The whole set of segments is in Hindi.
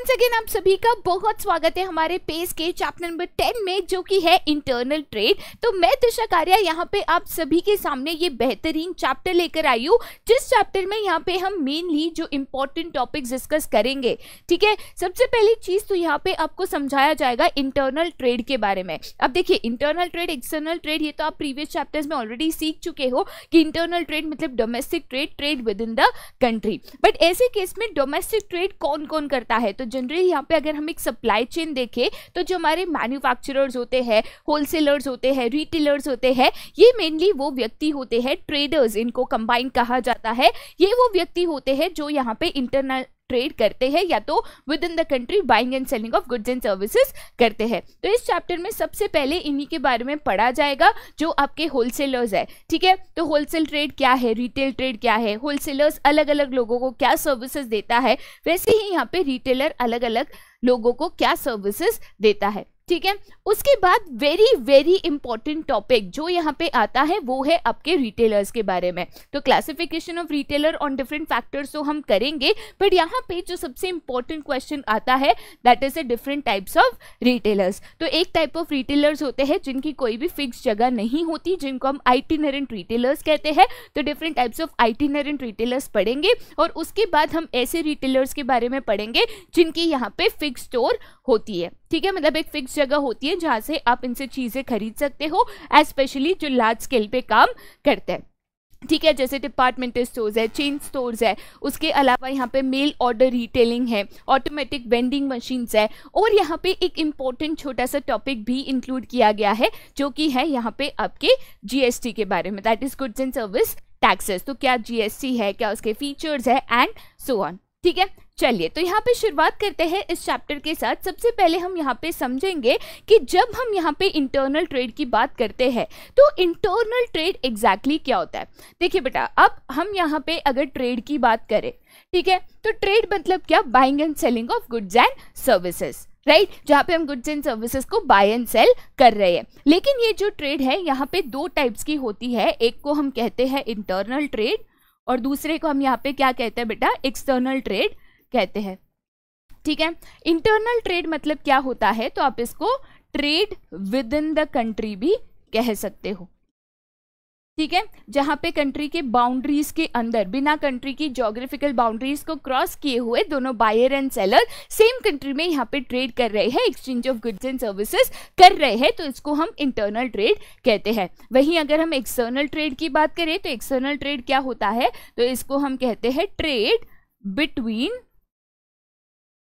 वंस अगेन आप सभी का बहुत स्वागत है हमारे पेज के चैप्टर नंबर टेन में जो कि है इंटरनल ट्रेड तो मैं तुषा कार्या यहाँ पे आप सभी के सामने ये बेहतरीन चैप्टर लेकर आई हूँ जिस चैप्टर में यहाँ पे हम मेनली जो इम्पोर्टेंट टॉपिक डिस्कस करेंगे ठीक है सबसे पहली चीज़ तो यहाँ पे आपको समझाया जाएगा इंटरनल ट्रेड के बारे में अब देखिए इंटरनल ट्रेड एक्सटर्नल ट्रेड ये तो आप प्रीवियस चैप्टर्स में ऑलरेडी सीख चुके हो कि इंटरनल ट्रेड मतलब domestic trade trade within the country but ऐसे केस में डोमेस्टिक ट्रेड कौन कौन करता है तो जनरली यहाँ पे अगर हम एक सप्लाई चेन देखें तो जो हमारे मैन्युफैक्चरर्स होते हैं होलसेलर्स होते हैं रिटेलर्स होते हैं ये मेनली वो व्यक्ति होते हैं ट्रेडर्स इनको कंबाइन कहा जाता है ये वो व्यक्ति होते हैं जो यहाँ पे इंटरनल ट्रेड करते हैं या तो within the country buying and selling of goods and services करते हैं तो इस चैप्टर में सबसे पहले इन्हीं के बारे में पढ़ा जाएगा जो आपके होलसेलर्स है ठीक है तो होलसेल ट्रेड क्या है रिटेल ट्रेड क्या है होलसेलर्स अलग अलग लोगों को क्या सर्विसेज देता है वैसे ही यहाँ पे रिटेलर अलग अलग लोगों को क्या सर्विसेज देता है ठीक है उसके बाद वेरी वेरी इंपॉर्टेंट टॉपिक जो यहाँ पे आता है वो है आपके रिटेलर्स के बारे में तो classification of retailer on different factors तो हम करेंगे बट यहाँ पे जो सबसे इंपॉर्टेंट क्वेश्चन आता है that is a different types of retailers तो एक टाइप ऑफ रिटेलर्स होते हैं जिनकी कोई भी फिक्स जगह नहीं होती जिनको हम आइटिनरेंट रिटेलर्स कहते हैं तो different types of itinerant retailers पढ़ेंगे और उसके बाद हम ऐसे रिटेलर्स के बारे में पढ़ेंगे जिनकी यहाँ पे फिक्स स्टोर होती है ठीक है मतलब एक फिक्स जगह होती है जहाँ से आप इनसे चीज़ें खरीद सकते हो स्पेशली जो लार्ज स्केल पे काम करते हैं ठीक है जैसे डिपार्टमेंट स्टोर्स है चेन स्टोर्स है उसके अलावा यहाँ पे मेल ऑर्डर रिटेलिंग है ऑटोमेटिक वेंडिंग मशीन्स है और यहाँ पे एक इम्पॉर्टेंट छोटा सा टॉपिक भी इंक्लूड किया गया है जो कि है यहाँ पे आपके जीएसटी के बारे में that is goods and service taxes तो क्या जीएसटी है क्या उसके फीचर्स है एंड सो ऑन ठीक है चलिए तो यहाँ पे शुरुआत करते हैं इस चैप्टर के साथ सबसे पहले हम यहाँ पे समझेंगे कि जब हम यहाँ पे इंटरनल ट्रेड की बात करते हैं तो इंटरनल ट्रेड एग्जैक्टली क्या होता है देखिए बेटा अब हम यहाँ पे अगर ट्रेड की बात करें ठीक है तो ट्रेड मतलब क्या buying and selling of goods and services right right? जहाँ पे हम गुड्स एंड सर्विसेज को बाय एंड सेल कर रहे हैं लेकिन ये जो ट्रेड है यहाँ पे दो टाइप्स की होती है एक को हम कहते हैं इंटरनल ट्रेड और दूसरे को हम यहाँ पे क्या कहते हैं बेटा एक्सटर्नल ट्रेड कहते हैं ठीक है इंटरनल ट्रेड मतलब क्या होता है तो आप इसको trade within the country भी कह सकते हो ठीक है जहां पे कंट्री के बाउंड्रीज के अंदर बिना कंट्री की जोग्राफिकल बाउंड्रीज को क्रॉस किए हुए दोनों buyer and seller same country में यहाँ पे ट्रेड कर रहे हैं exchange of goods and services कर रहे हैं तो इसको हम इंटरनल ट्रेड कहते हैं वहीं अगर हम एक्सटर्नल ट्रेड की बात करें तो एक्सटर्नल ट्रेड क्या होता है तो इसको हम कहते हैं ट्रेड बिटवीन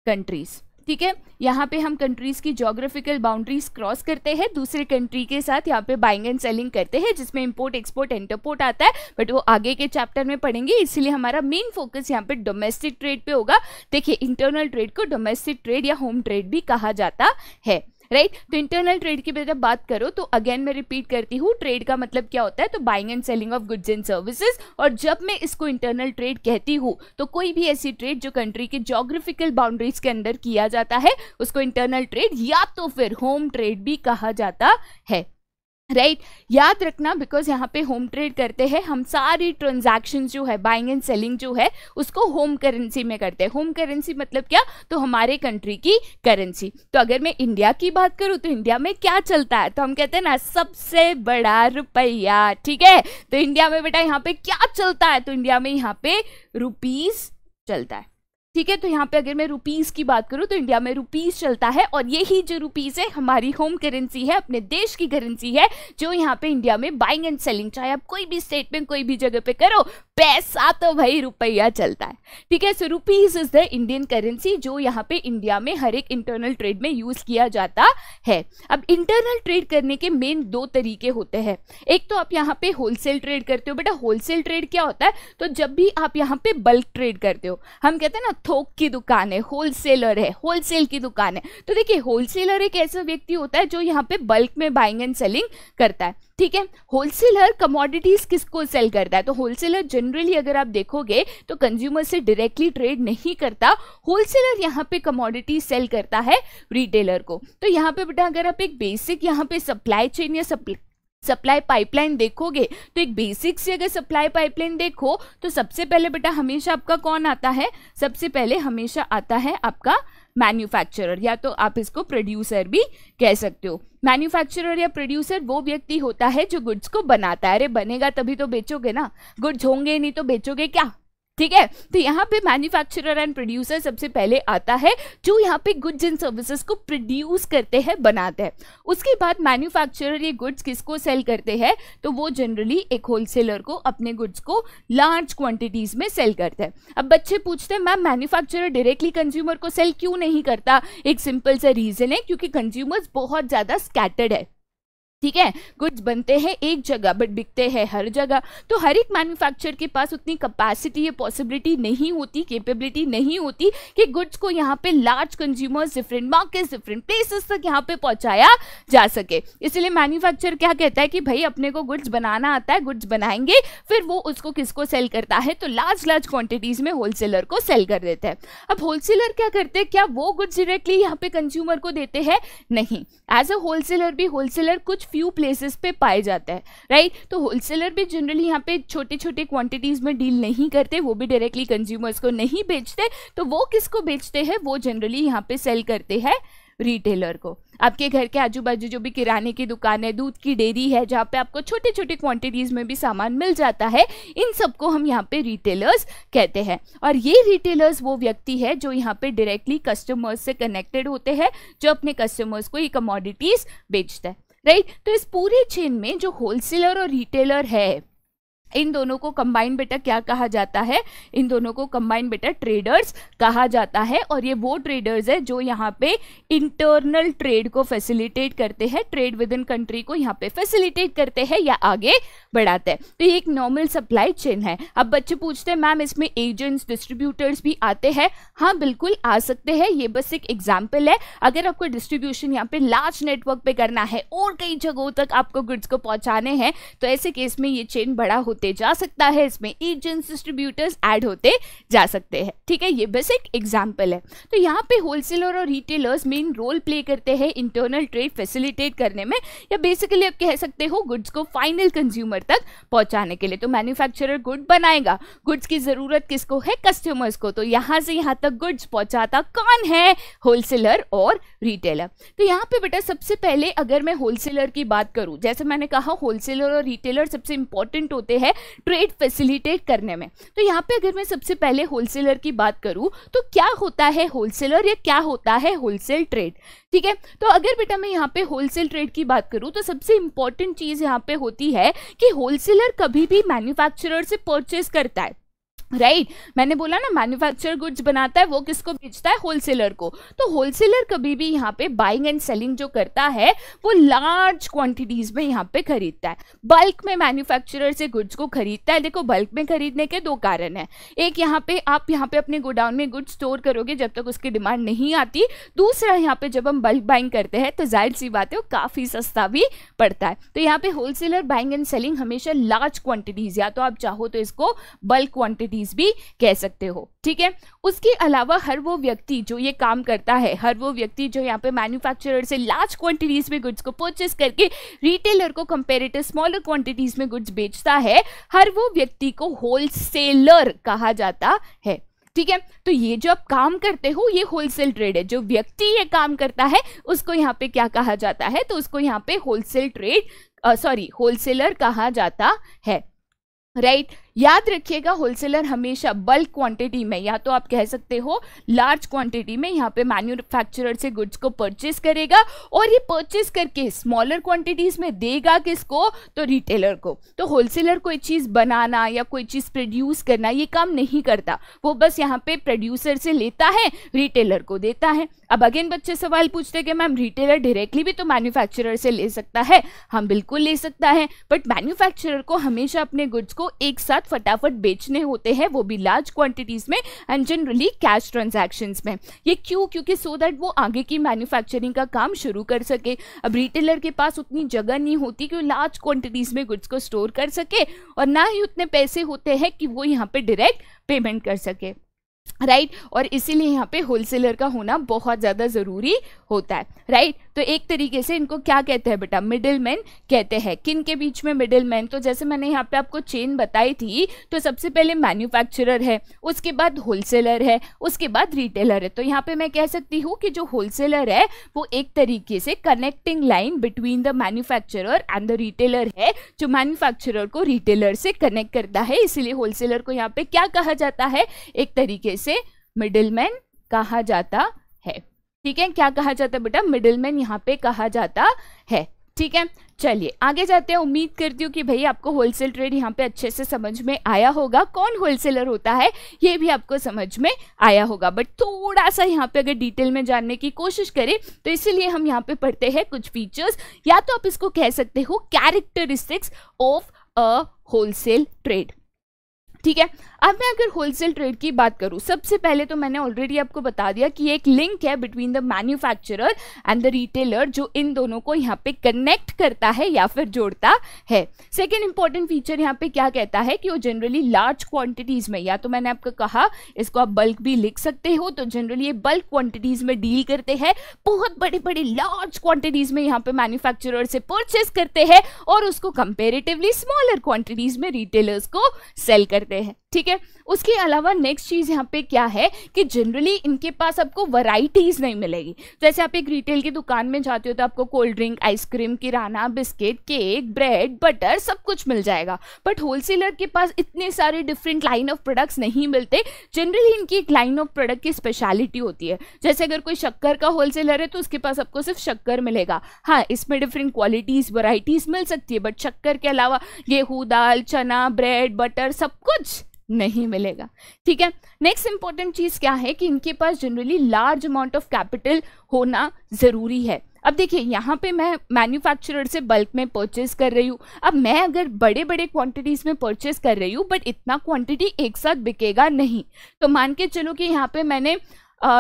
कंट्रीज़ ठीक है यहाँ पे हम कंट्रीज़ की जोग्राफिकल बाउंड्रीज क्रॉस करते हैं दूसरे कंट्री के साथ यहाँ पे बाइंग एंड सेलिंग करते हैं जिसमें इंपोर्ट एक्सपोर्ट इंटरपोर्ट आता है बट वो आगे के चैप्टर में पढ़ेंगे इसलिए हमारा मेन फोकस यहाँ पे डोमेस्टिक ट्रेड पे होगा देखिए इंटरनल ट्रेड को डोमेस्टिक ट्रेड या होम ट्रेड भी कहा जाता है राइट right? तो इंटरनल ट्रेड की जब बात करो तो अगेन मैं रिपीट करती हूँ ट्रेड का मतलब क्या होता है तो buying and selling of goods and services और जब मैं इसको इंटरनल ट्रेड कहती हूँ तो कोई भी ऐसी ट्रेड जो कंट्री के जोग्राफिकल बाउंड्रीज के अंदर किया जाता है उसको इंटरनल ट्रेड या तो फिर होम ट्रेड भी कहा जाता है राइट right? याद रखना बिकॉज यहाँ पे होम ट्रेड करते हैं हम सारी ट्रांजेक्शन जो है बाइंग एंड सेलिंग जो है उसको होम करेंसी में करते हैं होम करेंसी मतलब क्या तो हमारे कंट्री की करेंसी तो अगर मैं इंडिया की बात करूँ तो इंडिया में क्या चलता है तो हम कहते हैं ना सबसे बड़ा रुपया ठीक है तो इंडिया में बेटा यहाँ पे क्या चलता है तो इंडिया में यहाँ पे रुपीज चलता है ठीक है तो यहाँ पे अगर मैं रुपीज़ की बात करूँ तो इंडिया में रुपीज़ चलता है और यही जो रुपीज़ है हमारी होम करेंसी है अपने देश की करेंसी है जो यहाँ पे इंडिया में बाइंग एंड सेलिंग चाहे आप कोई भी स्टेट में कोई भी जगह पे करो पैसा तो भाई रुपया चलता है ठीक है so rupees is the Indian currency जो यहाँ पे इंडिया में हर एक इंटरनल ट्रेड में यूज़ किया जाता है अब इंटरनल ट्रेड करने के मेन दो तरीके होते हैं एक तो आप यहाँ पे होलसेल ट्रेड करते हो बेटा होलसेल ट्रेड क्या होता है तो जब भी आप यहाँ पे बल्क ट्रेड करते हो हम कहते हैं ना थोक की दुकान है होलसेलर है होलसेल की दुकान है तो देखिए होलसेलर एक ऐसा व्यक्ति होता है जो यहाँ पे बल्क में बाइंग एंड सेलिंग करता है ठीक है होलसेलर कमोडिटीज किसको सेल करता है तो होलसेलर जनरली अगर आप देखोगे तो कंज्यूमर से डायरेक्टली ट्रेड नहीं करता होलसेलर यहाँ पे कमोडिटी सेल करता है रिटेलर को तो यहाँ पे बेटा अगर आप एक बेसिक यहाँ पे सप्लाई चेन या सप्लाई पाइपलाइन देखोगे तो एक बेसिक से अगर सप्लाई पाइपलाइन देखो तो सबसे पहले बेटा हमेशा आपका कौन आता है सबसे पहले हमेशा आता है आपका मैन्युफैक्चरर या तो आप इसको प्रोड्यूसर भी कह सकते हो मैन्युफैक्चरर या प्रोड्यूसर वो व्यक्ति होता है जो गुड्स को बनाता है अरे बनेगा तभी तो बेचोगे ना गुड्स होंगे नहीं तो बेचोगे क्या ठीक है तो यहाँ पे मैन्युफैक्चरर एंड प्रोड्यूसर सबसे पहले आता है जो यहाँ पे गुड्स एंड सर्विसेज को प्रोड्यूस करते हैं बनाते हैं उसके बाद मैन्युफैक्चरर ये गुड्स किसको सेल करते हैं तो वो जनरली एक होलसेलर को अपने गुड्स को लार्ज क्वांटिटीज में सेल करते हैं अब बच्चे पूछते हैं मैम मैन्युफैक्चरर डायरेक्टली कंज्यूमर को सेल क्यों नहीं करता एक सिंपल सा रीज़न है क्योंकि कंज्यूमर्स बहुत ज़्यादा स्कैटर्ड है ठीक है गुड्स बनते हैं एक जगह बट बिकते हैं हर जगह तो हर एक मैन्युफैक्चर के पास उतनी कैपेसिटी या पॉसिबिलिटी नहीं होती कैपेबिलिटी नहीं होती कि गुड्स को यहाँ पे large consumers different markets different places तक यहाँ पे पहुँचाया जा सके इसलिए मैन्युफैक्चर क्या कहता है कि भाई अपने को गुड्स बनाना आता है गुड्स बनाएंगे फिर वो उसको किसको सेल करता है तो लार्ज लार्ज क्वान्टिटीज में होलसेलर को सेल कर देता है अब होलसेलर क्या करते हैं क्या वो गुड्स डिरेक्टली यहाँ पे कंज्यूमर को देते हैं नहीं एज अ होलसेलर भी होलसेलर कुछ फ्यू प्लेसेस पे पाए जाता है राइट तो होलसेलर भी जनरली यहाँ पे छोटे छोटे क्वांटिटीज़ में डील नहीं करते वो भी डायरेक्टली कंज्यूमर्स को नहीं बेचते तो वो किसको बेचते हैं वो जनरली यहाँ पे सेल करते हैं रिटेलर को आपके घर के आजू बाजू जो भी किराने की दुकान है दूध की डेयरी है जहाँ पे आपको छोटे छोटे क्वांटिटीज़ में भी सामान मिल जाता है इन सबको हम यहाँ पे रिटेलर्स कहते हैं और ये रिटेलर्स वो व्यक्ति है जो यहाँ पे डायरेक्टली कस्टमर्स से कनेक्टेड होते हैं जो अपने कस्टमर्स को ये कमोडिटीज़ बेचता है राइट तो इस पूरी चेन में जो होलसेलर और रिटेलर है इन दोनों को कंबाइन बेटा क्या कहा जाता है इन दोनों को कंबाइन बेटा ट्रेडर्स कहा जाता है और ये वो ट्रेडर्स है जो यहाँ पे इंटरनल ट्रेड को फैसिलिटेट करते हैं ट्रेड विद इन कंट्री को यहाँ पे फैसिलिटेट करते हैं या आगे बढ़ाते हैं तो ये एक नॉर्मल सप्लाई चेन है अब बच्चे पूछते हैं मैम इसमें एजेंट्स डिस्ट्रीब्यूटर्स भी आते हैं हाँ बिल्कुल आ सकते हैं ये बस एक एग्जाम्पल है अगर आपको डिस्ट्रीब्यूशन यहाँ पे लार्ज नेटवर्क पे करना है और कई जगहों तक आपको गुड्स को पहुँचाने हैं तो ऐसे केस में ये चेन बड़ा हो होते जा सकता है इसमें एजेंट्स डिस्ट्रीब्यूटर्स ऐड होते जा सकते हैं ठीक है ये बस एक एग्जाम्पल है तो यहाँ पे होलसेलर और रिटेलर्स मेन रोल प्ले करते हैं इंटरनल ट्रेड फैसिलिटेट करने में या बेसिकली आप कह सकते हो गुड्स को फाइनल कंज्यूमर तक पहुँचाने के लिए तो मैन्युफैक्चरर गुड बनाएगा गुड्स की ज़रूरत किसको है कस्टमर्स को तो यहाँ से यहाँ तक गुड्स पहुँचाता कौन है होलसेलर और रिटेलर तो यहाँ पे बेटा सबसे पहले अगर मैं होलसेलर की बात करूँ जैसे मैंने कहा होलसेलर और रिटेलर सबसे इंपॉर्टेंट होते हैं है ट्रेड फैसिलिटेट करने में तो यहाँ पे अगर मैं सबसे पहले होलसेलर की बात करूँ तो क्या होता है होलसेलर या क्या होता है होलसेल ट्रेड ठीक है तो अगर बेटा मैं यहाँ पे होलसेल ट्रेड की बात करूँ तो सबसे इंपॉर्टेंट चीज़ यहाँ पे होती है कि होलसेलर कभी भी मैन्युफैक्चरर से परचेज करता है राइट right? मैंने बोला ना मैन्युफैक्चर गुड्स बनाता है वो किसको बेचता है होलसेलर को तो होलसेलर कभी भी यहाँ पे बाइंग एंड सेलिंग जो करता है वो लार्ज क्वांटिटीज में यहाँ पे खरीदता है बल्क में मैन्युफैक्चरर से गुड्स को खरीदता है देखो बल्क में खरीदने के दो कारण है एक यहाँ पे आप यहाँ पे अपने गोडाउन में गुड्स स्टोर करोगे जब तक उसकी डिमांड नहीं आती दूसरा यहाँ पे जब हम बल्क बाइंग करते हैं तो जाहिर सी बात है वो काफ़ी सस्ता भी पड़ता है तो यहाँ पे होलसेलर बाइंग एंड सेलिंग हमेशा लार्ज क्वांटिटीज या तो आप चाहो तो इसको बल्क क्वांटिटीज एम्प्लॉज भी कह सकते हो ठीक है उसके अलावा हर वो व्यक्ति जो ये काम करता है हर वो व्यक्ति जो यहाँ पे मैन्युफैक्चरर से लार्ज क्वांटिटीज़ में गुड्स को परचेस करके रिटेलर को कंपेरेटिव स्मॉलर क्वांटिटीज़ में गुड्स बेचता है हर वो व्यक्ति को होलसेलर कहा जाता है ठीक है तो ये जो आप काम करते हो ये होलसेल ट्रेड है जो व्यक्ति ये काम करता है उसको यहाँ पे क्या कहा जाता है तो उसको यहाँ पे होलसेल ट्रेड सॉरी होलसेलर कहा जाता है राइट right? याद रखिएगा होलसेलर हमेशा बल्क क्वांटिटी में या तो आप कह सकते हो लार्ज क्वांटिटी में यहाँ पे मैन्युफैक्चरर से गुड्स को परचेस करेगा और ये परचेस करके स्मॉलर क्वांटिटीज में देगा किसको तो रिटेलर को तो होलसेलर कोई चीज़ बनाना या कोई चीज़ प्रोड्यूस करना ये काम नहीं करता वो बस यहाँ पे प्रोड्यूसर से लेता है रिटेलर को देता है अब अगेन बच्चे सवाल पूछते हैं कि मैम रिटेलर डायरेक्टली भी तो मैन्युफैक्चरर से ले सकता है हम हाँ, बिल्कुल ले सकता है बट मैन्युफैक्चरर को हमेशा अपने गुड्स को एक साथ प्रोडक्ट फटाफट बेचने होते हैं वो भी लार्ज क्वांटिटीज़ में एंड जनरली कैश ट्रांजेक्शन में ये क्यों क्योंकि सो दैट वो आगे की मैन्युफैक्चरिंग का काम शुरू कर सके अब रिटेलर के पास उतनी जगह नहीं होती कि वो लार्ज क्वांटिटीज़ में गुड्स को स्टोर कर सके और ना ही उतने पैसे होते हैं कि वो यहाँ पर डायरेक्ट पेमेंट कर सके राइट right? और इसीलिए यहाँ पे होलसेलर का होना बहुत ज़्यादा ज़रूरी होता है राइट right? तो एक तरीके से इनको क्या कहते हैं बेटा मिडिल मैन कहते हैं किन के बीच में मिडिल मैन तो जैसे मैंने यहाँ पे आपको चेन बताई थी तो सबसे पहले मैन्युफैक्चरर है उसके बाद होलसेलर है उसके बाद रिटेलर है तो यहाँ पे मैं कह सकती हूँ कि जो होलसेलर है वो एक तरीके से connecting line between the manufacture and the retailer है जो मैन्युफैक्चरर को रिटेलर से कनेक्ट करता है इसीलिए होलसेलर को यहाँ पे क्या कहा जाता है एक तरीके इसे मिडिलमैन कहा जाता है ठीक है क्या कहा जाता है बेटा मिडिलमैन यहाँ पे कहा जाता है ठीक है चलिए आगे जाते हैं उम्मीद करती हूँ कि भाई आपको होलसेल ट्रेड यहाँ पे अच्छे से समझ में आया होगा कौन होलसेलर होता है ये भी आपको समझ में आया होगा बट थोड़ा सा यहाँ पे अगर डिटेल में जानने की कोशिश करें तो इसीलिए हम यहाँ पे पढ़ते हैं कुछ फीचर्स या तो आप इसको कह सकते हो characteristics of a wholesale trade ठीक है अब मैं अगर होलसेल ट्रेड की बात करूँ सबसे पहले तो मैंने ऑलरेडी आपको बता दिया कि एक लिंक है between the manufacturer and the retailer जो इन दोनों को यहाँ पे कनेक्ट करता है या फिर जोड़ता है सेकेंड इंपॉर्टेंट फीचर यहाँ पे क्या कहता है कि वो जनरली लार्ज क्वांटिटीज़ में या तो मैंने आपको कहा इसको आप बल्क भी लिख सकते हो तो जनरली ये बल्क क्वांटिटीज़ में डील करते हैं बहुत बड़े बड़े लार्ज क्वांटिटीज़ में यहाँ पे मैन्युफैक्चरर से परचेस करते हैं और उसको कंपेरेटिवली स्मॉलर क्वांटिटीज़ में रिटेलर्स को सेल करते हैं ठीक है उसके अलावा नेक्स्ट चीज़ यहाँ पे क्या है कि जनरली इनके पास आपको वराइटीज़ नहीं मिलेगी जैसे आप एक रिटेल की दुकान में जाते हो तो आपको cold drink ice cream kirana biscuit cake bread butter सब कुछ मिल जाएगा बट होलसेलर के पास इतने सारे डिफरेंट लाइन ऑफ प्रोडक्ट्स नहीं मिलते जनरली इनकी एक लाइन ऑफ प्रोडक्ट की स्पेशलिटी होती है जैसे अगर कोई शक्कर का होलसेलर है तो उसके पास आपको सिर्फ शक्कर मिलेगा हाँ इसमें डिफरेंट क्वालिटीज़ वराइटीज़ मिल सकती है बट शक्कर के अलावा गेहूँ दाल चना ब्रेड बटर सब कुछ नहीं मिल मिलेगा ठीक है नेक्स्ट इंपॉर्टेंट चीज़ क्या है कि इनके पास generally large amount of capital होना ज़रूरी है अब देखिए यहाँ पे मैं मैन्युफैक्चरर से बल्क में परचेज कर रही हूँ अब मैं अगर बड़े बड़े क्वांटिटीज़ में परचेज कर रही हूँ बट इतना क्वांटिटी एक साथ बिकेगा नहीं तो मान के चलो कि यहाँ पे मैंने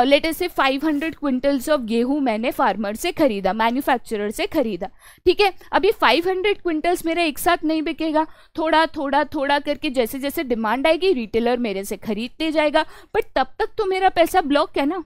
लेटे से 500 क्विंटल्स ऑफ गेहूँ मैंने फार्मर से खरीदा मैन्युफैक्चरर से खरीदा ठीक है अभी 500 क्विंटल्स मेरा एक साथ नहीं बिकेगा थोड़ा थोड़ा थोड़ा करके जैसे जैसे डिमांड आएगी रिटेलर मेरे से खरीदते जाएगा बट तब तक तो मेरा पैसा ब्लॉक है ना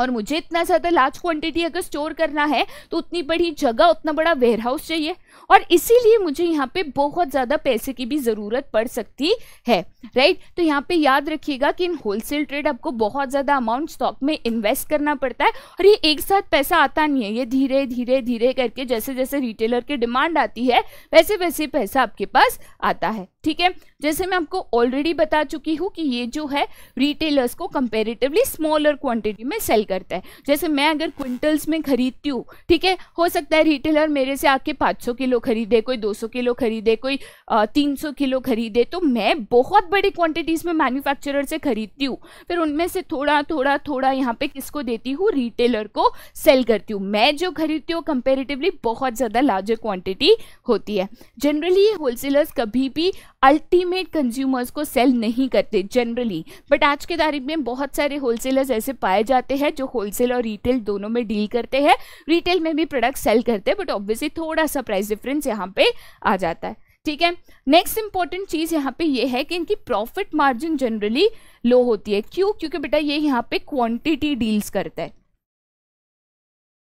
और मुझे इतना ज़्यादा लार्ज क्वांटिटी अगर स्टोर करना है तो उतनी बड़ी जगह उतना बड़ा वेयर हाउस चाहिए और इसीलिए मुझे यहाँ पे बहुत ज़्यादा पैसे की भी ज़रूरत पड़ सकती है राइट तो यहाँ पे याद रखिएगा कि इन होलसेल ट्रेड आपको बहुत ज़्यादा अमाउंट स्टॉक में इन्वेस्ट करना पड़ता है और ये एक साथ पैसा आता नहीं है ये धीरे धीरे धीरे करके जैसे जैसे रिटेलर की डिमांड आती है वैसे वैसे पैसा आपके पास आता है ठीक है जैसे मैं आपको ऑलरेडी बता चुकी हूँ कि ये जो है रिटेलर्स को कंपेरेटिवली स्मॉलर क्वांटिटी में सेल करता है जैसे मैं अगर क्विंटल्स में खरीदती हूँ ठीक है हो सकता है रिटेलर मेरे से आके 500 किलो खरीदे कोई 200 किलो खरीदे कोई आ, 300 किलो खरीदे तो मैं बहुत बड़ी क्वांटिटीज़ में मैन्युफैक्चरर से खरीदती हूँ फिर उनमें से थोड़ा थोड़ा थोड़ा यहाँ पे किसको देती हूँ रिटेलर को सेल करती हूँ मैं जो खरीदती हूँ कंपेरेटिवली बहुत ज़्यादा लार्जर क्वान्टिटी होती है जनरली होलसेलर्स कभी भी अल्टीमेट कंज्यूमर्स को सेल नहीं करते जनरली बट आज के तारीख में बहुत सारे होलसेलर्स ऐसे पाए जाते हैं जो होलसेल और रिटेल दोनों में डील करते हैं रिटेल में भी प्रोडक्ट सेल करते हैं बट ऑब्वियसली थोड़ा सा प्राइस डिफरेंस यहाँ पे आ जाता है ठीक है नेक्स्ट इंपॉर्टेंट चीज़ यहाँ पे ये है कि इनकी प्रॉफिट मार्जिन जनरली लो होती है क्यों क्योंकि बेटा ये यहाँ पे क्वांटिटी डील्स करता है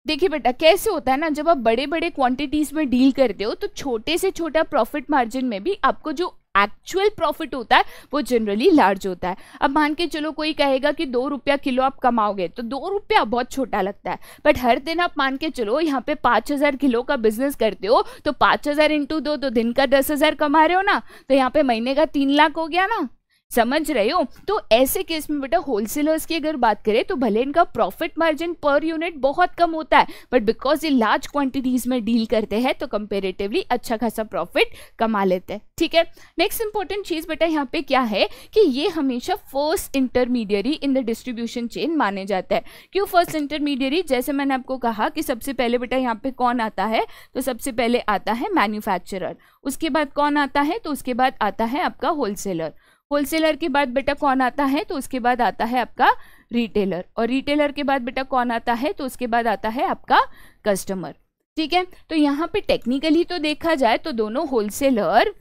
देखिए बेटा कैसे होता है ना जब आप बड़े बड़े क्वांटिटीज में डील करते हो तो छोटे से छोटा प्रॉफिट मार्जिन में भी आपको जो एक्चुअल प्रॉफिट होता है वो जनरली लार्ज होता है अब मान के चलो कोई कहेगा कि दो रुपया किलो आप कमाओगे तो दो रुपया बहुत छोटा लगता है बट हर दिन आप मान के चलो यहाँ पे पाँच हज़ार किलो का बिजनेस करते हो तो पाँच हज़ार इंटू दो तो दिन का दस हज़ार कमा रहे हो ना तो यहाँ पे महीने का तीन लाख हो गया ना समझ रहे हो तो ऐसे केस में बेटा होलसेलर्स की अगर बात करें तो भले इनका प्रॉफिट मार्जिन पर यूनिट बहुत कम होता है बट बिकॉज ये लार्ज क्वांटिटीज में डील करते हैं तो कंपेरेटिवली अच्छा खासा प्रॉफिट कमा लेते हैं ठीक है नेक्स्ट इंपॉर्टेंट चीज़ बेटा यहाँ पे क्या है कि ये हमेशा first intermediary in the distribution chain माने जाता है क्यों फर्स्ट इंटरमीडियरी जैसे मैंने आपको कहा कि सबसे पहले बेटा यहाँ पे कौन आता है तो सबसे पहले आता है मैन्युफैक्चरर उसके बाद कौन आता है तो उसके बाद आता है आपका होलसेलर होलसेलर के बाद बेटा कौन आता है तो उसके बाद आता है आपका रिटेलर और रिटेलर के बाद बेटा कौन आता है तो उसके बाद आता है आपका कस्टमर ठीक है तो यहाँ पे टेक्निकली तो देखा जाए तो दोनों होलसेलर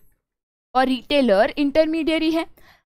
और रिटेलर इंटरमीडियरी है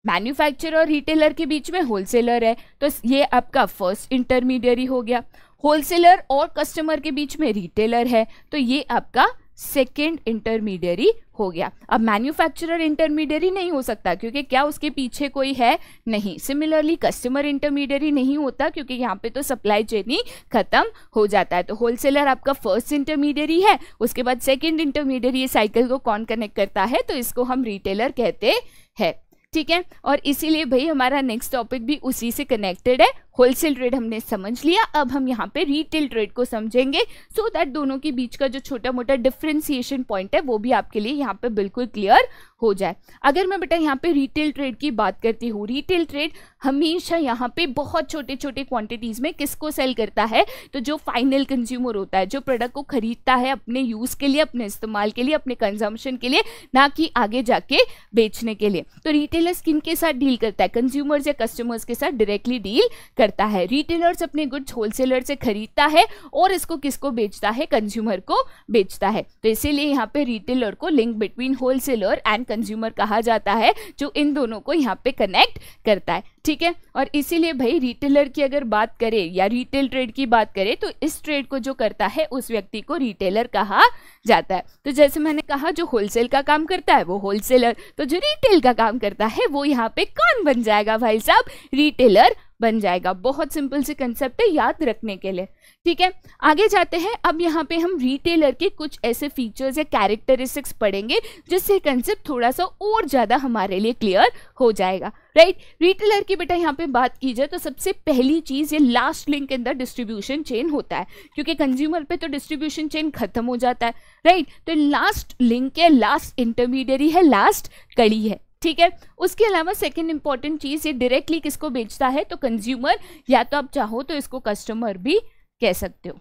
मैन्युफैक्चरर और रिटेलर के बीच में होलसेलर है तो ये आपका फर्स्ट इंटरमीडियरी हो गया होलसेलर और कस्टमर के बीच में रिटेलर है तो ये आपका सेकेंड इंटरमीडियरी हो गया अब मैन्युफैक्चरर इंटरमीडियरी नहीं हो सकता क्योंकि क्या उसके पीछे कोई है नहीं सिमिलरली कस्टमर इंटरमीडियरी नहीं होता क्योंकि यहाँ पे तो सप्लाई चेन ही खत्म हो जाता है तो होलसेलर आपका फर्स्ट इंटरमीडियरी है उसके बाद सेकेंड इंटरमीडियरी साइकिल को कौन कनेक्ट करता है तो इसको हम रिटेलर कहते हैं ठीक है और इसीलिए भाई हमारा नेक्स्ट टॉपिक भी उसी से कनेक्टेड है होलसेल ट्रेड हमने समझ लिया अब हम यहाँ पे रिटेल ट्रेड को समझेंगे सो so दैट दोनों के बीच का जो छोटा मोटा डिफ्रेंसिएशन पॉइंट है वो भी आपके लिए यहाँ पे बिल्कुल क्लियर हो जाए अगर मैं बेटा यहाँ पे रिटेल ट्रेड की बात करती हूँ रिटेल ट्रेड हमेशा यहाँ पे बहुत छोटे छोटे क्वांटिटीज़ में किसको सेल करता है तो जो फाइनल कंज्यूमर होता है जो प्रोडक्ट को खरीदता है अपने यूज़ के लिए अपने इस्तेमाल के लिए अपने कंजम्पशन के लिए ना कि आगे जाके बेचने के लिए तो रिटेलर्स किन के साथ डील करता है कंज्यूमर्स या कस्टमर्स के साथ डायरेक्टली डील कर करता है रिटेलर्स अपने गुड्स होलसेलर से खरीदता है और इसको किसको बेचता है कंज्यूमर को बेचता है तो इसीलिए यहाँ पे रिटेलर को link between wholesaler and consumer कहा जाता है जो इन दोनों को यहाँ पे कनेक्ट करता है ठीक है और इसीलिए भाई रिटेलर की अगर बात करें या रिटेल ट्रेड की बात करें तो इस ट्रेड को जो करता है उस व्यक्ति को रिटेलर कहा जाता है तो जैसे मैंने कहा जो होलसेल का काम करता है वो होलसेलर तो जो रिटेल का काम करता है वो यहाँ पे कौन बन जाएगा भाई साहब रिटेलर बन जाएगा बहुत सिंपल से कंसेप्ट है याद रखने के लिए ठीक है आगे जाते हैं अब यहाँ पे हम रिटेलर के कुछ ऐसे फीचर्स या कैरेक्टरिस्टिक्स पढ़ेंगे जिससे कंसेप्ट थोड़ा सा और ज़्यादा हमारे लिए क्लियर हो जाएगा राइट रिटेलर की बेटा यहाँ पे बात की जाए तो सबसे पहली चीज़ ये लास्ट लिंक के अंदर डिस्ट्रीब्यूशन चेन होता है क्योंकि कंज्यूमर पर तो डिस्ट्रीब्यूशन चेन खत्म हो जाता है राइट तो लास्ट लिंक है लास्ट इंटरमीडियरी है लास्ट कड़ी है ठीक है उसके अलावा सेकेंड इंपॉर्टेंट चीज़ ये डायरेक्टली किसको बेचता है तो कंज्यूमर या तो आप चाहो तो इसको कस्टमर भी कह सकते हो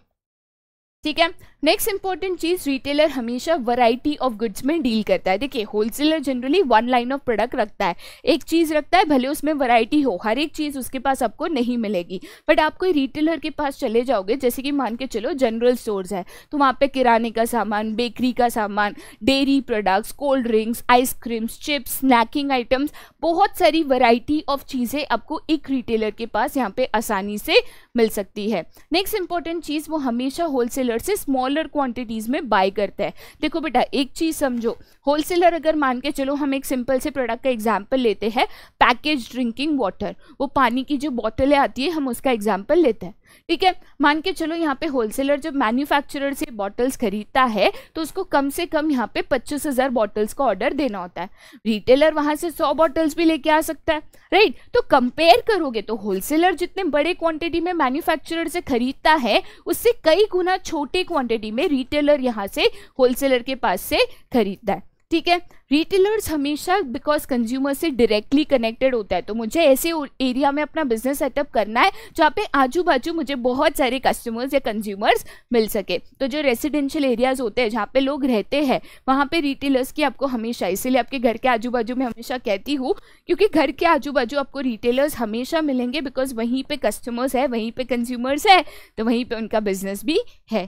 ठीक है नेक्स्ट इंपॉर्टेंट चीज़ रिटेलर हमेशा वैरायटी ऑफ गुड्स में डील करता है देखिए wholesaler generally one line of product रखता है एक चीज़ रखता है भले उसमें वैरायटी हो हर एक चीज़ उसके पास आपको नहीं मिलेगी बट आप कोई रिटेलर के पास चले जाओगे जैसे कि मान के चलो जनरल स्टोर्स है तो वहाँ पे किराने का सामान बेकरी का सामान dairy products cold drinks ice creams chips snacking items बहुत सारी वरायटी ऑफ चीज़ें आपको एक रिटेलर के पास यहाँ पे आसानी से मिल सकती है नेक्स्ट इंपॉर्टेंट चीज़ वो हमेशा होलसेलर से स्मॉल स्मॉलर क्वांटिटीज़ में बाय करता है देखो बेटा एक चीज़ समझो होलसेलर अगर मान के चलो हम एक सिंपल से प्रोडक्ट का एग्जाम्पल लेते हैं पैकेज ड्रिंकिंग वाटर वो पानी की जो बॉटलें आती है हम उसका एग्जाम्पल लेते हैं ठीक है मान के चलो यहाँ पे होलसेलर जब मैन्युफैक्चरर से बॉटल्स खरीदता है तो उसको कम से कम यहाँ पे पच्चीस हज़ार बॉटल्स का ऑर्डर देना होता है रिटेलर वहां से सौ बॉटल्स भी लेके आ सकता है राइट तो कंपेयर करोगे तो होलसेलर जितने बड़े क्वांटिटी में मैन्युफैक्चरर से खरीदता है उससे कई गुना छोटे क्वांटिटी में रिटेलर यहाँ से होलसेलर के पास से खरीदता है ठीक है रिटेलर्स हमेशा बिकॉज कंज्यूमर से डायरेक्टली कनेक्टेड होता है तो मुझे ऐसे एरिया में अपना बिजनेस सेटअप करना है जहाँ पे आजू बाजू मुझे बहुत सारे कस्टमर्स या कंज्यूमर्स मिल सके तो जो रेसिडेंशियल एरियाज होते हैं जहाँ पे लोग रहते हैं वहाँ पे रिटेलर्स की आपको हमेशा इसीलिए आपके घर के आजू बाजू में हमेशा कहती हूँ क्योंकि घर के आजू बाजू आपको रिटेलर्स हमेशा मिलेंगे बिकॉज वहीं पर कस्टमर्स है वहीं पर कंज्यूमर्स है तो वहीं पर उनका बिजनेस भी है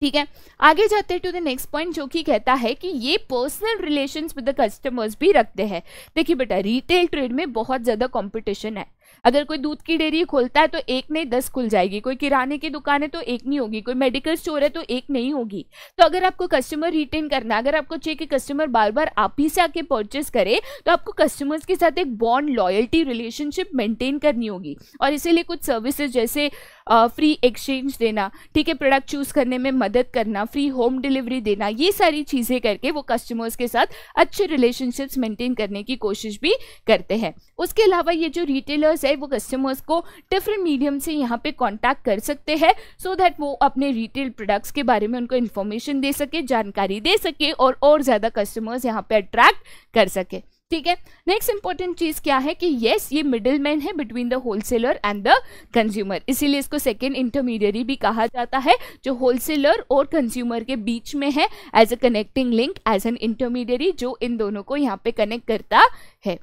ठीक है आगे जाते हैं टू द नेक्स्ट पॉइंट जो कि कहता है कि ये personal relations with the customers भी रखते हैं देखिए बेटा रिटेल ट्रेड में बहुत ज़्यादा कंपटीशन है अगर कोई दूध की डेयरी खोलता है तो एक नहीं दस खुल जाएगी कोई किराने की दुकान है तो एक नहीं होगी कोई मेडिकल स्टोर है तो एक नहीं होगी तो अगर आपको कस्टमर रिटेन करना है अगर आपको चाहिए कि कस्टमर बार बार आप ही से आके परचेस करे तो आपको कस्टमर्स के साथ एक बॉन्ड लॉयल्टी रिलेशनशिप मेंटेन करनी होगी और इसीलिए कुछ सर्विसेज जैसे फ्री एक्सचेंज देना ठीक है प्रोडक्ट चूज़ करने में मदद करना फ्री होम डिलीवरी देना ये सारी चीज़ें करके वो कस्टमर्स के साथ अच्छे रिलेशनशिप्स मेंटेन करने की कोशिश भी करते हैं उसके अलावा ये जो रिटेलर्स है वो कस्टमर्स को डिफरेंट मीडियम से यहाँ पे कॉन्टैक्ट कर सकते हैं सो दैट वो अपने रिटेल प्रोडक्ट्स के बारे में उनको इन्फॉर्मेशन दे सके जानकारी दे सके और और ज़्यादा कस्टमर्स यहाँ पर अट्रैक्ट कर सके ठीक है नेक्स्ट इंपॉर्टेंट चीज क्या है कि येस ये मिडिल मैन है between the wholesaler and the consumer इसीलिए इसको सेकेंड इंटरमीडियरी भी कहा जाता है जो होलसेलर और कंज्यूमर के बीच में है as a connecting link as an intermediary जो इन दोनों को यहाँ पे कनेक्ट करता है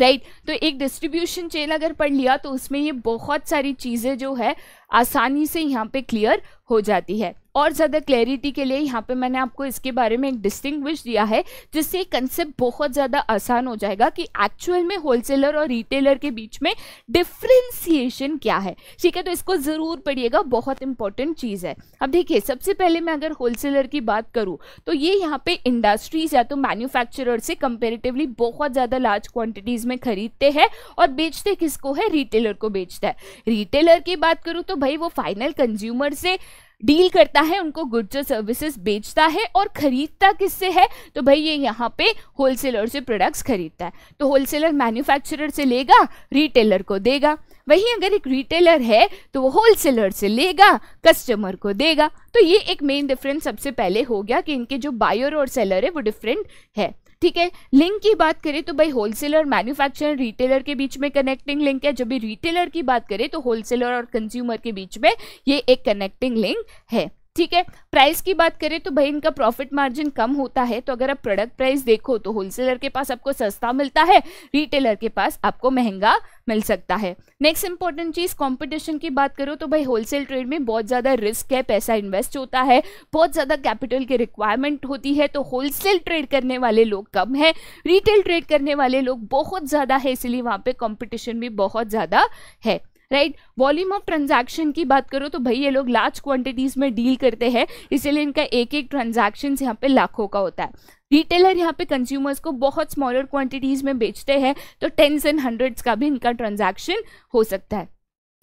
राइट right. तो एक डिस्ट्रीब्यूशन चेन अगर पढ़ लिया तो उसमें ये बहुत सारी चीज़ें जो है आसानी से यहाँ पे क्लियर हो जाती है और ज़्यादा क्लैरिटी के लिए यहाँ पे मैंने आपको इसके बारे में एक डिस्टिंग्विश दिया है जिससे ये कंसेप्ट बहुत ज़्यादा आसान हो जाएगा कि एक्चुअल में होलसेलर और रिटेलर के बीच में डिफ्रेंसिएशन क्या है ठीक है तो इसको ज़रूर पढ़िएगा बहुत इंपॉर्टेंट चीज़ है अब देखिए सबसे पहले मैं अगर होलसेलर की बात करूँ तो ये यहाँ पे इंडस्ट्रीज या तो मैन्युफैक्चर से कंपेरेटिवली बहुत ज़्यादा लार्ज क्वान्टिटीज़ में खरीदते हैं और बेचते किसको है रिटेलर को बेचता है रिटेलर की बात करूँ तो भाई वो फाइनल कंज्यूमर से डील करता है उनको गुड्स और सर्विसेज बेचता है और ख़रीदता किससे है तो भाई ये यहाँ पे होलसेलर से प्रोडक्ट्स खरीदता है तो होलसेलर मैन्युफैक्चरर से लेगा रिटेलर को देगा वहीं अगर एक रिटेलर है तो वो होलसेलर से लेगा कस्टमर को देगा तो ये एक मेन डिफरेंस सबसे पहले हो गया कि इनके जो बायर और सेलर है वो डिफरेंट है ठीक है लिंक की बात करें तो भाई होलसेलर मैन्युफैक्चरर रिटेलर के बीच में कनेक्टिंग लिंक है जब भी रिटेलर की बात करें तो होलसेलर और कंज्यूमर के बीच में ये एक कनेक्टिंग लिंक है ठीक है प्राइस की बात करें तो भाई इनका प्रॉफिट मार्जिन कम होता है तो अगर आप प्रोडक्ट प्राइस देखो तो होलसेलर के पास आपको सस्ता मिलता है रिटेलर के पास आपको महंगा मिल सकता है नेक्स्ट इंपॉर्टेंट चीज़ कंपटीशन की बात करो तो भाई होलसेल ट्रेड में बहुत ज़्यादा रिस्क है पैसा इन्वेस्ट होता है बहुत ज़्यादा कैपिटल की रिक्वायरमेंट होती है तो होलसेल ट्रेड करने वाले लोग कम है रिटेल ट्रेड करने वाले लोग बहुत ज़्यादा है इसलिए वहाँ पर कॉम्पिटिशन भी बहुत ज़्यादा है राइट वॉल्यूम ऑफ ट्रांजैक्शन की बात करो तो भाई ये लोग लार्ज क्वांटिटीज़ में डील करते हैं इसीलिए इनका एक एक ट्रांजैक्शन यहाँ पे लाखों का होता है रिटेलर यहाँ पे कंज्यूमर्स को बहुत स्मॉलर क्वांटिटीज़ में बेचते हैं तो टेंस एंड हंड्रेड्स का भी इनका ट्रांजैक्शन हो सकता है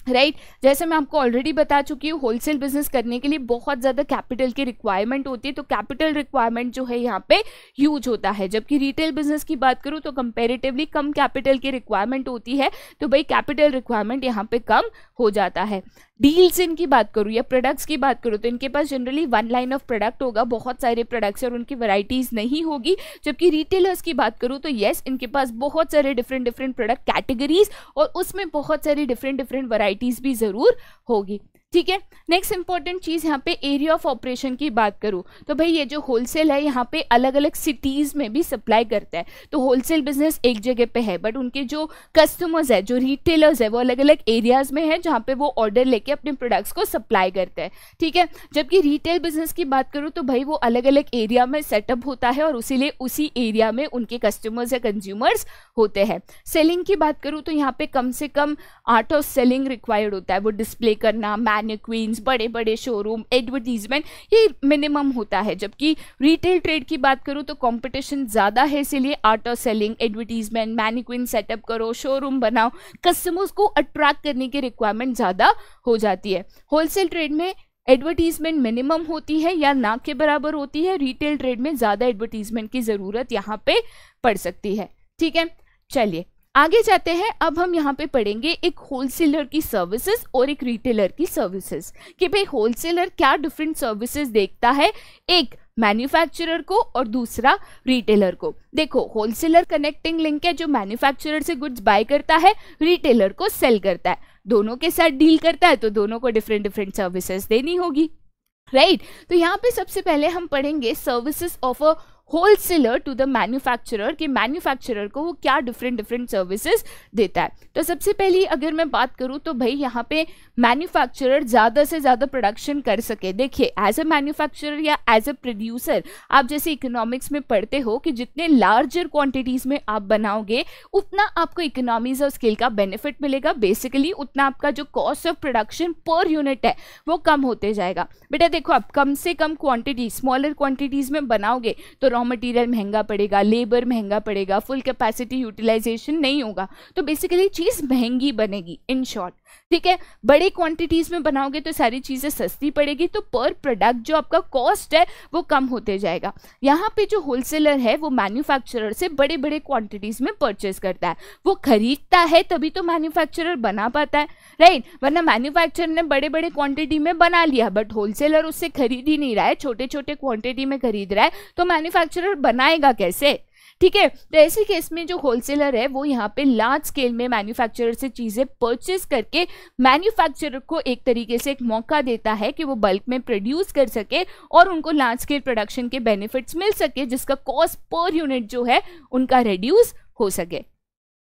राइट right? जैसे मैं आपको ऑलरेडी बता चुकी हूँ होलसेल बिजनेस करने के लिए बहुत ज़्यादा कैपिटल की रिक्वायरमेंट होती है तो कैपिटल रिक्वायरमेंट जो है यहाँ पे ह्यूज होता है जबकि रिटेल बिजनेस की बात करूँ तो कंपेरेटिवली कम कैपिटल की रिक्वायरमेंट होती है तो भाई कैपिटल रिक्वायरमेंट यहाँ पे कम हो जाता है डील्स इनकी बात करूँ या प्रोडक्ट्स की बात करूँ तो इनके पास generally one line of product होगा बहुत सारे प्रोडक्ट्स और उनकी वैरायटीज़ नहीं होगी जबकि रिटेलर्स की बात करूँ तो येस इनके पास बहुत सारे डिफरेंट डिफरेंट प्रोडक्ट कैटेगरीज और उसमें बहुत सारी डिफरेंट डिफरेंट वराइटी वेराइटीज़ भी ज़रूर होगी ठीक है नेक्स्ट इंपॉर्टेंट चीज़ यहाँ पे एरिया ऑफ ऑपरेशन की बात करूँ तो भाई ये जो होलसेल है यहाँ पे अलग अलग सिटीज़ में भी सप्लाई करता है तो होलसेल बिजनेस एक जगह पे है बट उनके जो कस्टमर्स है जो रिटेलर्स है वो अलग अलग एरियाज़ में है जहाँ पे वो ऑर्डर लेके अपने प्रोडक्ट्स को सप्लाई करते हैं ठीक है जबकि रिटेल बिजनेस की बात करूँ तो भाई वो अलग अलग एरिया में सेटअप होता है और उसीलिए उसी एरिया में उनके कस्टमर्स या कंज्यूमर्स होते हैं सेलिंग की बात करूँ तो यहाँ पे कम से कम आर्ट ऑफ सेलिंग रिक्वायर्ड होता है वो डिस्प्ले करना पैनिक क्वींस बड़े बड़े शोरूम एडवर्टीजमेंट ये मिनिमम होता है जबकि रिटेल ट्रेड की बात करूँ तो कॉम्पिटिशन ज़्यादा है इसीलिए art of selling advertisement mannequin setup करो शोरूम बनाओ कस्टमर्स को अट्रैक्ट करने की रिक्वायरमेंट ज़्यादा हो जाती है होलसेल ट्रेड में एडवर्टीजमेंट मिनिमम होती है या ना के बराबर होती है रिटेल ट्रेड में ज़्यादा एडवर्टीजमेंट की ज़रूरत यहाँ पे पड़ सकती है ठीक है चलिए आगे जाते हैं अब हम यहाँ पे पढ़ेंगे एक होलसेलर की सर्विसेज और एक रिटेलर की सर्विसेज कि भाई होलसेलर क्या डिफरेंट सर्विसेज देखता है एक मैन्युफैक्चरर को और दूसरा रिटेलर को देखो होलसेलर कनेक्टिंग लिंक है जो मैन्युफैक्चरर से गुड्स बाय करता है रिटेलर को सेल करता है दोनों के साथ डील करता है तो दोनों को डिफरेंट डिफरेंट सर्विसेज देनी होगी राइट right? तो यहाँ पे सबसे पहले हम पढ़ेंगे services of a wholesaler to the manufacturer कि मैन्युफैक्चरर को वो क्या डिफरेंट डिफरेंट सर्विसेज देता है तो सबसे पहली अगर मैं बात करूँ तो भाई यहाँ पे मैन्युफैक्चरर ज़्यादा से ज़्यादा प्रोडक्शन कर सके देखिए एज अ मैन्युफैक्चरर या एज अ प्रोड्यूसर आप जैसे इकोनॉमिक्स में पढ़ते हो कि जितने लार्जर क्वांटिटीज़ में आप बनाओगे उतना आपको इकोनॉमीज और स्किल का बेनिफिट मिलेगा बेसिकली उतना आपका जो cost of production per unit है वो कम होते जाएगा बेटा देखो आप कम से कम क्वान्टिटी स्मॉलर क्वान्टिटीज में बनाओगे तो रॉ मटेरियल महंगा पड़ेगा लेबर महंगा पड़ेगा फुल कैपेसिटी यूटिलाइजेशन नहीं होगा तो बेसिकली चीज़ महंगी बनेगी इन शॉर्ट ठीक है बड़ी क्वांटिटीज में बनाओगे तो सारी चीज़ें सस्ती पड़ेगी तो पर प्रोडक्ट जो आपका कॉस्ट है वो कम होते जाएगा यहाँ पे जो होलसेलर है वो मैन्युफैक्चरर से बड़े बड़े क्वांटिटीज़ में परचेज करता है वो खरीदता है तभी तो मैन्युफैक्चरर बना पाता है राइट वरना मैन्युफैक्चरर ने बड़े बड़े क्वांटिटी में बना लिया बट होलसेलर उससे खरीद ही नहीं रहा है छोटे छोटे क्वांटिटी में खरीद रहा है तो मैन्युफैक्चरर बनाएगा कैसे ठीक है तो ऐसे केस में जो होलसेलर है वो यहाँ पे लार्ज स्केल में मैन्युफैक्चरर से चीज़ें परचेज करके मैन्युफैक्चरर को एक तरीके से एक मौका देता है कि वो बल्क में प्रोड्यूस कर सके और उनको लार्ज स्केल प्रोडक्शन के बेनिफिट्स मिल सके जिसका कॉस्ट पर यूनिट जो है उनका रिड्यूस हो सके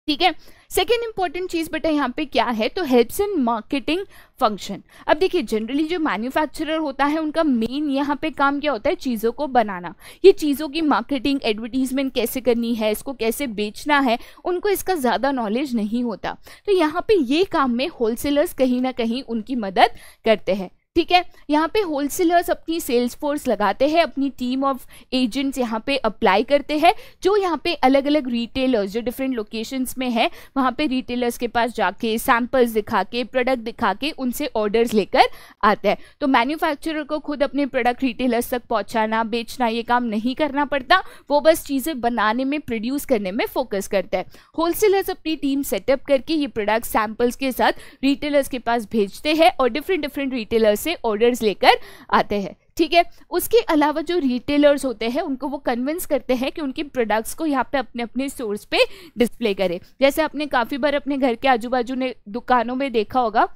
ठीक है सेकेंड इंपॉर्टेंट चीज़ बेटा यहाँ पे क्या है तो हेल्प्स इन मार्केटिंग फंक्शन अब देखिए जनरली जो मैन्युफैक्चरर होता है उनका मेन यहाँ पे काम क्या होता है चीज़ों को बनाना ये चीज़ों की मार्केटिंग एडवर्टीजमेंट कैसे करनी है इसको कैसे बेचना है उनको इसका ज़्यादा नॉलेज नहीं होता तो यहाँ पे ये काम में होलसेलर्स कहीं ना कहीं उनकी मदद करते हैं ठीक है यहाँ पे होलसेलर्स अपनी सेल्स फोर्स लगाते हैं अपनी टीम ऑफ एजेंट्स यहाँ पे अप्लाई करते हैं जो यहाँ पे अलग अलग रिटेलर्स जो डिफरेंट लोकेशंस में है वहाँ पे रिटेलर्स के पास जाके सैम्पल्स दिखा के प्रोडक्ट दिखा के उनसे ऑर्डर्स लेकर आते हैं तो मैन्युफैक्चरर को खुद अपने प्रोडक्ट रिटेलर्स तक पहुँचाना बेचना ये काम नहीं करना पड़ता वो बस चीज़ें बनाने में प्रोड्यूस करने में फोकस करता है होलसेलर्स अपनी टीम सेटअप करके ये प्रोडक्ट सैम्पल्स के साथ रिटेलर्स के पास भेजते हैं और डिफरेंट डिफरेंट रिटेलर्स से ऑर्डर्स लेकर आते हैं ठीक है उसके अलावा जो रिटेलर्स होते हैं उनको वो कन्विंस करते हैं कि उनके प्रोडक्ट्स को यहाँ पे अपने अपने स्टोर्स पे डिस्प्ले करें जैसे आपने काफ़ी बार अपने घर के आजू बाजू ने दुकानों में देखा होगा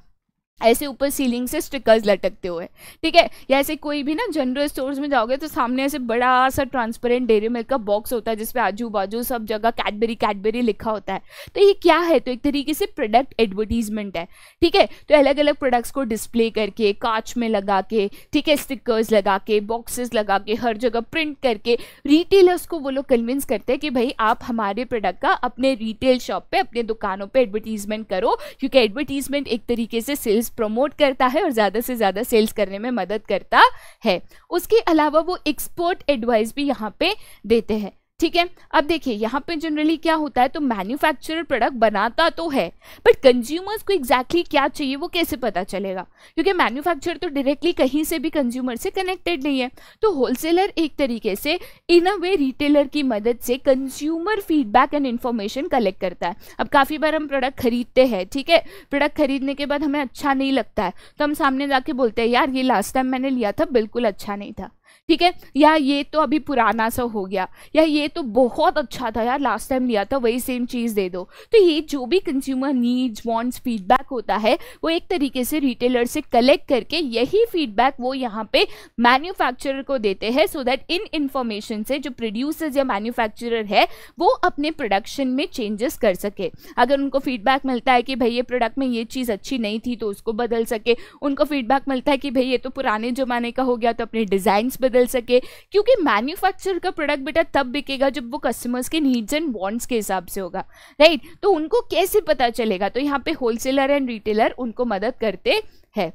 ऐसे ऊपर सीलिंग से स्टिकर्स लटकते हुए ठीक है या ऐसे कोई भी ना जनरल स्टोर्स में जाओगे तो सामने ऐसे बड़ा सा ट्रांसपेरेंट डेरी मिल्क का बॉक्स होता है जिसपे आजू बाजू सब जगह कैडबेरी कैडबेरी लिखा होता है तो ये क्या है तो एक तरीके से प्रोडक्ट एडवर्टीजमेंट है ठीक है तो अलग अलग प्रोडक्ट्स को डिस्प्ले करके कांच में लगा के ठीक है स्टिकर्स लगा के बॉक्सेस लगा के हर जगह प्रिंट करके रिटेलर्स को वो लोग कन्विंस करते हैं कि भाई आप हमारे प्रोडक्ट का अपने रिटेल शॉप पर अपने दुकानों पर एडवर्टीजमेंट करो क्योंकि एडवर्टीजमेंट एक तरीके से सेल्स बिज़नेस प्रमोट करता है और ज़्यादा से ज़्यादा सेल्स करने में मदद करता है उसके अलावा वो एक्सपोर्ट एडवाइस भी यहाँ पे देते हैं ठीक है अब देखिए यहाँ पे जनरली क्या होता है तो मैन्युफैक्चरर प्रोडक्ट बनाता तो है बट कंज्यूमर्स को एग्जैक्टली exactly क्या चाहिए वो कैसे पता चलेगा क्योंकि मैन्युफैक्चरर तो डायरेक्टली कहीं से भी कंज्यूमर से कनेक्टेड नहीं है तो होलसेलर एक तरीके से इन अ वे रिटेलर की मदद से consumer feedback and information collect करता है अब काफ़ी बार हम प्रोडक्ट खरीदते हैं ठीक है प्रोडक्ट खरीदने के बाद हमें अच्छा नहीं लगता है तो हम सामने जाके बोलते हैं यार ये लास्ट टाइम मैंने लिया था बिल्कुल अच्छा नहीं था ठीक है या ये तो अभी पुराना सा हो गया या ये तो बहुत अच्छा था यार लास्ट टाइम लिया था वही सेम चीज़ दे दो तो ये जो भी कंज्यूमर नीड्स वॉन्ट्स फीडबैक होता है वो एक तरीके से रिटेलर से कलेक्ट करके यही फीडबैक वो यहाँ पे मैन्युफैक्चरर को देते हैं सो दैट इन इन्फॉर्मेशन से जो प्रोड्यूसर्स या मैन्युफैक्चरर है वो अपने प्रोडक्शन में चेंजेस कर सके अगर उनको फीडबैक मिलता है कि भाई ये प्रोडक्ट में ये चीज़ अच्छी नहीं थी तो उसको बदल सके उनको फीडबैक मिलता है कि भाई ये तो पुराने ज़माने का हो गया तो अपने डिज़ाइंस बदल बदल सके क्योंकि मैन्युफैक्चर का प्रोडक्ट बेटा तब बिकेगा जब वो कस्टमर्स के नीड्स एंड वॉन्ट्स के हिसाब से होगा राइट right? तो उनको कैसे पता चलेगा तो यहाँ पे होलसेलर एंड रिटेलर उनको मदद करते हैं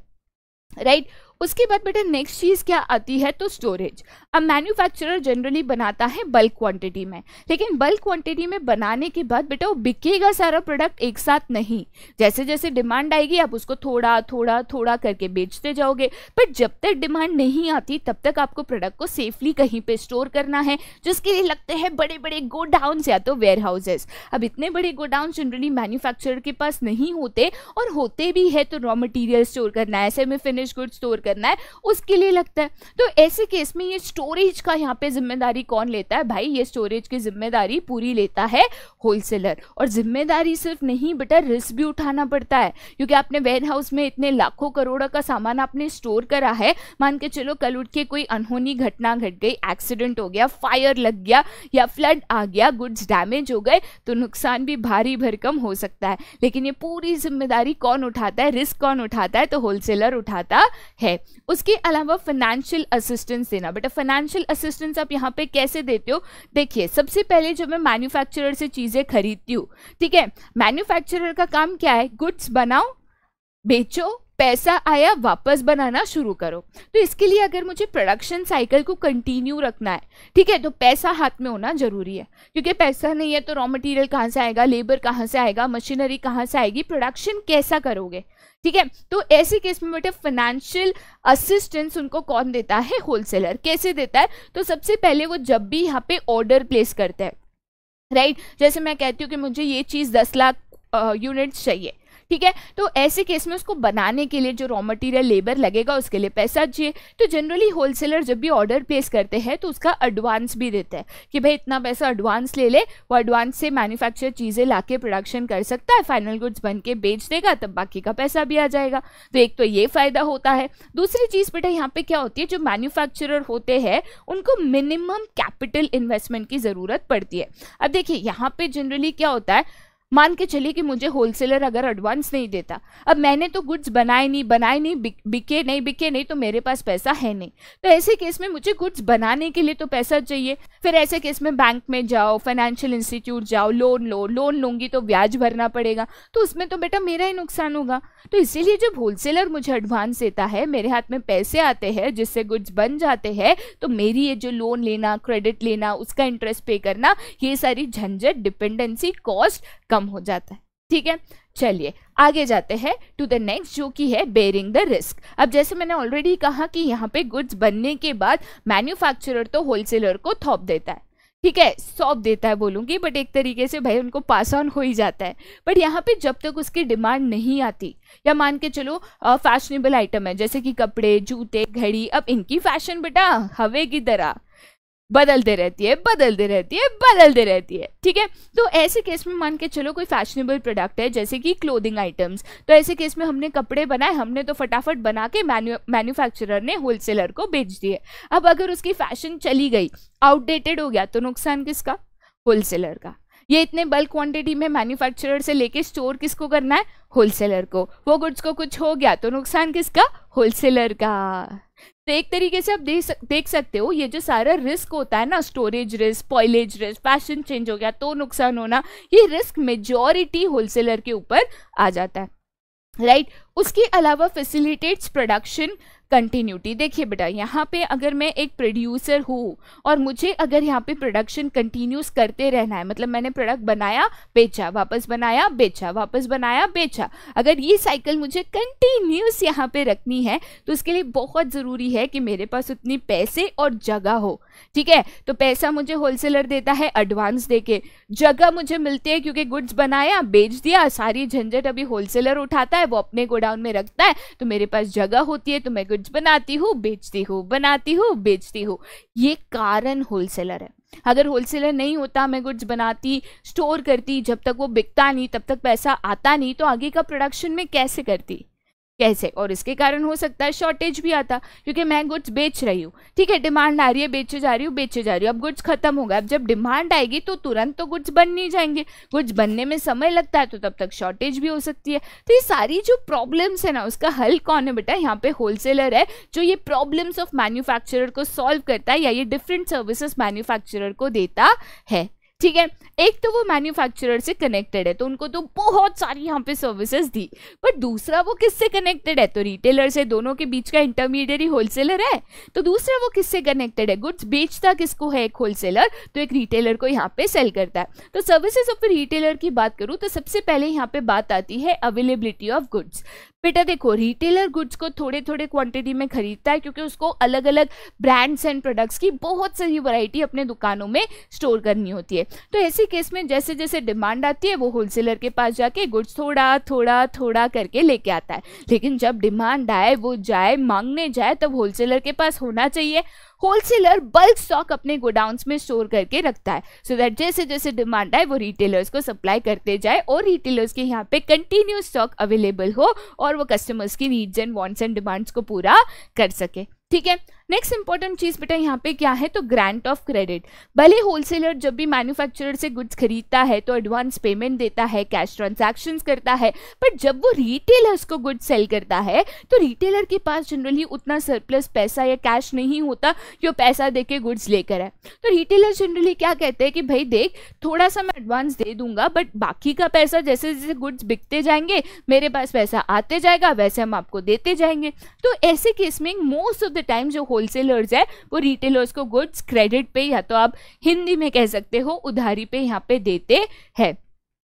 राइट right? उसके बाद बेटा नेक्स्ट चीज़ क्या आती है तो स्टोरेज अब मैन्युफैक्चरर जनरली बनाता है बल्क क्वांटिटी में लेकिन बल्क क्वांटिटी में बनाने के बाद बेटा वो बिकेगा सारा प्रोडक्ट एक साथ नहीं जैसे जैसे डिमांड आएगी आप उसको थोड़ा थोड़ा थोड़ा करके बेचते जाओगे बट जब तक डिमांड नहीं आती तब तक आपको प्रोडक्ट को सेफली कहीं पर स्टोर करना है जिसके लिए लगते हैं बड़े बड़े गोडाउन या तो वेयर हाउसेस अब इतने बड़े गोडाउन जनरली मैन्युफैक्चरर के पास नहीं होते और होते भी है तो रॉ मटेरियल स्टोर करना है ऐसे में फिनिश गुड स्टोर करना है उसके लिए लगता है तो ऐसे केस में ये स्टोरेज का यहाँ पे जिम्मेदारी कौन लेता है भाई ये स्टोरेज की जिम्मेदारी पूरी लेता है होलसेलर और जिम्मेदारी सिर्फ नहीं बेटा रिस्क भी उठाना पड़ता है क्योंकि आपने वेयर हाउस में इतने लाखों करोड़ों का सामान आपने स्टोर करा है मान के चलो कल उठ के कोई अनहोनी घटना घट गई एक्सीडेंट हो गया फायर लग गया या फ्लड आ गया गुड्स डैमेज हो गए तो नुकसान भी भारी भरकम हो सकता है लेकिन ये पूरी जिम्मेदारी कौन उठाता है रिस्क कौन उठाता है तो होलसेलर उठाता है उसके अलावा फाइनेंशियल असिस्टेंस देना बेटा फाइनेंशियल असिस्टेंस आप यहाँ पे कैसे देते हो देखिए सबसे पहले जब मैं मैन्युफैक्चरर से चीज़ें खरीदती हूँ ठीक है मैन्युफैक्चरर का काम क्या है गुड्स बनाओ बेचो पैसा आया वापस बनाना शुरू करो तो इसके लिए अगर मुझे प्रोडक्शन साइकिल को कंटिन्यू रखना है ठीक है तो पैसा हाथ में होना जरूरी है क्योंकि पैसा नहीं है तो रॉ मटेरियल कहाँ से आएगा लेबर कहाँ से आएगा मशीनरी कहाँ से आएगी प्रोडक्शन कैसा करोगे ठीक है तो ऐसे केस में बेटा फाइनेंशियल असिस्टेंस उनको कौन देता है होलसेलर कैसे देता है तो सबसे पहले वो जब भी यहाँ पे ऑर्डर प्लेस करता है राइट जैसे मैं कहती हूँ कि मुझे ये चीज़ दस लाख यूनिट्स चाहिए ठीक है तो ऐसे केस में उसको बनाने के लिए जो रॉ मटेरियल लेबर लगेगा उसके लिए पैसा चाहिए तो जनरली होलसेलर जब भी ऑर्डर प्लेस करते हैं तो उसका एडवांस भी देते हैं कि भाई इतना पैसा एडवांस ले ले वो एडवांस से मैन्युफैक्चर चीज़ें ला प्रोडक्शन कर सकता है फाइनल गुड्स बन के बेच देगा तब बाकी का पैसा भी आ जाएगा तो एक तो ये फ़ायदा होता है दूसरी चीज़ बेटा यहाँ पे क्या होती है जो मैन्युफैक्चर होते हैं उनको मिनिमम कैपिटल इन्वेस्टमेंट की ज़रूरत पड़ती है अब देखिए यहाँ पे जनरली क्या होता है मान के चलिए कि मुझे होलसेलर अगर एडवांस नहीं देता अब मैंने तो गुड्स बनाए नहीं बनाए नहीं बिक, बिके नहीं बिके नहीं तो मेरे पास पैसा है नहीं तो ऐसे केस में मुझे गुड्स बनाने के लिए तो पैसा चाहिए फिर ऐसे केस में बैंक में जाओ फाइनेंशियल इंस्टीट्यूट जाओ लोन लो लोन लूंगी तो ब्याज भरना पड़ेगा तो उसमें तो बेटा मेरा ही नुकसान होगा तो इसीलिए जब होलसेलर मुझे एडवांस देता है मेरे हाथ में पैसे आते हैं जिससे गुड्स बन जाते हैं तो मेरी ये जो लोन लेना क्रेडिट लेना उसका इंटरेस्ट पे करना ये सारी झंझट डिपेंडेंसी कॉस्ट कम हो जाता है ठीक है चलिए आगे जाते हैं टू द नेक्स्ट जो कि है बेरिंग द रिस्क अब जैसे मैंने ऑलरेडी कहा कि यहाँ पे गुड्स बनने के बाद मैन्युफैक्चरर तो होलसेलर को थोप देता है ठीक है सौंप देता है बोलूँगी बट एक तरीके से भाई उनको पास ऑन हो ही जाता है बट यहाँ पे जब तक उसकी डिमांड नहीं आती या मान के चलो फैशनेबल आइटम है जैसे कि कपड़े जूते घड़ी अब इनकी फैशन बेटा हवे की तरह बदलते रहती है बदलते रहती है बदलते रहती है ठीक है तो ऐसे केस में मान के चलो कोई फैशनेबल प्रोडक्ट है जैसे कि क्लोथिंग आइटम्स तो ऐसे केस में हमने कपड़े बनाए हमने तो फटाफट बना के मैन्युफैक्चरर ने होलसेलर को बेच दिए अब अगर उसकी फैशन चली गई आउटडेटेड हो गया तो नुकसान किसका होलसेलर का ये इतने बल्क क्वांटिटी में मैन्युफैक्चरर से लेके स्टोर किसको करना है होलसेलर को वो गुड्स को कुछ हो गया तो नुकसान किसका होलसेलर का तो एक तरीके से आप देख सक, देख सकते हो ये जो सारा रिस्क होता है ना storage risk spoilage risk fashion change हो गया तो नुकसान होना ये रिस्क मेजोरिटी होलसेलर के ऊपर आ जाता है राइट right? उसके अलावा फैसिलिटेट्स प्रोडक्शन कंटिन्यूटी देखिए बेटा यहाँ पे अगर मैं एक प्रोड्यूसर हूँ और मुझे अगर यहाँ पे प्रोडक्शन कंटिन्यूस करते रहना है मतलब मैंने प्रोडक्ट बनाया बेचा वापस बनाया बेचा वापस बनाया बेचा अगर ये साइकिल मुझे कंटिन्यूस यहाँ पे रखनी है तो उसके लिए बहुत ज़रूरी है कि मेरे पास उतनी पैसे और जगह हो ठीक है तो पैसा मुझे होलसेलर देता है एडवांस देके जगह मुझे मिलती है क्योंकि गुड्स बनाया बेच दिया सारी झंझट अभी होलसेलर उठाता है वो अपने गोडाउन में रखता है तो मेरे पास जगह होती है तो मैं गुड्स बनाती हूँ बेचती हूँ बनाती हूँ बेचती हूँ ये कारण होलसेलर है अगर होलसेलर नहीं होता मैं गुड्स बनाती स्टोर करती जब तक वो बिकता नहीं तब तक पैसा आता नहीं तो आगे का प्रोडक्शन में कैसे करती कैसे और इसके कारण हो सकता है शॉर्टेज भी आता क्योंकि मैं गुड्स बेच रही हूँ ठीक है डिमांड आ रही है बेचे जा रही हूँ बेचे जा रही हूँ अब गुड्स खत्म होगा अब जब डिमांड आएगी तो तुरंत तो गुड्स बन नहीं जाएंगे गुड्स बनने में समय लगता है तो तब तक शॉर्टेज भी हो सकती है तो ये सारी जो प्रॉब्लम्स है ना उसका हल कौन है बेटा यहाँ पे होलसेलर है जो ये प्रॉब्लम्स ऑफ मैन्युफैक्चरर को सॉल्व करता है या ये डिफरेंट सर्विसेज मैन्युफैक्चरर को देता है ठीक है एक तो वो मैन्युफैक्चरर से कनेक्टेड है तो उनको तो बहुत सारी यहाँ पे सर्विसेज दी बट दूसरा वो किससे कनेक्टेड है तो रिटेलर से दोनों के बीच का इंटरमीडिएट होलसेलर है तो दूसरा वो किससे कनेक्टेड है गुड्स बेचता किसको है एक होलसेलर तो एक रिटेलर को यहाँ पे सेल करता है तो सर्विसेज ऑफ रिटेलर की बात करूँ तो सबसे पहले यहाँ पे बात आती है अवेलेबिलिटी ऑफ गुड्स बेटा देखो रिटेलर गुड्स को थोड़े थोड़े क्वांटिटी में खरीदता है क्योंकि उसको अलग अलग ब्रांड्स एंड प्रोडक्ट्स की बहुत सारी वैरायटी अपने दुकानों में स्टोर करनी होती है तो ऐसे केस में जैसे जैसे डिमांड आती है वो होलसेलर के पास जाके गुड्स थोड़ा थोड़ा थोड़ा करके लेके आता है लेकिन जब डिमांड आए वो जाए मांगने जाए तब होलसेलर के पास होना चाहिए होलसेलर बल्क स्टॉक अपने गोडाउन में स्टोर करके रखता है सो so दैट जैसे जैसे डिमांड आए वो रिटेलर्स को सप्लाई करते जाए और रिटेलर्स के यहाँ पे कंटिन्यू स्टॉक अवेलेबल हो और वो कस्टमर्स की needs and wants and demands को पूरा कर सके ठीक है नेक्स्ट इंपॉर्टेंट चीज़ बेटा यहाँ पे क्या है तो ग्रांट ऑफ क्रेडिट भले होलसेलर जब भी मैन्युफैक्चरर से गुड्स खरीदता है तो एडवांस पेमेंट देता है कैश ट्रांजेक्शन करता है बट जब वो रिटेलर्स को गुड्स सेल करता है तो रिटेलर के पास जनरली उतना सरप्लस पैसा या कैश नहीं होता जो पैसा दे के गुड्स लेकर है तो रिटेलर जनरली क्या कहते हैं कि भाई देख थोड़ा सा मैं एडवांस दे दूंगा बट बाकी का पैसा जैसे जैसे गुड्स बिकते जाएंगे मेरे पास पैसा आते जाएगा वैसे हम आपको देते जाएंगे तो ऐसे केस में मोस्ट ऑफ द टाइम जो हो होलसेलर्स है वो रिटेलर्स को गुड्स क्रेडिट पे या तो आप हिंदी में कह सकते हो उधारी पे यहाँ पे देते हैं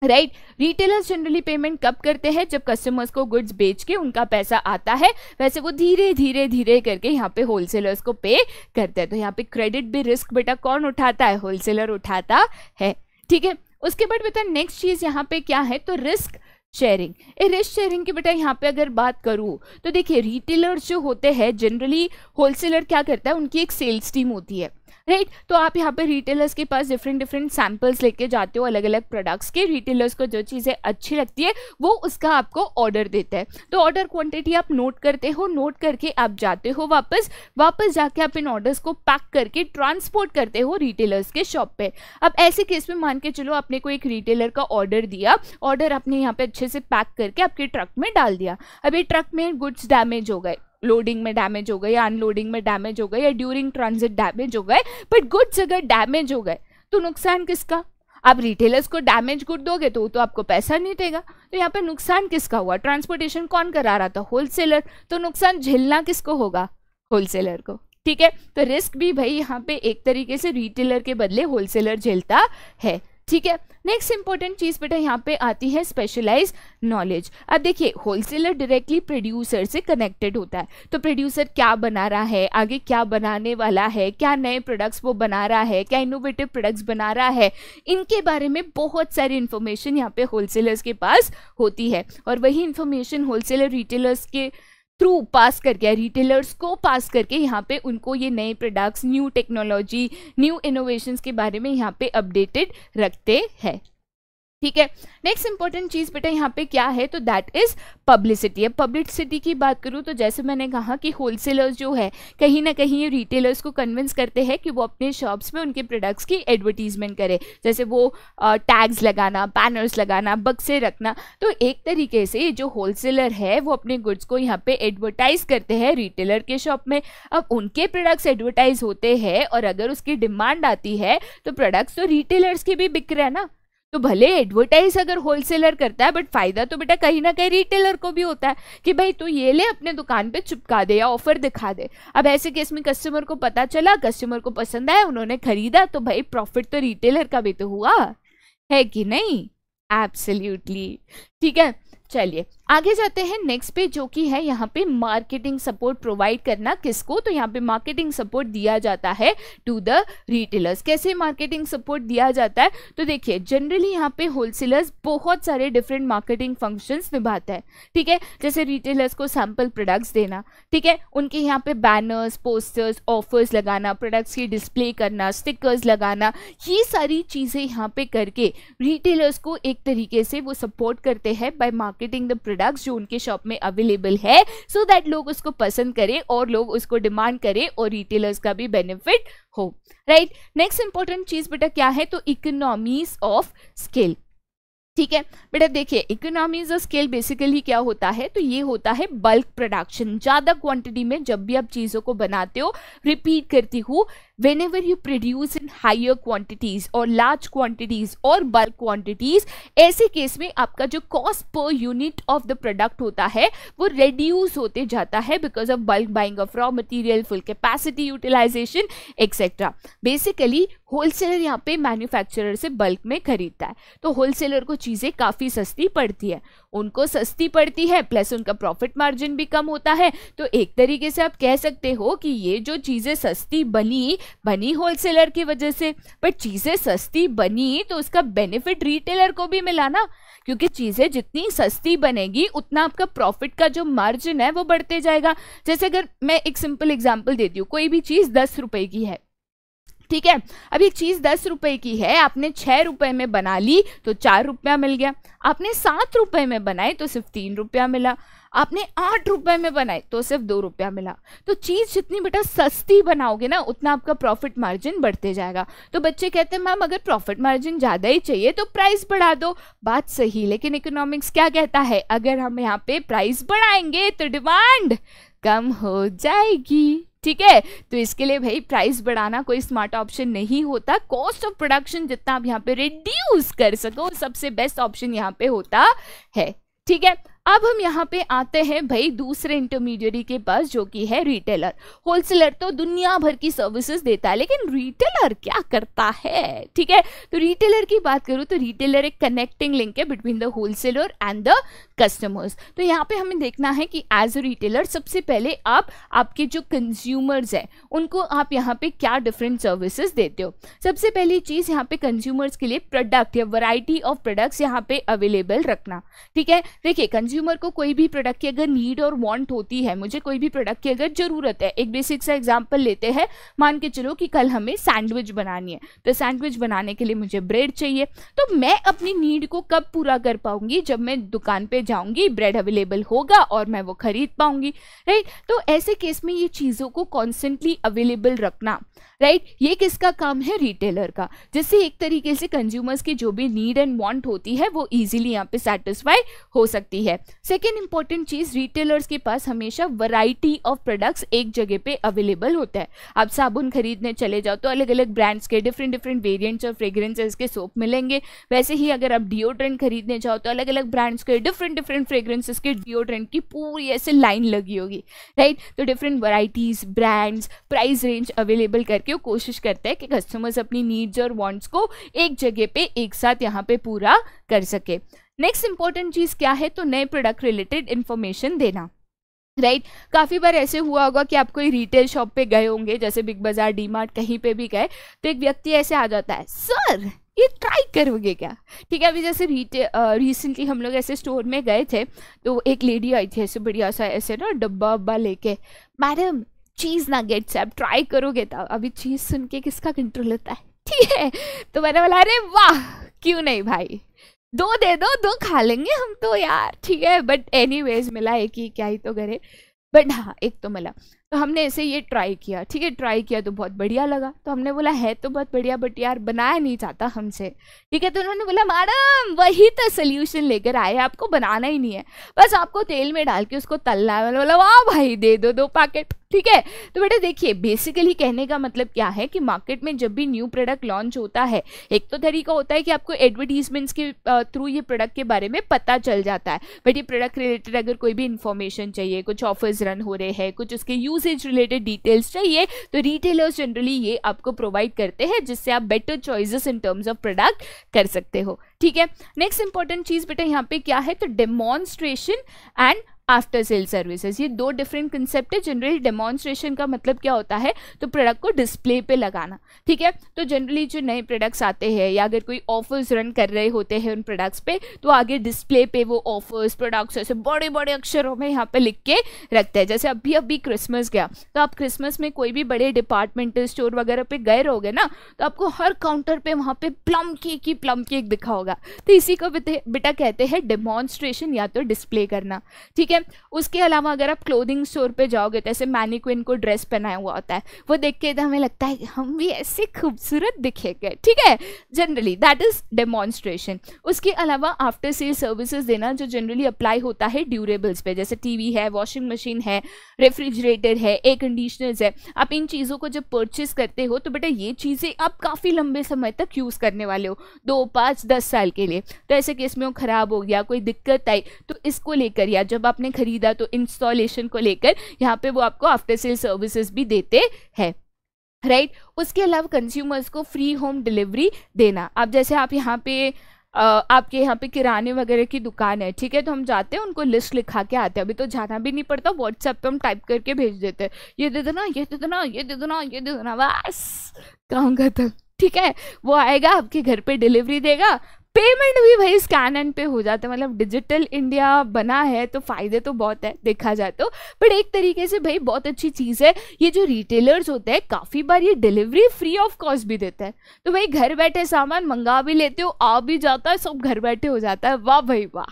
राइट रिटेलर्स जनरली पेमेंट कब करते हैं जब कस्टमर्स को गुड्स बेच के उनका पैसा आता है वैसे वो धीरे धीरे धीरे करके यहाँ पे होलसेलर्स को पे करते हैं तो यहाँ पे क्रेडिट भी रिस्क बेटा कौन उठाता है होलसेलर उठाता है ठीक है उसके बाद बेटा नेक्स्ट चीज़ यहाँ पे क्या है तो risk sharing a risk sharing की बेटा यहाँ पे अगर बात करूँ तो देखिए रिटेलर जो होते हैं जनरली होलसेलर क्या करता है उनकी एक सेल्स टीम होती है राइट तो आप यहाँ पे रिटेलर्स के पास डिफरेंट डिफरेंट सैम्पल्स लेके जाते हो अलग अलग प्रोडक्ट्स के रिटेलर्स को जो चीज़ें अच्छी लगती है वो उसका आपको ऑर्डर देता है तो ऑर्डर क्वान्टिटी आप नोट करते हो नोट करके आप जाते हो वापस वापस जाके आप इन ऑर्डर्स को पैक करके ट्रांसपोर्ट करते हो रिटेलर्स के शॉप पर अब ऐसे केस में मान के चलो आपने को एक रिटेलर का ऑर्डर दिया ऑर्डर आपने यहाँ पर अच्छे से पैक करके आपके ट्रक में डाल दिया अब ये ट्रक में गुड्स डैमेज हो गए लोडिंग में डैमेज हो गए या अनलोडिंग में डैमेज हो गए या ड्यूरिंग ट्रांजिट डैमेज हो गए बट गुड्स अगर डैमेज हो गए तो नुकसान किसका आप रिटेलर्स को डैमेज गुड दोगे तो वो तो आपको पैसा नहीं देगा तो यहाँ पर नुकसान किसका हुआ ट्रांसपोर्टेशन कौन करा रहा था होलसेलर तो नुकसान झेलना किसको होगा होलसेलर को ठीक है तो रिस्क भी भाई यहाँ पे एक तरीके से रिटेलर के बदले होलसेलर झेलता है ठीक है नेक्स्ट इंपॉर्टेंट चीज़ बेटा यहाँ पे आती है स्पेशलाइज नॉलेज अब देखिए होलसेलर डायरेक्टली प्रोड्यूसर से कनेक्टेड होता है तो प्रोड्यूसर क्या बना रहा है आगे क्या बनाने वाला है क्या नए प्रोडक्ट्स वो बना रहा है क्या इनोवेटिव प्रोडक्ट्स बना रहा है इनके बारे में बहुत सारी इन्फॉर्मेशन यहाँ पे होलसेलर्स के पास होती है और वही इन्फॉर्मेशन होलसेलर रिटेलर्स के थ्रू पास करके रिटेलर्स को पास करके यहाँ पे उनको ये नए products new technology new innovations के बारे में यहाँ पे अपडेटेड रखते हैं ठीक है नेक्स्ट इंपॉर्टेंट चीज़ बेटा यहाँ पे क्या है तो दैट इज़ पब्लिसिटी अब पब्लिसिटी की बात करूँ तो जैसे मैंने कहा कि होलसेलर्स जो है कहीं ना कहीं रिटेलर्स को कन्विंस करते हैं कि वो अपने शॉप्स में उनके प्रोडक्ट्स की एडवर्टीजमेंट करें जैसे वो टैग्स लगाना बैनर्स लगाना बक्से रखना तो एक तरीके से जो होलसेलर है वो अपने गुड्स को यहाँ पर एडवर्टाइज़ करते हैं रिटेलर के शॉप में अब उनके प्रोडक्ट्स एडवर्टाइज होते हैं और अगर उसकी डिमांड आती है तो प्रोडक्ट्स तो रिटेलर्स के भी बिक रहे हैं ना तो भले एडवर्टाइज अगर होलसेलर करता है बट फायदा तो बेटा कहीं ना कहीं रिटेलर को भी होता है कि भाई तू ये ले अपने दुकान पे चिपका दे या ऑफर दिखा दे अब ऐसे केस में कस्टमर को पता चला कस्टमर को पसंद आया उन्होंने खरीदा तो भाई प्रॉफिट तो रिटेलर का भी तो हुआ है कि नहीं एब्सोल्यूटली ठीक है चलिए आगे जाते हैं नेक्स्ट पे जो कि है यहाँ पे मार्केटिंग सपोर्ट प्रोवाइड करना किसको तो यहाँ पे मार्केटिंग सपोर्ट दिया जाता है टू द रिटेलर्स कैसे मार्केटिंग सपोर्ट दिया जाता है तो देखिए जनरली यहाँ पे होलसेलर्स बहुत सारे डिफरेंट मार्केटिंग फंक्शंस निभाता है ठीक है जैसे रिटेलर्स को सैम्पल प्रोडक्ट्स देना ठीक है उनके यहाँ पे बैनर्स पोस्टर्स ऑफर्स लगाना प्रोडक्ट्स की डिस्प्ले करना स्टिकर्स लगाना ये सारी चीज़ें यहाँ पे करके रिटेलर्स को एक तरीके से वो सपोर्ट करते हैं बाय मार्केटिंग द प्रोडक्ट्स जो उनके शॉप में अवेलेबल है सो so दैट लोग उसको पसंद करें और लोग उसको डिमांड करें और रिटेलर्स का भी बेनिफिट हो राइट नेक्स्ट इंपॉर्टेंट चीज़ बेटा क्या है तो इकोनॉमीज ऑफ स्केल ठीक है बेटा देखिए इकोनॉमीज ऑफ स्केल बेसिकली क्या होता है तो ये होता है बल्क प्रोडक्शन ज़्यादा क्वांटिटी में जब भी आप चीज़ों को बनाते हो रिपीट करती हूँ whenever you produce in higher quantities और लार्ज क्वांटिटीज और बल्क क्वांटिटीज ऐसे केस में आपका जो cost per unit of the product होता है वो रिड्यूस होते जाता है because of bulk buying of raw material full capacity utilization etcetera basically wholesaler यहाँ पे मैन्युफैक्चरर से बल्क में खरीदता है तो होलसेलर को चीज़ें काफ़ी सस्ती पड़ती है उनको सस्ती पड़ती है प्लस उनका प्रॉफिट मार्जिन भी कम होता है तो एक तरीके से आप कह सकते हो कि ये जो चीज़ें सस्ती बनी बनी होलसेलर की वजह से बट चीज़ें सस्ती बनी तो उसका बेनिफिट रिटेलर को भी मिला ना क्योंकि चीज़ें जितनी सस्ती बनेगी उतना आपका प्रॉफिट का जो मार्जिन है वो बढ़ते जाएगा जैसे अगर मैं एक सिंपल एग्जाम्पल दे दूँ कोई भी चीज़ दस रुपये की है ठीक है अब ये चीज़ दस रुपये की है आपने छः रुपये में बना ली तो चार रुपया मिल गया आपने सात रुपये में बनाई तो सिर्फ तीन रुपया मिला आपने आठ रुपये में बनाई तो सिर्फ दो रुपया मिला तो चीज़ जितनी बेटा सस्ती बनाओगे ना उतना आपका प्रॉफिट मार्जिन बढ़ते जाएगा तो बच्चे कहते हैं मैम अगर प्रॉफिट मार्जिन ज़्यादा ही चाहिए तो प्राइस बढ़ा दो बात सही लेकिन इकोनॉमिक्स क्या कहता है अगर हम यहाँ पे प्राइस बढ़ाएंगे तो डिमांड कम हो जाएगी ठीक है तो इसके लिए भाई प्राइस बढ़ाना कोई स्मार्ट ऑप्शन नहीं होता कॉस्ट ऑफ प्रोडक्शन जितना आप यहाँ पे रिड्यूस कर सको सबसे बेस्ट ऑप्शन यहाँ पे होता है ठीक है अब हम यहाँ पे आते हैं भाई दूसरे इंटरमीडियरी के पास जो कि है रिटेलर होलसेलर तो दुनिया भर की सर्विसेज देता है लेकिन रिटेलर क्या करता है ठीक है तो रिटेलर की बात करूँ तो रिटेलर एक कनेक्टिंग लिंक है between the wholesaler and the customers तो यहाँ पे हमें देखना है कि एज अ रिटेलर सबसे पहले आप आपके जो कंज्यूमर्स हैं उनको आप यहाँ पे क्या डिफरेंट सर्विसेज देते हो सबसे पहली चीज़ यहाँ पे कंज्यूमर्स के लिए प्रोडक्ट या वराइटी ऑफ प्रोडक्ट्स यहाँ पे अवेलेबल रखना ठीक है देखिए कंज्यूमर कंज्यूमर को कोई भी प्रोडक्ट की अगर नीड और वांट होती है मुझे कोई भी प्रोडक्ट की अगर ज़रूरत है एक बेसिक सा एग्जाम्पल लेते हैं मान के चलो कि कल हमें सैंडविच बनानी है तो सैंडविच बनाने के लिए मुझे ब्रेड चाहिए तो मैं अपनी नीड को कब पूरा कर पाऊंगी जब मैं दुकान पर जाऊँगी ब्रेड अवेलेबल होगा और मैं वो खरीद पाऊँगी राइट तो ऐसे केस में ये चीज़ों को कॉन्स्टेंटली अवेलेबल रखना राइट ये किसका काम है रिटेलर का जिससे एक तरीके से कंज्यूमर्स की जो भी नीड एंड वांट होती है वो ईजिली यहाँ पे सेटिस्फाई हो सकती है सेकेंड इंपॉर्टेंट चीज़ रिटेलर्स के पास हमेशा वराइटी ऑफ प्रोडक्ट्स एक जगह पे अवेलेबल होता है आप साबुन खरीदने चले जाओ तो अलग अलग ब्रांड्स के डिफरेंट डिफरेंट वेरिएंट्स और फ्रेग्रेंसेज के सोप मिलेंगे वैसे ही अगर आप डिओड्रेंट खरीदने जाओ तो अलग अलग ब्रांड्स के डिफरेंट डिफरेंट फ्रेग्रेंसेस के डिओड्रेंट की पूरी ऐसे लाइन लगी होगी राइट तो different varieties brands price range available करके वो कोशिश करता है कि कस्टमर्स अपनी नीड्स और वॉन्ट्स को एक जगह पे एक साथ यहाँ पे पूरा कर सके नेक्स्ट इंपॉर्टेंट चीज़ क्या है तो नए प्रोडक्ट रिलेटेड इन्फॉर्मेशन देना राइट right? काफ़ी बार ऐसे हुआ होगा कि आप कोई रिटेल शॉप पे गए होंगे जैसे बिग बाज़ार डी मार्ट कहीं पे भी गए तो एक व्यक्ति ऐसे आ जाता है सर ये ट्राई करोगे क्या ठीक है अभी जैसे रिसेंटली हम लोग ऐसे स्टोर में गए थे तो एक लेडी आई थी ऐसे बढ़िया सा ऐसे ना डब्बा वब्बा लेके मैडम चीज़ ना गेट से आप ट्राई करोगे तो अभी चीज़ सुन के किसका कंट्रोल होता है ठीक है तो मैंने बोला अरे वाह क्यों नहीं भाई दो दे दो दो खा लेंगे हम तो यार ठीक है बट एनी मिला एक ही क्या ही तो करे बट हाँ एक तो मिला तो हमने ऐसे ये ट्राई किया ठीक है ट्राई किया तो बहुत बढ़िया लगा तो हमने बोला है तो बहुत बढ़िया बट यार बनाया नहीं जाता हमसे ठीक है तो उन्होंने बोला मैडम वही तो सोल्यूशन लेकर आए आपको बनाना ही नहीं है बस आपको तेल में डाल के उसको तलना है बोला वाह भाई दे दो दो पैकेट ठीक है तो बेटा देखिए बेसिकली कहने का मतलब क्या है कि मार्केट में जब भी न्यू प्रोडक्ट लॉन्च होता है एक तो तरीका होता है कि आपको एडवर्टीजमेंट्स के थ्रू ये प्रोडक्ट के बारे में पता चल जाता है बट ये प्रोडक्ट रिलेटेड अगर कोई भी इन्फॉर्मेशन चाहिए कुछ ऑफर्स रन हो रहे हैं कुछ उसके यूज यूसेज रिलेटेड डिटेल्स चाहिए तो रिटेलर्स जनरली ये आपको प्रोवाइड करते हैं जिससे आप better choices in terms of product कर सकते हो ठीक है नेक्स्ट इंपॉर्टेंट चीज़ बेटा यहाँ पे क्या है तो demonstration and after sale services ये दो डिफरेंट कंसेप्ट है जनरली डेमॉन्स्ट्रेशन का मतलब क्या होता है तो प्रोडक्ट को डिस्प्ले पे लगाना ठीक है तो जनरली जो नए प्रोडक्ट्स आते हैं या अगर कोई ऑफर्स रन कर रहे होते हैं उन प्रोडक्ट्स पे तो आगे डिस्प्ले पे वो ऑफर्स प्रोडक्ट्स ऐसे बड़े बड़े अक्षरों में यहाँ पे लिख के रखते हैं जैसे अभी अभी क्रिसमस गया तो आप क्रिसमस में कोई भी बड़े डिपार्टमेंटल स्टोर वगैरह पे गए रहोगे ना तो आपको हर काउंटर पे वहाँ पे प्लम केक ही प्लम केक दिखा होगा तो इसी को बेटा कहते हैं डेमॉन्स्ट्रेशन या तो डिस्प्ले करना ठीक है है उसके अलावा अगर आप क्लोथिंग स्टोर पे जाओगे तो ऐसे मैनिक्विन को ड्रेस पहनाया हुआ होता है वो देख के तो हमें लगता है हम भी ऐसे खूबसूरत दिखेंगे ठीक है जनरली दैट इज़ डेमॉन्स्ट्रेशन उसके अलावा आफ्टर सेल सर्विसेज देना जो जनरली अप्लाई होता है ड्यूरेबल्स पे जैसे टी है वॉशिंग मशीन है रेफ्रिजरेटर है एयर कंडीशनर्स है आप इन चीज़ों को जब परचेस करते हो तो बेटा ये चीज़ें आप काफ़ी लंबे समय तक यूज़ करने वाले हो दो पाँच दस साल के लिए तो ऐसे केस में वो ख़राब हो गया कोई दिक्कत आई तो इसको लेकर या जब आपने आपने ख़रीदा तो इंस्टॉलेशन को लेकर यहाँ पे वो आपको आफ्टर सेल सर्विसेज भी देते हैं राइट right? उसके अलावा कंज्यूमर्स को फ्री होम डिलीवरी देना आप जैसे आप यहाँ पे आ, आपके यहाँ पे किराने वगैरह की दुकान है ठीक है तो हम जाते हैं उनको लिस्ट लिखा के आते हैं अभी तो जाना भी नहीं पड़ता व्हाट्सएप पे हम टाइप करके भेज देते हैं ये दे देना ये दे देना ये दे देना ये दे देना बस कहूँगा तक ठीक है वो आएगा आपके घर पे डिलीवरी देगा पेमेंट भी भाई स्कैन एंड पे हो जाता है मतलब डिजिटल इंडिया बना है तो फ़ायदे तो बहुत है देखा जाए तो बट एक तरीके से भाई बहुत अच्छी चीज़ है ये जो रिटेलर्स होते हैं काफ़ी बार ये डिलीवरी फ्री ऑफ कॉस्ट भी देते हैं तो भाई घर बैठे सामान मंगा भी लेते हो आ भी जाता है सब घर बैठे हो जाता है वाह भाई वाह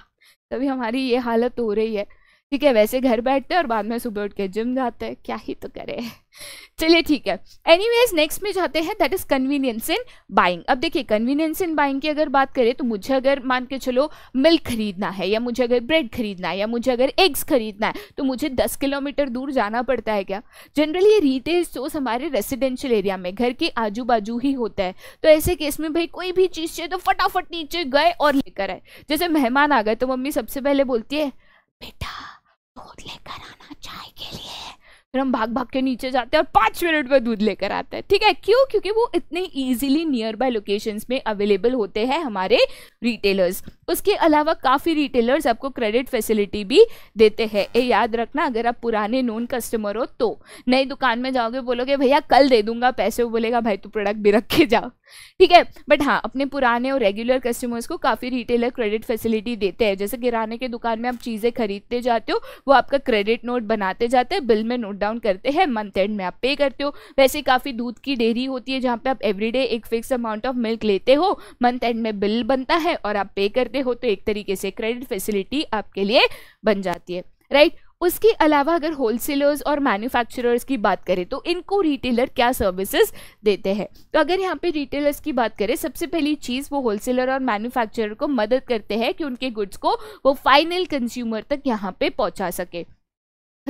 तभी हमारी ये हालत हो रही है ठीक है वैसे घर बैठते हैं और बाद में सुबह उठ के जिम जाते हैं क्या ही तो करे चलिए ठीक है एनीवेज नेक्स्ट में जाते हैं that is convenience in buying अब देखिए कन्वीनियंस इन बाइंग की अगर बात करें तो मुझे अगर मान के चलो मिल्क खरीदना है या मुझे अगर ब्रेड खरीदना है या मुझे अगर एग्स खरीदना है तो मुझे दस किलोमीटर दूर जाना पड़ता है क्या जनरली ये रिटेल स्टोर्स हमारे रेसिडेंशियल एरिया में घर के आजू बाजू ही होता है तो ऐसे केस में भाई कोई भी चीज़ चाहिए तो फटाफट नीचे गए और लेकर आए जैसे मेहमान आ गए तो मम्मी सबसे पहले बोलती है बेटा दूध लेकर आना चाय के लिए फिर हम भाग भाग के नीचे जाते हैं और पाँच मिनट में दूध लेकर आते हैं ठीक है क्यों क्योंकि वो इतने इजीली नियर बाय लोकेशंस में अवेलेबल होते हैं हमारे रिटेलर्स उसके अलावा काफ़ी रिटेलर्स आपको क्रेडिट फैसिलिटी भी देते हैं ये याद रखना अगर आप पुराने नॉन कस्टमर हो तो नई दुकान में जाओगे बोलोगे भैया कल दे दूंगा पैसे वो बोलेगा भाई तू प्रोडक्ट भी रख के जाओ ठीक है बट हाँ अपने पुराने और रेगुलर कस्टमर्स को काफ़ी रिटेलर क्रेडिट फैसिलिटी देते हैं जैसे किराने के दुकान में आप चीज़ें खरीदते जाते हो वो आपका क्रेडिट नोट बनाते जाते हैं बिल में नोट डाउन करते हैं मंथ एंड में आप पे करते हो वैसे काफ़ी दूध की डेयरी होती है जहाँ पे आप एवरीडे एक फिक्स अमाउंट ऑफ मिल्क लेते हो मंथ एंड में बिल बनता है और आप पे करते हो तो एक तरीके से क्रेडिट फैसिलिटी आपके लिए बन जाती है राइट right? उसके अलावा अगर होलसेलर्स और मैन्युफैक्चरर्स की बात करें तो इनको रिटेलर क्या सर्विसेज देते हैं तो अगर यहाँ पे रिटेलर्स की बात करें सबसे पहली चीज़ वो होलसेलर और मैन्युफैक्चरर को मदद करते हैं कि उनके गुड्स को वो फाइनल कंज्यूमर तक यहाँ पे पहुँचा सके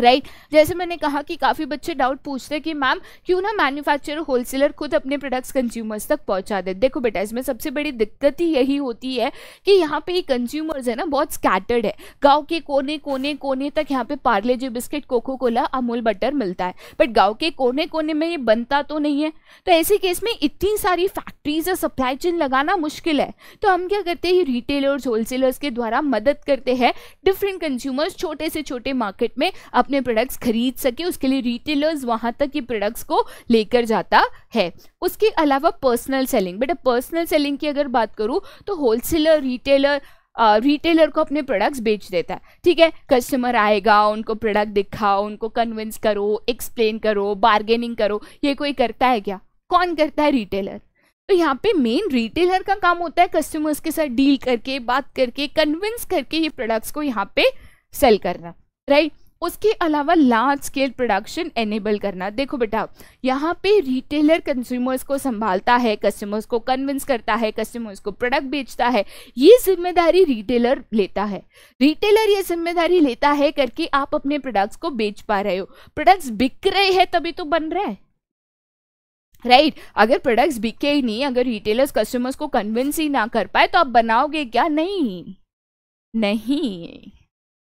राइट right? जैसे मैंने कहा कि काफ़ी बच्चे डाउट पूछते हैं कि मैम क्यों ना मैन्युफैक्चरर होलसेलर खुद अपने प्रोडक्ट्स कंज्यूमर्स तक पहुंचा दे देखो बेटा इसमें सबसे बड़ी दिक्कत ही यही होती है कि यहाँ पे ये कंज्यूमर्स है ना बहुत स्कैटर्ड है गांव के कोने कोने कोने तक यहाँ पे Parle G biscuit Coca Cola Amul butter मिलता है बट गाँव के कोने कोने में ये बनता तो नहीं है तो ऐसे केस में इतनी सारी फैक्ट्रीज और सप्लाई चेन लगाना मुश्किल है तो हम क्या करते हैं रिटेलर्स होलसेलर्स के द्वारा मदद करते हैं डिफरेंट कंज्यूमर्स छोटे से छोटे मार्केट में अपने प्रोडक्ट्स खरीद सके उसके लिए रिटेलर्स वहाँ तक ये प्रोडक्ट्स को लेकर जाता है उसके अलावा पर्सनल सेलिंग बेटा पर्सनल सेलिंग की अगर बात करूँ तो होलसेलर रिटेलर रिटेलर uh, को अपने प्रोडक्ट्स बेच देता है ठीक है कस्टमर आएगा उनको प्रोडक्ट दिखाओ उनको कन्विंस करो एक्सप्लेन करो बार्गेनिंग करो ये कोई करता है क्या कौन करता है रिटेलर तो यहाँ पे मेन रिटेलर का काम होता है कस्टमर्स के साथ डील करके बात करके कन्विंस करके ये प्रोडक्ट्स को यहाँ पे सेल करना राइट उसके अलावा लार्ज स्केल प्रोडक्शन एनेबल करना देखो बेटा यहाँ पे रिटेलर कंज्यूमर्स को संभालता है कस्टमर्स को कन्विंस करता है कस्टमर्स को प्रोडक्ट बेचता है ये जिम्मेदारी रिटेलर लेता है रिटेलर ये जिम्मेदारी लेता है करके आप अपने प्रोडक्ट्स को बेच पा रहे हो प्रोडक्ट्स बिक रहे हैं तभी तो बन रहे हैं राइट right. अगर प्रोडक्ट्स बिके ही नहीं अगर रिटेलर्स कस्टमर्स को कन्विंस ही ना कर पाए तो आप बनाओगे क्या नहीं नहीं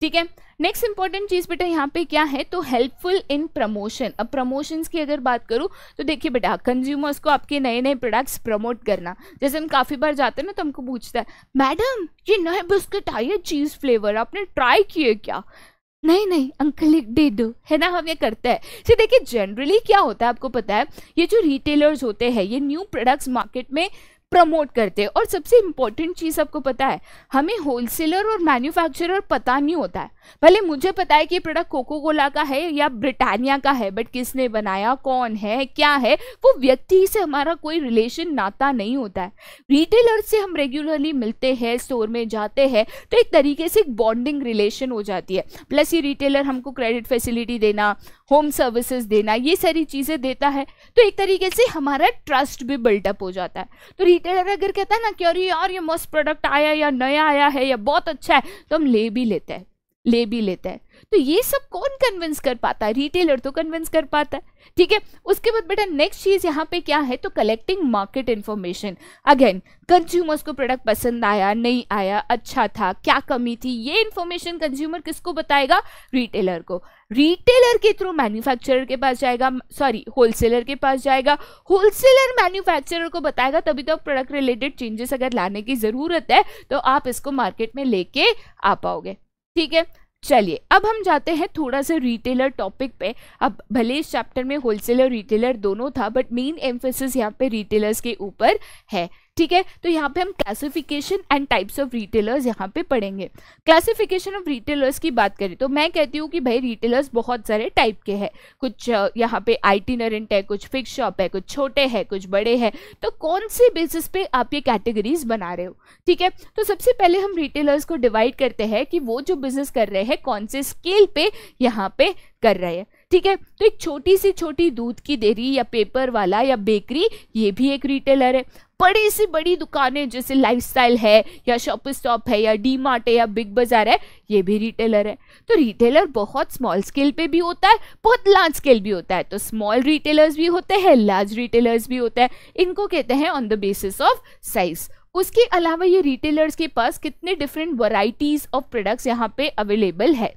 ठीक है नेक्स्ट इंपॉर्टेंट चीज़ बेटा यहाँ पे क्या है तो हेल्पफुल इन प्रमोशन अब प्रमोशंस की अगर बात करूँ तो देखिए बेटा कंज्यूमर्स को आपके नए नए प्रोडक्ट्स प्रमोट करना जैसे हम काफ़ी बार जाते हैं ना तो हमको पूछता है मैडम ये नए बिस्किट आई है चीज़ फ्लेवर आपने ट्राई किए क्या नहीं नहीं अंकल एक दे दो है ना हम ये करते हैं जी देखिए जनरली क्या होता है आपको पता है ये जो रिटेलर्स होते हैं ये न्यू प्रोडक्ट्स मार्केट में प्रमोट करते हैं और सबसे इम्पॉर्टेंट चीज़ आपको पता है हमें होलसेलर और मैन्युफैक्चरर पता नहीं होता है भले मुझे पता है कि ये प्रोडक्ट कोको कोला का है या ब्रिटानिया का है बट किसने बनाया कौन है क्या है वो व्यक्ति से हमारा कोई रिलेशन नाता नहीं होता है रिटेलर से हम रेगुलरली मिलते हैं स्टोर में जाते हैं तो एक तरीके से एक बॉन्डिंग रिलेशन हो जाती है प्लस ये रिटेलर हमको क्रेडिट फैसिलिटी देना होम सर्विसेज देना ये सारी चीज़ें देता है तो एक तरीके से हमारा ट्रस्ट भी बिल्टअप हो जाता है तो रिटेलर अगर कहता है ना कि अरे यार ये मस्त प्रोडक्ट आया या नया आया है या बहुत अच्छा है तो हम ले भी लेते हैं ले भी लेते हैं तो ये सब कौन कन्विंस कर पाता है रिटेलर तो कन्विंस कर पाता है ठीक है उसके बाद बेटा नेक्स्ट चीज यहाँ पे क्या है तो collecting market information again consumers को प्रोडक्ट पसंद आया नहीं आया अच्छा था क्या कमी थी ये इन्फॉर्मेशन कंज्यूमर किसको बताएगा रिटेलर को रिटेलर के थ्रू मैन्युफैक्चरर के पास जाएगा सॉरी होलसेलर के पास जाएगा होलसेलर मैन्युफैक्चरर को बताएगा तभी तो प्रोडक्ट रिलेटेड चेंजेस अगर लाने की ज़रूरत है तो आप इसको मार्केट में लेके आ पाओगे ठीक है चलिए अब हम जाते हैं थोड़ा सा रिटेलर टॉपिक पे अब भले इस चैप्टर में होलसेलर रिटेलर दोनों था बट मेन एम्फोसिस यहाँ पे रिटेलर्स के ऊपर है ठीक है तो यहाँ पे हम classification and types of retailers यहाँ पे पढ़ेंगे क्लासिफिकेशन ऑफ रिटेलर्स की बात करें तो मैं कहती हूँ कि भाई रिटेलर्स बहुत सारे टाइप के हैं कुछ यहाँ पे नरेंट है कुछ फिक्स शॉप है कुछ छोटे हैं कुछ बड़े हैं तो कौन से बेसिस पे आप ये कैटेगरीज बना रहे हो ठीक है तो सबसे पहले हम रिटेलर्स को डिवाइड करते हैं कि वो जो बिजनेस कर रहे हैं कौन से स्केल पे यहाँ पे कर रहे हैं ठीक है तो एक छोटी सी छोटी दूध की डेयरी या पेपर वाला या बेकरी ये भी एक रिटेलर है बड़ी सी बड़ी दुकानें जैसे लाइफस्टाइल है या शॉप स्टॉप है या डी मार्ट है या बिग बाज़ार है ये भी रिटेलर है तो रिटेलर बहुत स्मॉल स्केल पे भी होता है बहुत लार्ज स्केल भी होता है तो स्मॉल रिटेलर्स भी होते हैं लार्ज रिटेलर्स भी होते हैं इनको कहते हैं on the basis of size उसके अलावा ये रिटेलर्स के पास कितने डिफरेंट वराइटीज़ ऑफ प्रोडक्ट्स यहाँ पे अवेलेबल है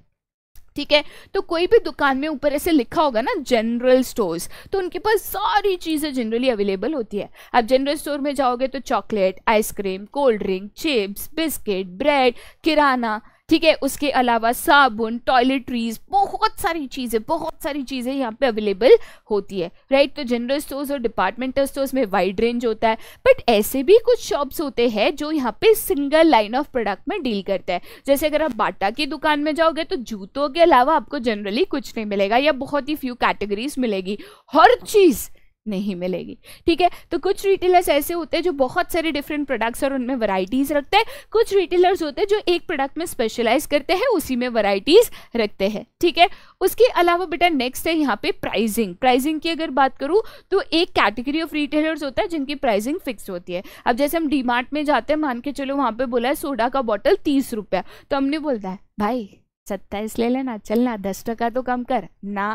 ठीक है तो कोई भी दुकान में ऊपर ऐसे लिखा होगा ना जनरल स्टोर्स तो उनके पास सारी चीज़ें जनरली अवेलेबल होती है आप जनरल स्टोर में जाओगे तो chocolate ice cream cold drink chips biscuit bread किराना ठीक है उसके अलावा साबुन टॉयलेटरीज बहुत सारी चीज़ें बहुत सारी चीज़ें यहाँ पे अवेलेबल होती है राइट तो जनरल स्टोर्स और डिपार्टमेंटल स्टोर्स में वाइड रेंज होता है बट ऐसे भी कुछ शॉप्स होते हैं जो यहाँ पे सिंगल लाइन ऑफ प्रोडक्ट में डील करता है जैसे अगर आप बाटा की दुकान में जाओगे तो जूतों के अलावा आपको जनरली कुछ नहीं मिलेगा या बहुत ही फ्यू कैटेगरीज मिलेगी हर चीज़ नहीं मिलेगी ठीक है तो कुछ रिटेलर्स ऐसे होते हैं जो बहुत सारे डिफरेंट प्रोडक्ट्स और उनमें वराइटीज रखते हैं कुछ रिटेलर्स होते हैं जो एक प्रोडक्ट में स्पेशलाइज करते हैं उसी में वराइटीज रखते हैं ठीक है उसके अलावा बेटा नेक्स्ट है यहाँ पे प्राइजिंग प्राइजिंग की अगर बात करूँ तो एक कैटेगरी ऑफ रिटेलर्स होता है जिनकी प्राइजिंग फिक्स होती है अब जैसे हम डी में जाते हैं मान के चलो वहाँ पर बोला है सोडा का बॉटल तीस रुपया तो हमने बोलता है भाई सत्ताईस ले लेना चलना दस टका तो कम कर ना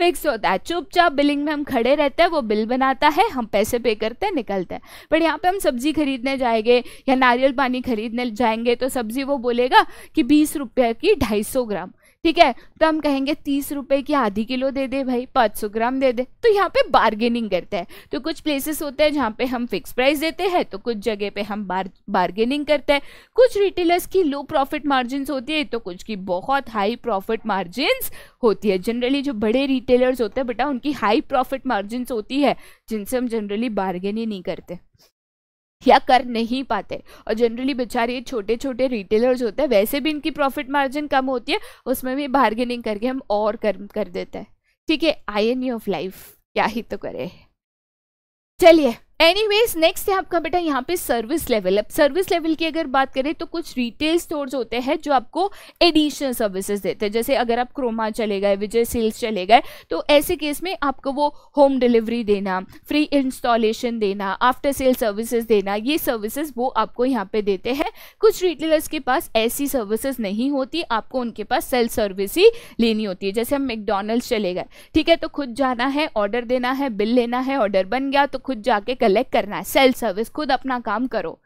फिक्स होता है चुपचाप बिलिंग में हम खड़े रहते हैं वो बिल बनाता है हम पैसे पे करते हैं निकलते हैं बट यहाँ पे हम सब्जी खरीदने जाएंगे या नारियल पानी खरीदने जाएंगे तो सब्जी वो बोलेगा कि बीस रुपये की ढाई सौ ग्राम ठीक है तो हम कहेंगे तीस रुपए की आधी किलो दे दे भाई पाँच सौ ग्राम दे दे तो यहाँ पे बार्गेनिंग करते हैं तो कुछ प्लेसेस होते हैं जहाँ पे हम फिक्स प्राइस देते हैं तो कुछ जगह पे हम बार बार्गेनिंग करते हैं कुछ रिटेलर्स की लो प्रॉफिट मार्जिन होती है तो कुछ की बहुत हाई प्रॉफिट मार्जिन होती है जनरली जो बड़े रिटेलर्स होते हैं बेटा उनकी हाई प्रॉफिट मार्जिन होती है जिनसे हम जनरली बार्गेनिंग नहीं करते या कर नहीं पाते और जनरली बेचारे छोटे छोटे रिटेलर्स होते हैं वैसे भी इनकी प्रॉफिट मार्जिन कम होती है उसमें भी बार्गेनिंग करके हम और कर, कर देते हैं ठीक है आई एन ऑफ लाइफ क्या ही तो करे चलिए एनीवेज नेक्स्ट है आपका बेटा यहाँ पे सर्विस लेवल अब सर्विस लेवल की अगर बात करें तो कुछ रिटेल स्टोर्स होते हैं जो आपको एडिशनल सर्विसेज देते हैं जैसे अगर आप क्रोमा चले गए विजय सेल्स चले गए तो ऐसे केस में आपको वो होम डिलीवरी देना फ्री इंस्टॉलेशन देना आफ्टर सेल सर्विसेज देना ये सर्विसेज वो आपको यहाँ पे देते हैं कुछ रिटेलर्स के पास ऐसी सर्विसेज नहीं होती आपको उनके पास सेल्फ सर्विस ही लेनी होती है जैसे हम मैकडोनल्ड्स चले गए ठीक है तो खुद जाना है ऑर्डर देना है बिल लेना है ऑर्डर बन गया तो खुद जाके कलेक्ट करना है सेल्फ सर्विस खुद अपना काम करो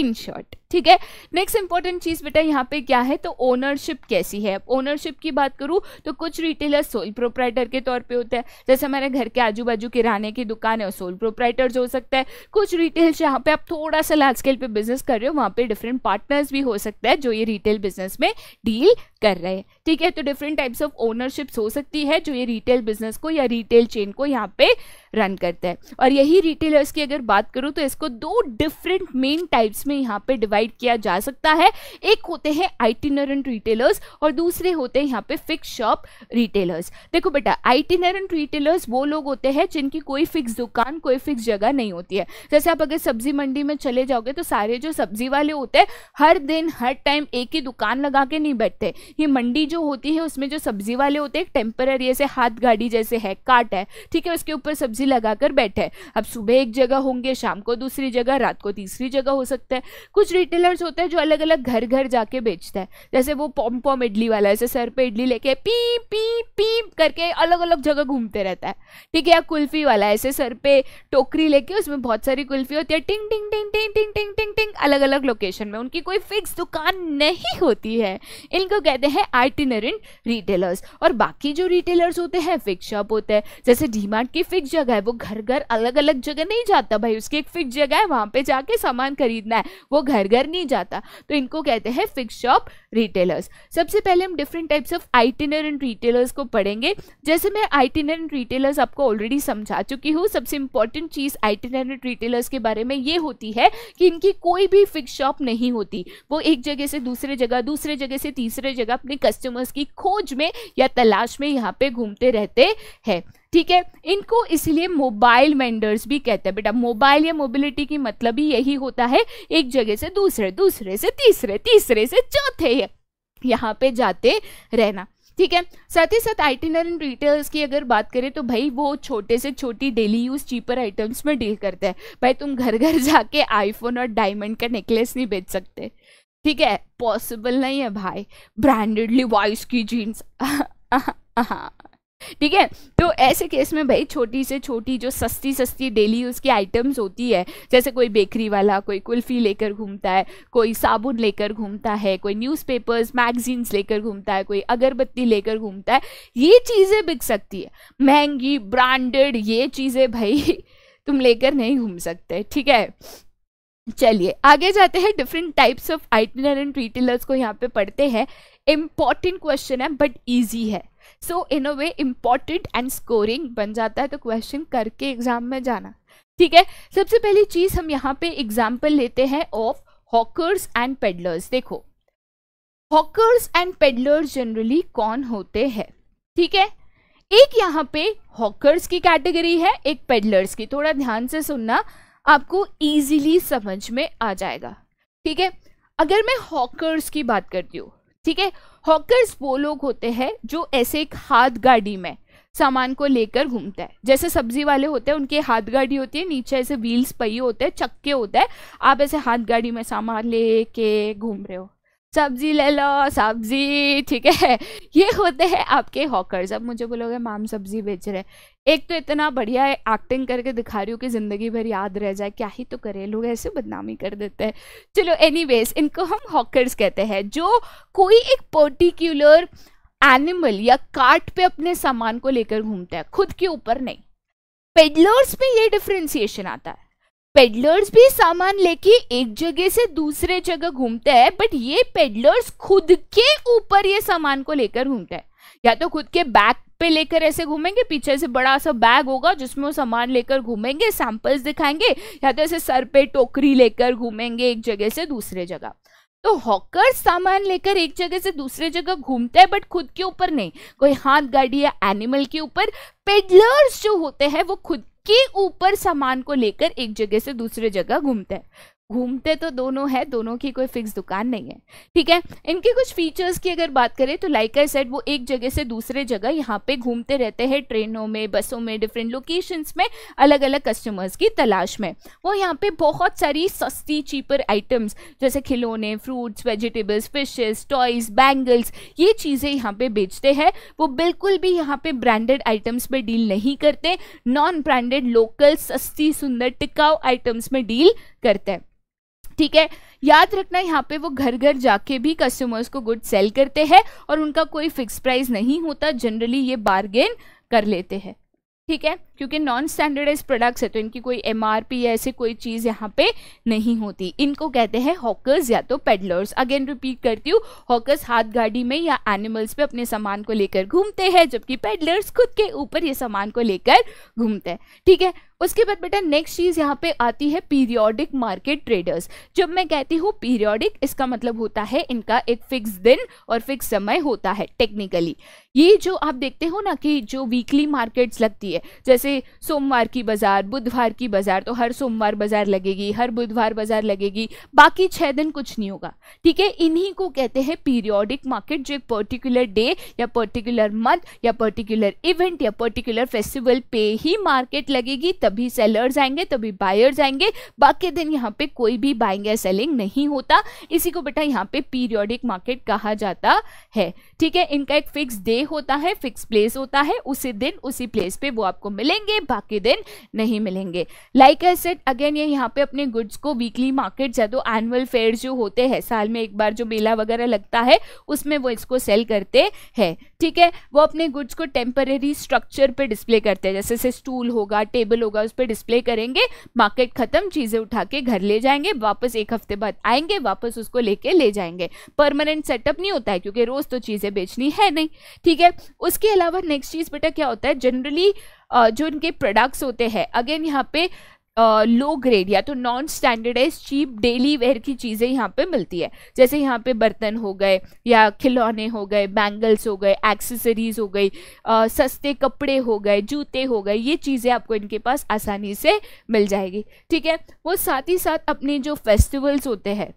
इन शॉर्ट ठीक है नेक्स्ट इंपॉर्टेंट चीज़ बेटा यहाँ पे क्या है तो ओनरशिप कैसी है ओनरशिप की बात करूँ तो कुछ रिटेलर सोल प्रोप्राइटर के तौर पे होते हैं जैसे हमारे घर के आजू बाजू किराने की दुकान है सोल प्रोपराइटर्स हो सकता है कुछ रिटेल्स जहाँ पे आप थोड़ा सा लार्ज स्केल पे बिजनेस कर रहे हो वहाँ पे डिफरेंट पार्टनर्स भी हो सकता है जो ये रिटेल बिजनेस में डील कर रहे हैं ठीक है तो डिफरेंट टाइप्स ऑफ ओनरशिप्स हो सकती है जो ये रिटेल बिजनेस को या रिटेल चेन को यहाँ पे रन करता है और यही रिटेलर्स की अगर बात करूँ तो इसको दो डिफरेंट मेन टाइप्स में यहाँ पे डिवाइड डिवाइड किया जा सकता है एक होते हैं आइटिनरेंट रिटेलर्स और दूसरे होते हैं यहाँ पे फिक्स शॉप रिटेलर्स देखो बेटा आइटिनरेंट रिटेलर्स वो लोग होते हैं जिनकी कोई फिक्स दुकान कोई फिक्स जगह नहीं होती है जैसे आप अगर सब्जी मंडी में चले जाओगे तो सारे जो सब्जी वाले होते हैं हर दिन हर टाइम एक ही दुकान लगा के नहीं बैठते ये मंडी जो होती है उसमें जो सब्जी वाले होते हैं टेम्पररी ऐसे हाथ गाड़ी जैसे है काट है ठीक है उसके ऊपर सब्जी लगा कर बैठे अब सुबह एक जगह होंगे शाम को दूसरी जगह रात को तीसरी जगह हो सकता है कुछ रिटेलर्स होता है जो अलग अलग घर घर जाके बेचता है जैसे वो पॉम पॉम इडली वाला ऐसे सर पे इडली लेके पी पी पी करके अलग अलग जगह घूमते रहता है ठीक है या कुल्फ़ी वाला ऐसे सर पे टोकरी लेके उसमें बहुत सारी कुल्फ़ी होती है टिंग टिंग टिंग टिंग टिंग टिंग टिंग टिंग अलग अलग लोकेशन में उनकी कोई फिक्स दुकान नहीं होती है इनको कहते हैं आर्टिनरिन रिटेलर्स और बाकी जो रिटेलर्स होते हैं फिक्स शॉप होते हैं जैसे डीमार्ट की फिक्स जगह है वो घर घर अलग अलग जगह नहीं जाता भाई उसकी एक फिक्स जगह है वहाँ पे जाके सामान खरीदना है वो घर घर अंदर नहीं जाता तो इनको कहते हैं फिक्स शॉप रिटेलर्स सबसे पहले हम different types of and retailers को पढ़ेंगे जैसे मैं एंड रिटेलर्स आपको ऑलरेडी समझा चुकी हूँ सबसे इंपॉर्टेंट चीज़ एंड रिटेलर्स के बारे में ये होती है कि इनकी कोई भी फिक्स शॉप नहीं होती वो एक जगह से दूसरे जगह दूसरे जगह से तीसरे जगह अपने कस्टमर्स की खोज में या तलाश में यहाँ पे घूमते रहते हैं ठीक है इनको इसलिए मोबाइल वेंडर्स भी कहते हैं बेटा मोबाइल या मोबिलिटी की मतलब ही यही होता है एक जगह से दूसरे दूसरे से तीसरे तीसरे से चौथे यहाँ पे जाते रहना ठीक है साथ ही साथ आइटिनर एंड रिटेल्स की अगर बात करें तो भाई वो छोटे से छोटी डेली यूज़ चीपर आइटम्स में डील करते हैं भाई तुम घर घर जाके आईफोन और डायमंड का नेकलेस नहीं बेच सकते ठीक है पॉसिबल नहीं है भाई ब्रांडेडली वॉइस की जीन्स हाँ, हाँ, हाँ। ठीक है तो ऐसे केस में भाई छोटी से छोटी जो सस्ती सस्ती डेली यूज़ की आइटम्स होती है जैसे कोई बेकरी वाला कोई कुल्फ़ी लेकर घूमता है कोई साबुन लेकर घूमता है कोई न्यूज़पेपर्स मैगजीन्स लेकर घूमता है कोई अगरबत्ती लेकर घूमता है ये चीज़ें बिक सकती है महंगी ब्रांडेड ये चीज़ें भाई तुम लेकर नहीं घूम सकते ठीक है चलिए आगे जाते हैं different types of itinerant retailers को यहाँ पे पढ़ते हैं इम्पॉर्टेंट क्वेश्चन है बट ईजी है so in a way important and scoring बन जाता है तो क्वेश्चन करके एग्जाम में जाना ठीक है सबसे पहली चीज़ हम यहाँ पे एग्जाम्पल लेते हैं ऑफ हॉकर्स एंड पेडलर्स देखो हॉकर्स एंड पेडलर्स जनरली कौन होते हैं ठीक है एक यहाँ पे हॉकर्स की कैटेगरी है एक पेडलर्स की थोड़ा ध्यान से सुनना आपको ईजिली समझ में आ जाएगा ठीक है अगर मैं हॉकर्स की बात करती हूँ ठीक है हॉकर्स वो लोग होते हैं जो ऐसे एक हाथ गाड़ी में सामान को लेकर घूमता है जैसे सब्जी वाले होते हैं उनके हाथ गाड़ी होती है नीचे ऐसे व्हील्स पही होते हैं चक्के होते हैं आप ऐसे हाथ गाड़ी में सामान ले घूम रहे हो सब्जी ले लो सब्जी ठीक है ये होते हैं आपके हॉकर्स अब मुझे बोलोगे मैम सब्जी बेच रहे एक तो इतना बढ़िया एक्टिंग करके दिखा रही हूँ कि ज़िंदगी भर याद रह जाए क्या ही तो करे लोग ऐसे बदनामी कर देते हैं चलो एनीवेज इनको हम हॉकर्स कहते हैं जो कोई एक पर्टिक्युलर एनिमल या कार्ट पे अपने सामान को लेकर घूमते हैं खुद के ऊपर नहीं पेडलर्स में ये डिफ्रेंसिएशन आता है पेडलर्स भी सामान लेके एक जगह से दूसरे जगह घूमते हैं बट ये पेडलर्स खुद के ऊपर ये सामान को लेकर घूमते हैं या तो खुद के बैग पे लेकर ऐसे घूमेंगे पीछे से बड़ा सा बैग होगा जिसमें वो सामान लेकर घूमेंगे सैंपल्स दिखाएंगे या तो ऐसे सर पे टोकरी लेकर घूमेंगे एक जगह से दूसरे जगह तो हॉकर सामान लेकर एक जगह से दूसरे जगह घूमते हैं बट खुद के ऊपर नहीं कोई हाथ गाड़ी या एनिमल के ऊपर पेडलर्स जो होते हैं वो खुद के ऊपर सामान को लेकर एक जगह से दूसरे जगह घूमता है घूमते तो दोनों है दोनों की कोई फिक्स दुकान नहीं है ठीक है इनके कुछ फीचर्स की अगर बात करें तो लाइक आई सेट वो एक जगह से दूसरे जगह यहाँ पे घूमते रहते हैं ट्रेनों में बसों में डिफरेंट लोकेशंस में अलग अलग कस्टमर्स की तलाश में वो यहाँ पे बहुत सारी सस्ती चीपर आइटम्स जैसे खिलौने fruits vegetables fishes toys bangles ये चीज़ें यहाँ पर बेचते हैं वो बिल्कुल भी यहाँ पे ब्रांडेड आइटम्स में डील नहीं करते नॉन ब्रांडेड लोकल सस्ती सुंदर टिकाऊ आइटम्स में डील करते हैं ठीक है याद रखना यहाँ पे वो घर घर जाके भी कस्टमर्स को गुड सेल करते हैं और उनका कोई फिक्स प्राइस नहीं होता जनरली ये बार्गेन कर लेते हैं ठीक है क्योंकि नॉन स्टैंडर्डाइज प्रोडक्ट्स है तो इनकी कोई एम आर पी या ऐसे कोई चीज़ यहाँ पे नहीं होती इनको कहते हैं हॉकर्स या तो पेडलर्स अगेन रिपीट करती हूँ हॉकर्स हाथ गाड़ी में या एनिमल्स पे अपने सामान को लेकर घूमते हैं जबकि पेडलर्स खुद के ऊपर ये सामान को लेकर घूमते हैं ठीक है उसके बाद बेटा नेक्स्ट चीज़ यहाँ पे आती है पीरियोडिक मार्केट ट्रेडर्स जब मैं कहती हूँ पीरियोडिक इसका मतलब होता है इनका एक फिक्स दिन और फिक्स समय होता है टेक्निकली ये जो आप देखते हो ना कि जो वीकली मार्केट्स लगती है जैसे सोमवार की बाज़ार बुधवार की बाज़ार तो हर सोमवार बाज़ार लगेगी हर बुधवार बाज़ार लगेगी बाकी छह दिन कुछ नहीं होगा ठीक है इन्हीं को कहते हैं पीरियोडिक मार्केट जो एक पर्टिकुलर डे या पर्टिकुलर मंथ या पर्टिकुलर इवेंट या पर्टिकुलर फेस्टिवल पे ही मार्केट लगेगी तभी सेलर्स आएंगे तभी बायर्स आएंगे बाकी दिन यहाँ पे कोई भी बाइंग या सेलिंग नहीं होता इसी को बेटा यहाँ पे पीरियोडिक मार्केट कहा जाता है ठीक है इनका एक फिक्स डे होता है फिक्स प्लेस होता है उसी दिन उसी प्लेस पे वो आपको मिलेंगे बाकी दिन नहीं मिलेंगे लाइक आई सेट अगेन ये यहाँ पे अपने गुड्स को वीकली मार्केट या तो एनुअल फेयर जो होते हैं साल में एक बार जो मेला वगैरह लगता है उसमें वो इसको सेल करते हैं ठीक है वो अपने गुड्स को टेम्पररी स्ट्रक्चर पे डिस्प्ले करते हैं जैसे से स्टूल होगा टेबल होगा उस पर डिस्प्ले करेंगे मार्केट ख़त्म चीज़ें उठा के घर ले जाएंगे वापस एक हफ्ते बाद आएंगे वापस उसको लेके ले जाएंगे परमानेंट सेटअप नहीं होता है क्योंकि रोज़ तो चीज़ें बेचनी है नहीं ठीक है उसके अलावा नेक्स्ट चीज़ बेटा क्या होता है जनरली जो उनके प्रोडक्ट्स होते हैं अगेन यहाँ पे लो ग्रेड या तो non standardize cheap daily wear की चीज़ें यहाँ पे मिलती है जैसे यहाँ पे बर्तन हो गए या खिलौने हो गए बैंगल्स हो गए एक्सेसरीज हो गई सस्ते कपड़े हो गए जूते हो गए ये चीज़ें आपको इनके पास आसानी से मिल जाएगी ठीक है वो साथ ही साथ अपने जो फेस्टिवल्स होते हैं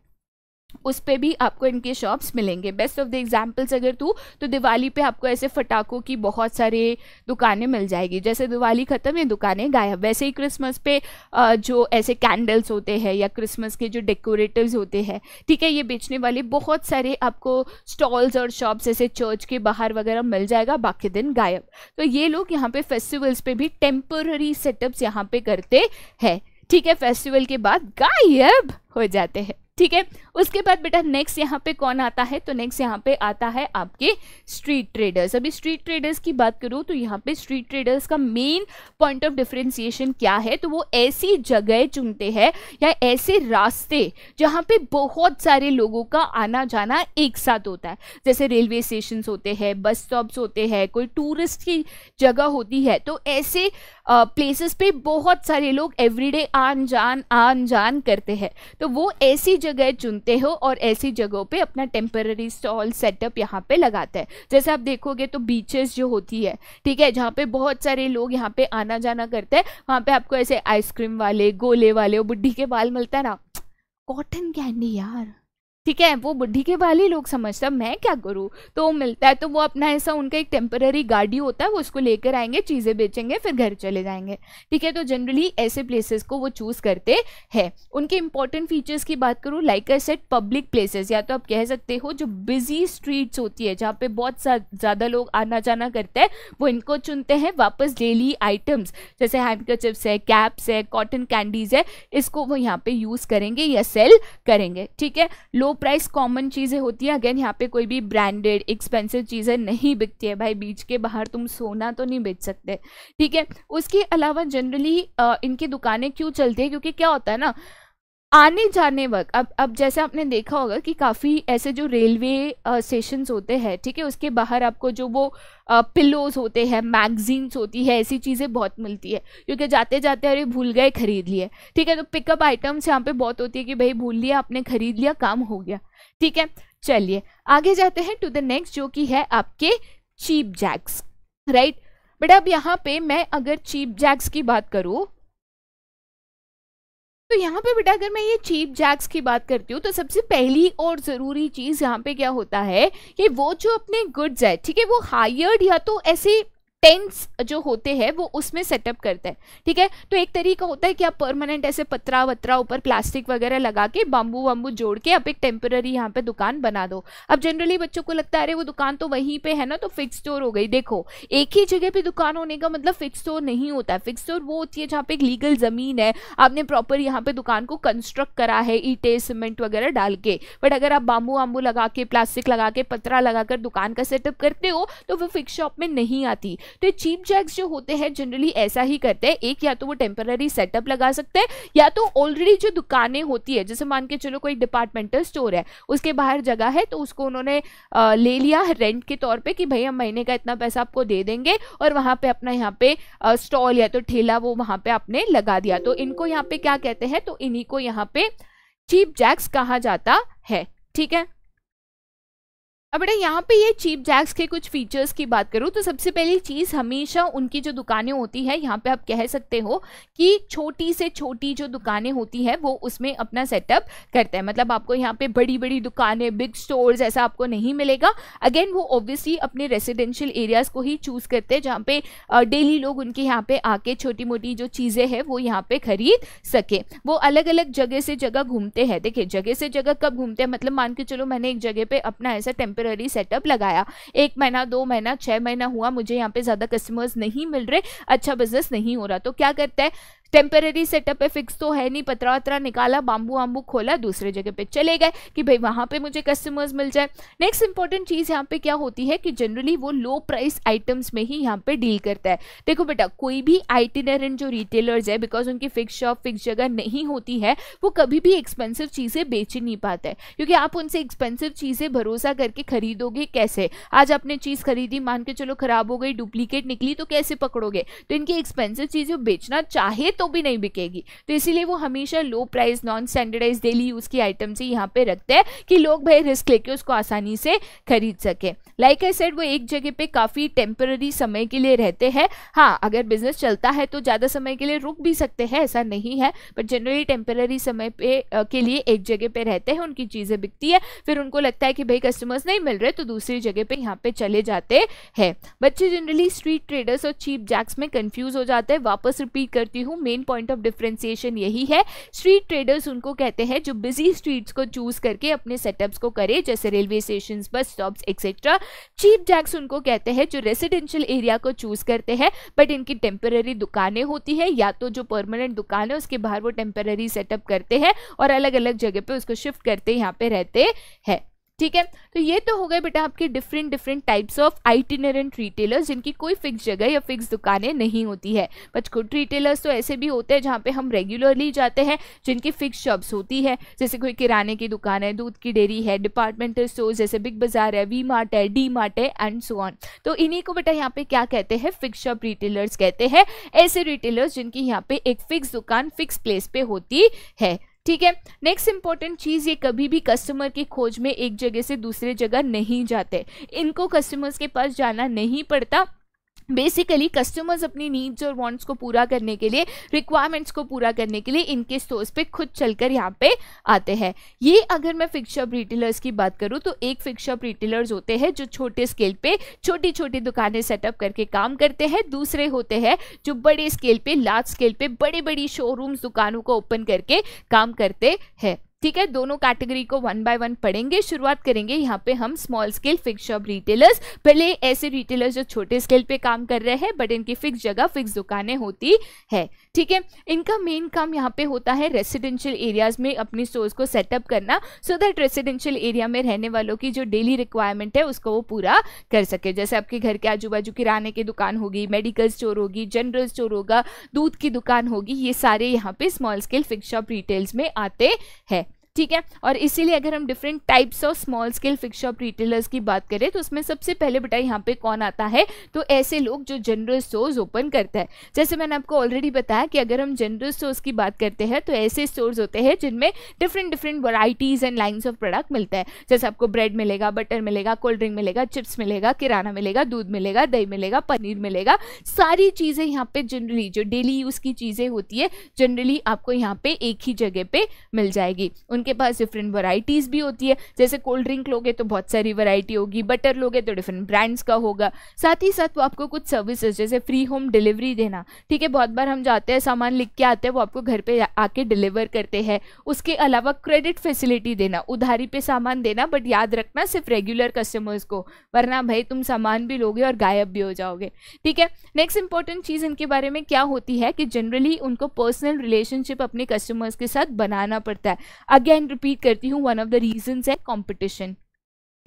उस पर भी आपको इनके शॉप्स मिलेंगे बेस्ट ऑफ द एग्जाम्पल्स अगर तू तो दिवाली पे आपको ऐसे फटाखों की बहुत सारे दुकानें मिल जाएगी जैसे दिवाली ख़त्म है दुकानें गायब वैसे ही क्रिसमस पे जो ऐसे कैंडल्स होते हैं या क्रिसमस के जो डेकोरेटिव्स होते हैं ठीक है ये बेचने वाले बहुत सारे आपको स्टॉल्स और शॉप्स ऐसे चर्च के बाहर वगैरह मिल जाएगा बाकी दिन गायब तो ये लोग यहाँ पर फेस्टिवल्स पर भी टेम्पररी सेटअप्स यहाँ पर करते हैं ठीक है फेस्टिवल के बाद गायब हो जाते हैं ठीक है उसके बाद बेटा नेक्स्ट यहाँ पे कौन आता है तो नेक्स्ट यहाँ पे आता है आपके स्ट्रीट ट्रेडर्स अभी स्ट्रीट ट्रेडर्स की बात करूँ तो यहाँ पे स्ट्रीट ट्रेडर्स का मेन पॉइंट ऑफ डिफ्रेंसिएशन क्या है तो वो ऐसी जगह चुनते हैं या ऐसे रास्ते जहाँ पे बहुत सारे लोगों का आना जाना एक साथ होता है जैसे रेलवे स्टेशन होते हैं बस स्टॉप्स होते हैं कोई टूरिस्ट की जगह होती है तो ऐसे प्लेसेस पे बहुत सारे लोग एवरीडे आन जान आन जान करते हैं तो वो ऐसी जगह चुनते लेते हो और ऐसी जगहों पे अपना टेम्पररी स्टॉल सेटअप यहाँ पे लगाते हैं जैसे आप देखोगे तो बीचेस जो होती है ठीक है जहाँ पे बहुत सारे लोग यहाँ पे आना जाना करते हैं वहाँ पे आपको ऐसे आइसक्रीम वाले गोले वाले बुढ़ी के बाल मिलता है ना कॉटन कैंडी यार ठीक है वो बुढ़ी के बाल ही लोग समझता मैं क्या करूँ तो मिलता है तो वो अपना ऐसा उनका एक टेम्पररी गाड़ी होता है वो उसको लेकर आएंगे चीज़ें बेचेंगे फिर घर चले जाएंगे ठीक है तो जनरली ऐसे प्लेसेस को वो चूज़ करते हैं उनके इंपॉर्टेंट फीचर्स की बात करूँ like I said public places या तो आप कह सकते हो जो बिजी स्ट्रीट्स होती है जहाँ पर बहुत ज़्यादा लोग आना जाना करते हैं वो इनको चुनते हैं वापस डेली आइटम्स जैसे हैंडकचिप्स है कैप्स है कॉटन कैंडीज़ है इसको वो यहाँ पर यूज़ करेंगे या सेल करेंगे ठीक है लोग प्राइस कॉमन चीज़ें होती हैं अगेन यहाँ पे कोई भी ब्रांडेड एक्सपेंसिव चीज़ें नहीं बिकती है भाई बीच के बाहर तुम सोना तो नहीं बेच सकते ठीक है उसके अलावा जनरली इनकी दुकानें क्यों चलती है क्योंकि क्या होता है ना आने जाने वक्त अब अब जैसे आपने देखा होगा कि काफ़ी ऐसे जो रेलवे स्टेशंस होते हैं ठीक है उसके बाहर आपको जो वो पिलोज होते हैं मैगजीन्स होती है ऐसी चीज़ें बहुत मिलती है क्योंकि जाते जाते अरे भूल गए खरीद लिए ठीक है तो पिकअप आइटम्स यहाँ पे बहुत होती है कि भाई भूल लिया आपने खरीद लिया काम हो गया ठीक है चलिए आगे जाते हैं टू द नेक्स्ट जो कि है आपके चीप जैक्स राइट बट अब यहाँ पे मैं अगर चीप जैक्स की बात करूँ तो यहाँ पे बेटा अगर मैं ये चीप जैक्स की बात करती हूँ तो सबसे पहली और ज़रूरी चीज़ यहाँ पे क्या होता है कि वो जो अपने गुड्स है ठीक है वो हायर्ड या तो ऐसे टेंट्स जो होते हैं वो उसमें सेटअप करता है ठीक है तो एक तरीका होता है कि आप परमानेंट ऐसे पतरा वतरा ऊपर प्लास्टिक वगैरह लगा के बाम्बू वाम्बू जोड़ के आप एक टेम्पररी यहाँ पे दुकान बना दो अब जनरली बच्चों को लगता है अरे वो दुकान तो वहीं पे है ना तो फिक्स स्टोर हो गई देखो एक ही जगह पर दुकान होने का मतलब फिक्स स्टोर नहीं होता है फिक्स स्टोर वो होती है जहाँ पे एक लीगल ज़मीन है आपने प्रॉपर यहाँ पे दुकान को कंस्ट्रक्ट करा है ईटे सीमेंट वगैरह डाल के बट अगर आप बाम्बू वाम्बू लगा के प्लास्टिक लगा के पतरा लगा कर दुकान का सेटअप करते हो तो वो फिक्स शॉप में नहीं आती तो चीप जैक्स जो होते हैं जनरली ऐसा ही करते हैं एक या तो वो टेम्पररी सेटअप लगा सकते हैं या तो ऑलरेडी जो दुकानें होती है जैसे मान के चलो कोई डिपार्टमेंटल स्टोर है उसके बाहर जगह है तो उसको उन्होंने ले लिया रेंट के तौर पर कि भाई हम महीने का इतना पैसा आपको दे देंगे और वहाँ पर अपना यहाँ पे स्टॉल या तो ठेला वो वहाँ पर आपने लगा दिया तो इनको यहाँ पे क्या कहते हैं तो इन्हीं को यहाँ पे चीप जैक्स कहा जाता है ठीक है अब बेटा यहाँ पे ये चीप जैक्स के कुछ फीचर्स की बात करूँ तो सबसे पहली चीज़ हमेशा उनकी जो दुकानें होती है यहाँ पे आप कह सकते हो कि छोटी से छोटी जो दुकानें होती है वो उसमें अपना सेटअप करते हैं मतलब आपको यहाँ पे बड़ी बड़ी दुकानें बिग स्टोर्स ऐसा आपको नहीं मिलेगा अगेन वो ऑब्वियसली अपने रेसिडेंशियल एरियाज़ को ही चूज़ करते हैं जहाँ पे डेली लोग उनके यहाँ पे आके छोटी मोटी जो चीज़ें हैं वो यहाँ पे खरीद सके वो अलग अलग जगह से जगह घूमते हैं देखिए जगह से जगह कब घूमते हैं मतलब मान के चलो मैंने एक जगह पे अपना ऐसा टेम्पर टेम्पररी सेटअप लगाया एक महीना दो महीना छः महीना हुआ मुझे यहाँ पे ज़्यादा कस्टमर्स नहीं मिल रहे अच्छा बिजनेस नहीं हो रहा तो क्या करता है टेम्पररी सेटअप है फिक्स तो है नहीं पतरा वतरा निकाला बाम्बू वाम्बू खोला दूसरे जगह पे चले गए कि भाई वहाँ पे मुझे कस्टमर्स मिल जाए नेक्स्ट इंपॉर्टेंट चीज़ यहाँ पे क्या होती है कि जनरली वो लो प्राइस आइटम्स में ही यहाँ पे डील करता है देखो बेटा कोई भी आइटिनरेंट जो रिटेलर्स है बिकॉज उनकी फिक्स शॉप फिक्स जगह नहीं होती है वो कभी भी एक्सपेंसिव चीज़ें बेच नहीं पाते क्योंकि आप उनसे एक्सपेंसिव चीज़ें भरोसा करके खरीदोगे कैसे आज आपने चीज़ खरीदी मान के चलो खराब हो गई डुप्लीकेट निकली तो कैसे पकड़ोगे तो इनकी एक्सपेंसिव चीज़ें बेचना चाहे तो तो भी नहीं बिकेगी तो इसीलिए वो हमेशा low price non standardize daily use की आइटम्स ही यहाँ पे रखते हैं कि लोग भाई रिस्क लेके उसको आसानी से खरीद सके लाइक आई सेड वो एक जगह पे काफ़ी टेम्पररी समय के लिए रहते हैं हाँ अगर बिजनेस चलता है तो ज़्यादा समय के लिए रुक भी सकते हैं ऐसा नहीं है बट जनरली टेम्पररी समय पे के लिए एक जगह पे रहते हैं उनकी चीज़ें बिकती है फिर उनको लगता है कि भाई कस्टमर्स नहीं मिल रहे तो दूसरी जगह पर यहाँ पर चले जाते हैं बच्चे जनरली स्ट्रीट ट्रेडर्स और चीप जैक्स में कन्फ्यूज़ हो जाते हैं वापस रिपीट करती हूँ मेन पॉइंट ऑफ डिफ्रेंसिएशन यही है स्ट्रीट ट्रेडर्स उनको कहते हैं जो बिजी स्ट्रीट्स को चूज़ करके अपने सेटअप्स को करे जैसे railway station bus stops etcetera cheap jacks उनको कहते हैं जो रेसिडेंशियल एरिया को चूज करते हैं बट इनकी टेम्पररी दुकानें होती है या तो जो परमानेंट दुकान है उसके बाहर वो टेम्पररी सेटअप करते हैं और अलग अलग जगह पर उसको शिफ्ट करते यहाँ पे रहते हैं ठीक है तो ये तो हो गए बेटा आपके different different types of itinerant retailers जिनकी कोई फिक्स जगह या फिक्स दुकानें नहीं होती है बट खुद रिटेलर्स तो ऐसे भी होते हैं जहाँ पे हम रेगुलरली जाते हैं जिनकी फिक्स शॉप्स होती है जैसे कोई किराने की दुकान है दूध की डेयरी है डिपार्टमेंटल स्टोर जैसे बिग बाजार है वी मार्ट है डी मार्ट है एंड सो ऑन तो इन्हीं को बेटा यहाँ पे क्या कहते हैं फिक्स शॉप रिटेलर्स कहते हैं ऐसे रिटेलर्स जिनकी यहाँ पे एक फिक्स दुकान फिक्स प्लेस पे होती है ठीक है नेक्स्ट इंपॉर्टेंट चीज़ ये कभी भी कस्टमर की खोज में एक जगह से दूसरे जगह नहीं जाते इनको कस्टमर्स के पास जाना नहीं पड़ता बेसिकली कस्टमर्स अपनी नीड्स और वांट्स को पूरा करने के लिए रिक्वायरमेंट्स को पूरा करने के लिए इनके स्टोर्स पे खुद चलकर यहाँ पे आते हैं ये अगर मैं फिक्सअप रिटेलर्स की बात करूँ तो एक फिक्सअप रिटेलर्स होते हैं जो छोटे स्केल पे छोटी छोटी दुकानें सेटअप करके काम करते हैं दूसरे होते हैं जो बड़े स्केल पे लार्ज स्केल पे बड़ी बड़ी शोरूम्स दुकानों को ओपन करके काम करते हैं ठीक है दोनों कैटेगरी को वन बाय वन पढ़ेंगे शुरुआत करेंगे यहाँ पे हम small scale fix shop retailers पहले ऐसे रिटेलर्स जो छोटे स्केल पे काम कर रहे हैं बट इनकी फिक्स जगह फिक्स दुकानें होती है ठीक है इनका मेन काम यहाँ पे होता है रेसिडेंशियल एरियाज में अपनी स्टोर्स को सेटअप करना सो दैट रेसिडेंशियल एरिया में रहने वालों की जो डेली रिक्वायरमेंट है उसको वो पूरा कर सके जैसे आपके घर के आजू बाजू किराने की दुकान होगी मेडिकल स्टोर होगी जनरल स्टोर होगा दूध की दुकान होगी ये सारे यहाँ पे small scale fix shop retails में आते हैं ठीक है और इसीलिए अगर हम different types of small scale fix shop retailers की बात करें तो उसमें सबसे पहले बेटा यहाँ पे कौन आता है तो ऐसे लोग जो जनरल स्टोर्स ओपन करता है जैसे मैंने आपको ऑलरेडी बताया कि अगर हम जनरल स्टोर्स की बात करते हैं तो ऐसे स्टोर्स होते हैं जिनमें different different varieties and lines of product मिलता है जैसे आपको ब्रेड मिलेगा बटर मिलेगा कोल्ड ड्रिंक मिलेगा चिप्स मिलेगा किराना मिलेगा दूध मिलेगा दही मिलेगा पनीर मिलेगा सारी चीज़ें यहाँ पे जनरली जो डेली यूज़ की चीज़ें होती है जनरली आपको यहाँ पे एक ही जगह पर मिल जाएगी उन उनके पास डिफरेंट वराइटीज़ भी होती है जैसे कोल्ड ड्रिंक लोगे तो बहुत सारी वैरायटी होगी बटर लोगे तो डिफरेंट ब्रांड्स का होगा साथ ही साथ वो आपको कुछ सर्विसेज जैसे फ्री होम डिलीवरी देना ठीक है बहुत बार हम जाते हैं सामान लिख के आते हैं वो आपको घर पर आके डिलीवर करते हैं उसके अलावा क्रेडिट फैसिलिटी देना उधारी पे सामान देना बट याद रखना सिर्फ रेगुलर कस्टमर्स को वरना भाई तुम सामान भी लोगे और गायब भी हो जाओगे ठीक है नेक्स्ट इंपॉर्टेंट चीज़ इनके बारे में क्या होती है कि जनरली उनको पर्सनल रिलेशनशिप अपने कस्टमर्स के साथ बनाना पड़ता है अगेन अगेन रिपीट करती हूँ वन ऑफ द रीजन्स है कॉम्पिटिशन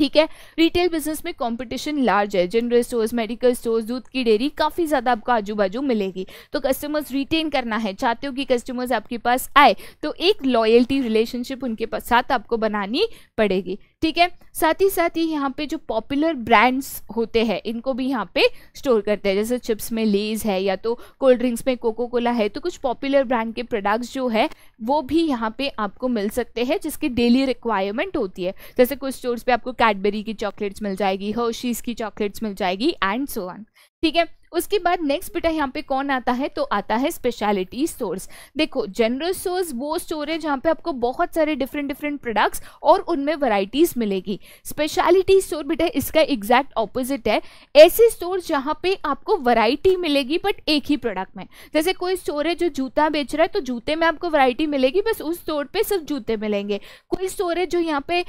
ठीक है रिटेल बिजनेस में कंपटीशन लार्ज है जनरल स्टोर्स मेडिकल स्टोर्स दूध की डेयरी काफ़ी ज़्यादा आपको आजू बाजू मिलेगी तो कस्टमर्स रिटेन करना है चाहते हो कि कस्टमर्स आपके पास आए तो एक लॉयल्टी रिलेशनशिप उनके साथ आपको बनानी पड़ेगी ठीक है साथ ही साथ ही यहाँ पे जो पॉपुलर ब्रांड्स होते हैं इनको भी यहाँ पे स्टोर करते हैं जैसे चिप्स में लेज है या तो कोल्ड ड्रिंक्स में कोको कोला है तो कुछ पॉपुलर ब्रांड के प्रोडक्ट्स जो है वो भी यहाँ पे आपको मिल सकते हैं जिसकी डेली रिक्वायरमेंट होती है जैसे कुछ स्टोर्स पे आपको कैडबेरी की चॉकलेट्स मिल जाएगी हर्शीज़ की चॉकलेट्स मिल जाएगी एंड सो ऑन ठीक है उसके बाद नेक्स्ट बेटा यहाँ पे कौन आता है तो आता है स्पेशलिटी स्टोर्स देखो जनरल स्टोर्स वो स्टोर है जहाँ पे आपको बहुत सारे डिफरेंट डिफरेंट प्रोडक्ट्स और उनमें वैरायटीज मिलेगी स्पेशलिटी स्टोर बेटा इसका एग्जैक्ट ऑपोजिट है ऐसे स्टोर जहाँ पे आपको वैरायटी मिलेगी बट एक ही प्रोडक्ट में जैसे कोई स्टोर है जो जूता बेच रहा है तो जूते में आपको वरायटी मिलेगी बस उस स्टोर पर सिर्फ जूते मिलेंगे कोई स्टोर है जो यहाँ पे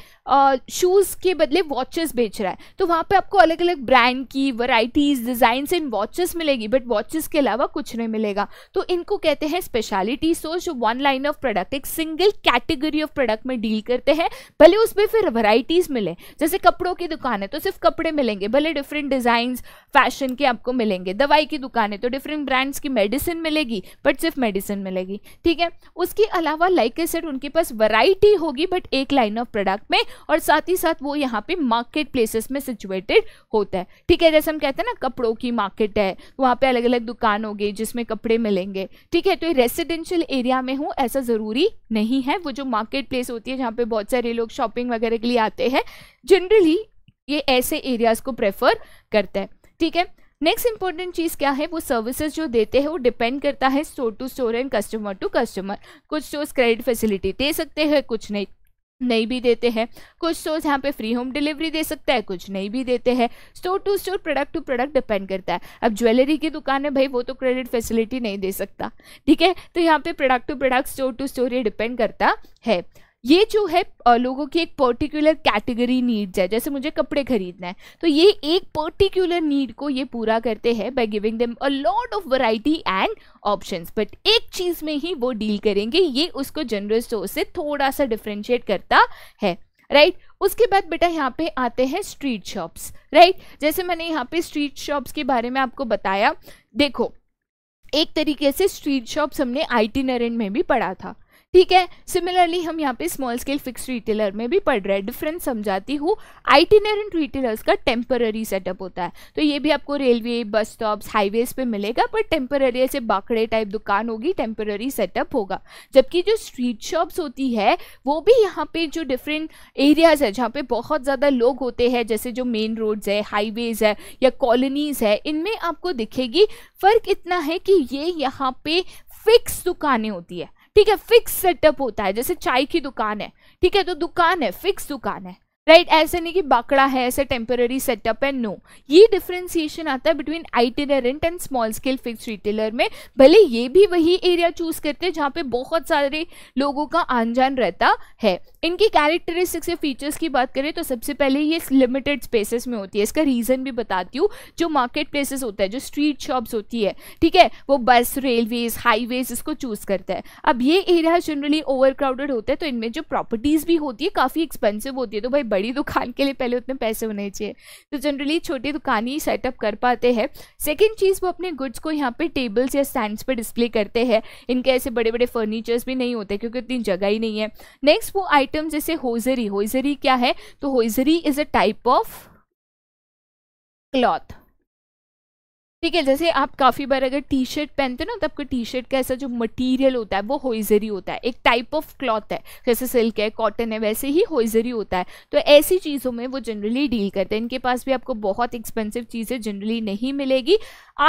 शूज़ के बदले वॉचेस बेच रहा है तो वहाँ पे आपको अलग अलग ब्रांड की varieties design and watch watches मिलेगी बट वॉचेस के अलावा कुछ नहीं मिलेगा तो इनको कहते हैं स्पेशलिटी स्टोर्स तो जो वन लाइन ऑफ प्रोडक्ट एक सिंगल कैटेगरी ऑफ प्रोडक्ट में डील करते हैं भले उसमें फिर वराइटीज मिले जैसे कपड़ों की दुकान है तो सिर्फ कपड़े मिलेंगे भले डिफरेंट डिजाइन फैशन के आपको मिलेंगे दवाई की दुकान है तो डिफरेंट ब्रांड्स की मेडिसिन मिलेगी बट सिर्फ मेडिसिन मिलेगी ठीक है उसके अलावा लाइक ए सेट उनके पास वराइटी होगी बट एक लाइन ऑफ प्रोडक्ट में और साथ ही साथ वो यहाँ पे मार्केट प्लेसेस में सिचुएटेड होता है ठीक है जैसे हम कहते हैं ना कपड़ों की मार्केट है तो वहाँ पे अलग अलग दुकान होगी जिसमें कपड़े मिलेंगे ठीक है तो ये रेसिडेंशियल एरिया में हूँ ऐसा ज़रूरी नहीं है वो जो मार्केट प्लेस होती है जहाँ पे बहुत सारे लोग शॉपिंग वगैरह के लिए आते हैं जनरली ये ऐसे एरियाज़ को प्रेफर करता है ठीक है नेक्स्ट इंपॉर्टेंट चीज़ क्या है वो सर्विसेज जो देते हैं वो डिपेंड करता है store to store and customer to customer कुछ स्टोर्स क्रेडिट फैसिलिटी दे सकते हैं कुछ नहीं नहीं भी देते हैं कुछ स्टोर्स यहाँ पे फ्री होम डिलीवरी दे सकता है कुछ नहीं भी देते हैं store to store product to product depend करता है अब ज्वेलरी की दुकान है भाई वो तो क्रेडिट फैसिलिटी नहीं दे सकता ठीक है तो यहाँ पे product to product store to store ये डिपेंड करता है ये जो है लोगों की एक पर्टिकुलर कैटेगरी नीड्स है जैसे मुझे कपड़े खरीदना है तो ये एक पर्टिकुलर नीड को ये पूरा करते हैं by giving them a lot of variety and options but एक चीज़ में ही वो डील करेंगे ये उसको जनरल स्टोर से थोड़ा सा डिफ्रेंशिएट करता है राइट right? उसके बाद बेटा यहाँ पे आते हैं स्ट्रीट शॉप्स राइट जैसे मैंने यहाँ पे स्ट्रीट शॉप्स के बारे में आपको बताया देखो एक तरीके से स्ट्रीट शॉप्स हमने आइटिनरेंट में भी पढ़ा था ठीक है सिमिलरली हम यहाँ पे स्मॉल स्केल फिक्स रिटेलर में भी पढ़ रहे हैं डिफरेंस समझाती हूँ आइटिनरेंट रिटेलर्स का टेम्पररी सेटअप होता है तो ये भी आपको रेलवे बस स्टॉप्स हाईवेज पे मिलेगा पर टेम्पररी ऐसे बाकड़े टाइप दुकान होगी टेम्पररी सेटअप होगा जबकि जो स्ट्रीट शॉप्स होती है वो भी यहाँ पे जो डिफरेंट एरियाज़ है जहाँ पे बहुत ज़्यादा लोग होते हैं जैसे जो मेन रोड्स है हाईवेज़ है या कॉलोनीज़ है इनमें आपको दिखेगी फ़र्क इतना है कि ये यहाँ पे फिक्स दुकानें होती है ठीक है फिक्स सेटअप होता है जैसे चाय की दुकान है ठीक है तो दुकान है फिक्स दुकान है राइट ऐसे नहीं कि बाकड़ा है ऐसे टेम्पररी सेटअप है नो ये डिफ्रेंसिएशन आता है between itinerant and small scale fix retailer में भले ये भी वही एरिया चूज करते हैं जहाँ पे बहुत सारे लोगों का आनजान रहता है इनकी कैरेक्टरिस्टिक्स या फीचर्स की बात करें तो सबसे पहले ये लिमिटेड स्पेसेस में होती है इसका रीज़न भी बताती हूँ जो मार्केट प्लेसेस होता है जो स्ट्रीट शॉप्स होती है ठीक है वो बस रेलवेज हाईवेज इसको चूज़ करता है अब ये एरिया जनरली ओवर क्राउडेड होता है तो इनमें जो प्रॉपर्टीज़ भी होती है काफ़ी एक्सपेंसिव होती है तो भाई बड़ी दुकान के लिए पहले उतने पैसे होने चाहिए तो जनरली छोटी दुकान ही सेटअप कर पाते हैं सेकेंड चीज़ वो अपने गुड्स को यहाँ पे टेबल्स या स्टैंड्स पर डिस्प्ले करते हैं इनके ऐसे बड़े बड़े फर्नीचर्स भी नहीं होते क्योंकि इतनी जगह ही नहीं है नेक्स्ट वो आइटम जैसे होजरी होजरी क्या है तो hosiery is a type of cloth ठीक है जैसे आप काफ़ी बार अगर टी शर्ट पहनते हो ना तो आपका टी शर्ट का ऐसा जो मटेरियल होता है वो होइजरी होता है एक टाइप ऑफ क्लॉथ है जैसे सिल्क है कॉटन है वैसे ही होइजरी होता है तो ऐसी चीज़ों में वो जनरली डील करते हैं इनके पास भी आपको बहुत एक्सपेंसिव चीज़ें जनरली नहीं मिलेगी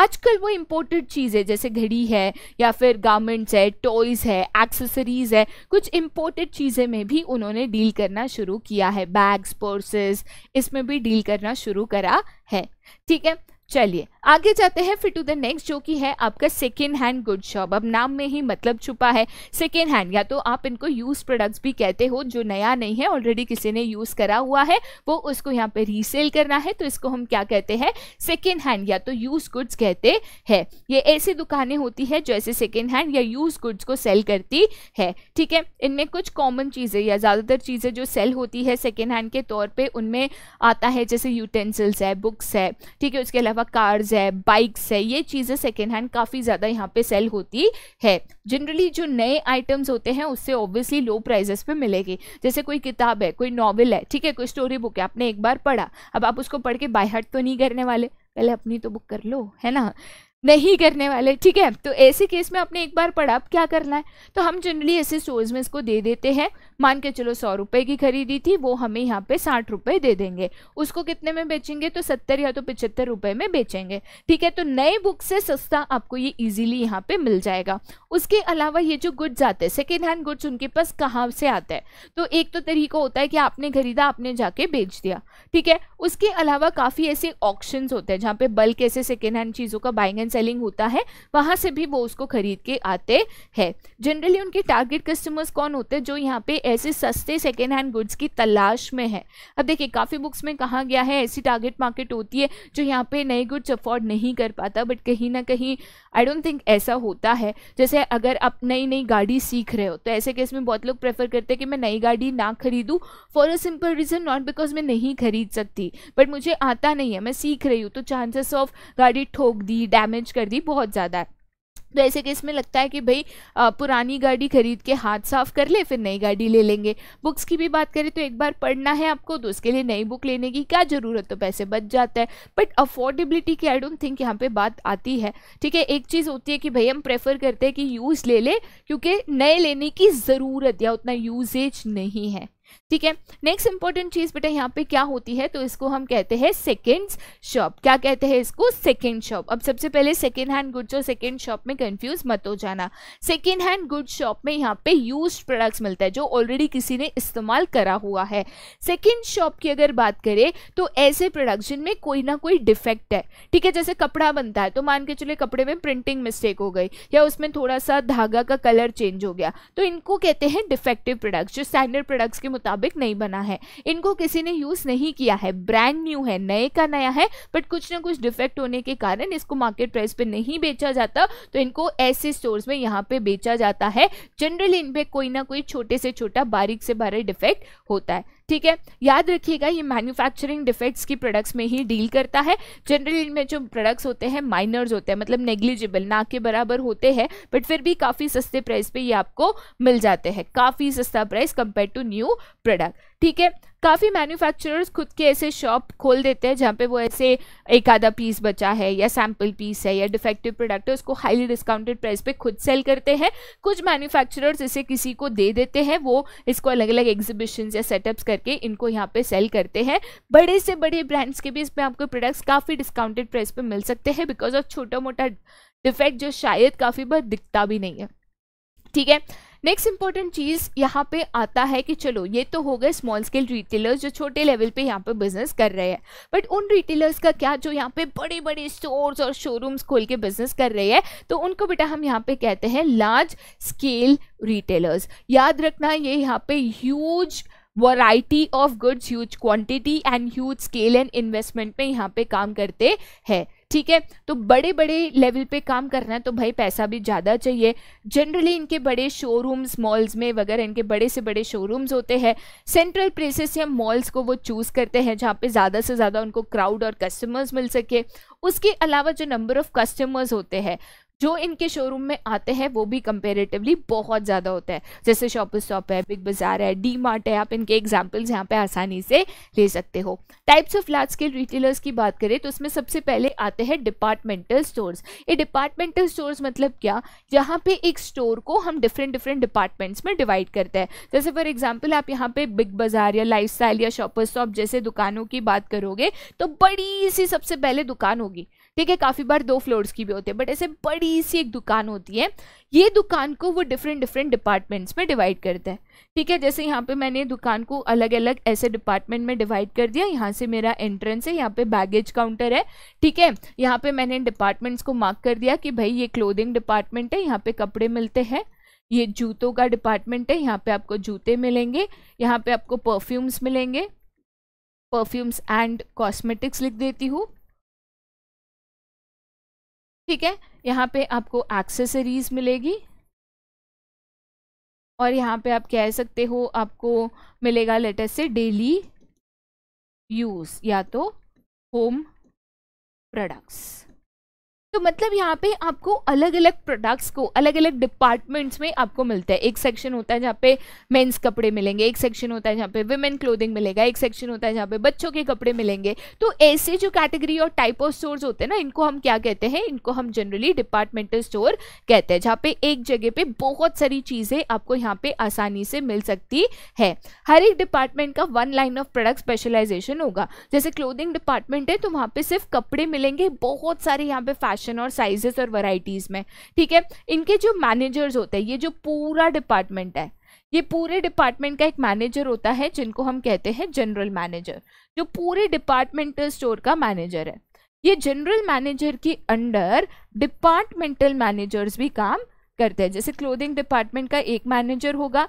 आजकल वो इम्पोर्टेड चीज़ें जैसे घड़ी है या फिर गारमेंट्स है टॉयज़ है एक्सेसरीज़ है कुछ इम्पोर्टेड चीज़ें में भी उन्होंने डील करना शुरू किया है बैग्स पर्सेस इसमें भी डील करना शुरू करा है ठीक है चलिए आगे जाते हैं फिर टू द नेक्स्ट जो कि है आपका सेकेंड हैंड गुड शॉप अब नाम में ही मतलब छुपा है सेकेंड हैंड या तो आप इनको यूज प्रोडक्ट्स भी कहते हो जो नया नहीं है ऑलरेडी किसी ने यूज करा हुआ है वो उसको यहाँ पे रीसेल करना है तो इसको हम क्या कहते हैं सेकेंड हैंड या तो यूज गुड्स कहते हैं ये ऐसी दुकानें होती है जो ऐसे सेकेंड हैंड या यूज गुड्स को सेल करती है ठीक है इनमें कुछ कॉमन चीज़ें या ज़्यादातर चीज़ें जो सेल होती है सेकेंड हैंड के तौर पर उनमें आता है जैसे यूटेंसिल्स है बुक्स है ठीक है उसके अलावा कार्ड कार्स है बाइक्स है ये चीज़ें सेकेंड हैंड काफ़ी ज़्यादा यहाँ पे सेल होती है जनरली जो नए आइटम्स होते हैं उससे ऑब्वियसली लो प्राइजेस पे मिलेगी जैसे कोई किताब है कोई नॉवल है ठीक है कोई स्टोरी बुक है आपने एक बार पढ़ा अब आप उसको पढ़ के बाय हट तो नहीं करने वाले पहले अपनी तो बुक कर लो है ना नहीं करने वाले ठीक है तो ऐसे केस में आपने एक बार पढ़ा अब क्या करना है तो हम जनरली ऐसे स्टोर्स में इसको दे देते हैं मान के चलो सौ रुपये की खरीदी थी वो हमें यहाँ पे साठ रुपये दे देंगे उसको कितने में बेचेंगे तो सत्तर या तो पिचहत्तर रुपये में बेचेंगे ठीक है तो नए बुक से सस्ता आपको ये ईजिली यहाँ पे मिल जाएगा उसके अलावा ये जो गुड्स आते हैं सेकेंड हैंड गुड्स उनके पास कहाँ से आते हैं तो एक तो तरीका होता है कि आपने खरीदा आपने जाके बेच दिया ठीक है उसके अलावा काफ़ी ऐसे ऑप्शन होते हैं जहाँ पे बल्क ऐसे सेकेंड हैंड चीज़ों का बाइंग एंड सेलिंग होता है वहाँ से भी वो उसको खरीद के आते हैं जनरली उनके टारगेट कस्टमर्स कौन होते हैं जो यहाँ पे ऐसे सस्ते सेकेंड हैंड गुड्स की तलाश में है अब देखिए काफ़ी बुक्स में कहा गया है ऐसी टारगेट मार्केट होती है जो यहाँ पे नए गुड्स अफोर्ड नहीं कर पाता बट कहीं ना कहीं आई डोंट थिंक ऐसा होता है जैसे अगर आप नई नई गाड़ी सीख रहे हो तो ऐसे केस में बहुत लोग प्रेफर करते हैं कि मैं नई गाड़ी ना खरीदूँ for a simple reason not because मैं नहीं खरीद सकती बट मुझे आता नहीं है मैं सीख रही हूँ तो चांसेस ऑफ गाड़ी ठोक दी डैमेज कर दी बहुत ज़्यादा है तो ऐसे केस में लगता है कि भाई पुरानी गाड़ी खरीद के हाथ साफ कर ले फिर नई गाड़ी ले लेंगे बुक्स की भी बात करें तो एक बार पढ़ना है आपको तो उसके लिए नई बुक लेने की क्या ज़रूरत तो पैसे बच जाता है बट अफोर्डेबिलिटी की आई डोंट थिंक यहाँ पे बात आती है ठीक है एक चीज़ होती है कि भाई हम प्रेफर करते हैं कि यूज़ ले लें क्योंकि नए लेने की ज़रूरत या उतना यूजेज नहीं है ठीक है नेक्स्ट इंपॉर्टेंट चीज बेटा यहाँ पे क्या होती है तो इसको हम कहते हैं सेकेंड शॉप क्या कहते हैं इसको सेकेंड शॉप अब सबसे पहले सेकेंड हैंड गुड्स और सेकेंड शॉप में कंफ्यूज मत हो जाना सेकेंड हैंड गुड शॉप में यहाँ पे यूज प्रोडक्ट्स मिलता है जो ऑलरेडी किसी ने इस्तेमाल करा हुआ है सेकेंड शॉप की अगर बात करें तो ऐसे प्रोडक्ट जिनमें कोई ना कोई डिफेक्ट है ठीक है जैसे कपड़ा बनता है तो मान के चले कपड़े में प्रिंटिंग मिस्टेक हो गई या उसमें थोड़ा सा धागा का कलर चेंज हो गया तो इनको कहते हैं डिफेक्टिव प्रोडक्ट्स जो स्टैंडर्ड प्रोडक्ट्स के मुताबिक नहीं बना है इनको किसी ने यूज़ नहीं किया है ब्रांड न्यू है नए का नया है बट कुछ ना कुछ डिफेक्ट होने के कारण इसको मार्केट प्राइस पे नहीं बेचा जाता तो इनको ऐसे स्टोर्स में यहाँ पे बेचा जाता है जनरली इन पर कोई ना कोई छोटे से छोटा बारीक से बारीक डिफेक्ट होता है ठीक है याद रखिएगा ये मैन्युफैक्चरिंग डिफेक्ट्स की प्रोडक्ट्स में ही डील करता है जनरली इनमें जो प्रोडक्ट्स होते हैं माइनर्स होते हैं मतलब नेग्लिजिबल ना के बराबर होते हैं बट फिर भी काफ़ी सस्ते प्राइस पे ये आपको मिल जाते हैं काफ़ी सस्ता price compare to new product ठीक है काफ़ी मैन्युफैक्चरर्स खुद के ऐसे शॉप खोल देते हैं जहाँ पे वो ऐसे एक आधा पीस बचा है या सैम्पल पीस है या डिफेक्टिव प्रोडक्ट है उसको हाईली डिस्काउंटेड प्राइस पे खुद सेल करते हैं कुछ मैन्युफैक्चरर्स इसे किसी को दे देते हैं वो इसको अलग अलग एग्जीबिशंस या सेटअप्स करके इनको यहाँ पर सेल करते हैं बड़े से बड़े ब्रांड्स के भी इसमें आपको प्रोडक्ट्स काफ़ी डिस्काउंटेड प्राइस पर मिल सकते हैं बिकॉज ऑफ छोटा मोटा डिफेक्ट जो शायद काफ़ी बार दिखता भी नहीं है ठीक है नेक्स्ट इंपॉर्टेंट चीज़ यहाँ पे आता है कि चलो ये तो हो गए स्मॉल स्केल रिटेलर्स जो छोटे लेवल पे यहाँ पे बिजनेस कर रहे हैं बट उन रिटेलर्स का क्या जो यहाँ पे बड़े बड़े स्टोर्स और शोरूम्स खोल के बिजनेस कर रहे हैं तो उनको बेटा हम यहाँ पे कहते हैं लार्ज स्केल रिटेलर्स याद रखना ये यहाँ पे huge variety of goods huge quantity and huge scale and investment में यहाँ पे काम करते हैं ठीक है तो बड़े बड़े लेवल पे काम करना है तो भाई पैसा भी ज़्यादा चाहिए जनरली इनके बड़े शोरूम्स मॉल्स में वगैरह इनके बड़े से बड़े शोरूम्स होते हैं सेंट्रल प्लेसेस या मॉल्स को वो चूज़ करते हैं जहाँ पे ज़्यादा से ज़्यादा उनको क्राउड और कस्टमर्स मिल सके उसके अलावा जो नंबर ऑफ़ कस्टमर्स होते हैं जो इनके शोरूम में आते हैं वो भी कंपेरेटिवली बहुत ज़्यादा होता है जैसे शॉपर शॉप है बिग बाज़ार है डी मार्ट है आप इनके एग्जाम्पल्स यहाँ पे आसानी से ले सकते हो types of large scale retailers की बात करें तो उसमें सबसे पहले आते हैं डिपार्टमेंटल स्टोर्स ये डिपार्टमेंटल स्टोर्स मतलब क्या यहाँ पे एक स्टोर को हम डिफरेंट डिफरेंट डिपार्टमेंट्स में डिवाइड करते हैं जैसे फॉर एग्जाम्पल आप यहाँ पे बिग बाज़ार या लाइफ या शॉपर शॉप जैसे दुकानों की बात करोगे तो बड़ी सी सबसे पहले दुकान होगी ठीक है काफ़ी बार दो फ्लोर्स की भी होती है बट ऐसे बड़ी सी एक दुकान होती है ये दुकान को वो डिफरेंट डिफरेंट डिपार्टमेंट्स में डिवाइड करते हैं ठीक है जैसे यहाँ पे मैंने दुकान को अलग अलग ऐसे डिपार्टमेंट में डिवाइड कर दिया यहाँ से मेरा एंट्रेंस है यहाँ पे बैगेज काउंटर है ठीक है यहाँ पे मैंने डिपार्टमेंट्स को मार्क कर दिया कि भाई ये क्लोदिंग डिपार्टमेंट है यहाँ पे कपड़े मिलते हैं ये जूतों का डिपार्टमेंट है यहाँ पे आपको जूते मिलेंगे यहाँ पे आपको परफ्यूम्स मिलेंगे परफ्यूम्स एंड कॉस्मेटिक्स लिख देती हूँ ठीक है यहाँ पे आपको एक्सेसरीज मिलेगी और यहाँ पे आप कह सकते हो आपको मिलेगा लेटेस्ट से डेली यूज़ या तो होम प्रोडक्ट्स तो मतलब यहाँ पे आपको अलग अलग प्रोडक्ट्स को अलग अलग डिपार्टमेंट्स में आपको मिलता है एक सेक्शन होता है जहाँ पे मेंस कपड़े मिलेंगे एक सेक्शन होता है जहाँ पे वुमेन क्लोथिंग मिलेगा एक सेक्शन होता है जहाँ पे बच्चों के कपड़े मिलेंगे तो ऐसे जो कैटेगरी और टाइप ऑफ स्टोर्स होते हैं ना इनको हम क्या कहते हैं इनको हम जनरली डिपार्टमेंटल स्टोर कहते हैं जहाँ पे एक जगह पे बहुत सारी चीज़ें आपको यहाँ पे आसानी से मिल सकती है हर एक डिपार्टमेंट का one line of product specialisation होगा जैसे क्लोदिंग डिपार्टमेंट है तो वहाँ पे सिर्फ कपड़े मिलेंगे बहुत सारे यहाँ पे फैशन फैशन और साइजेस और वैरायटीज़ में ठीक है इनके जो मैनेजर्स होते हैं ये जो पूरा डिपार्टमेंट है ये पूरे डिपार्टमेंट का एक मैनेजर होता है जिनको हम कहते हैं जनरल मैनेजर जो पूरे डिपार्टमेंटल स्टोर का मैनेजर है ये जनरल मैनेजर के अंडर डिपार्टमेंटल मैनेजर्स भी काम करते हैं जैसे क्लोथिंग डिपार्टमेंट का एक मैनेजर होगा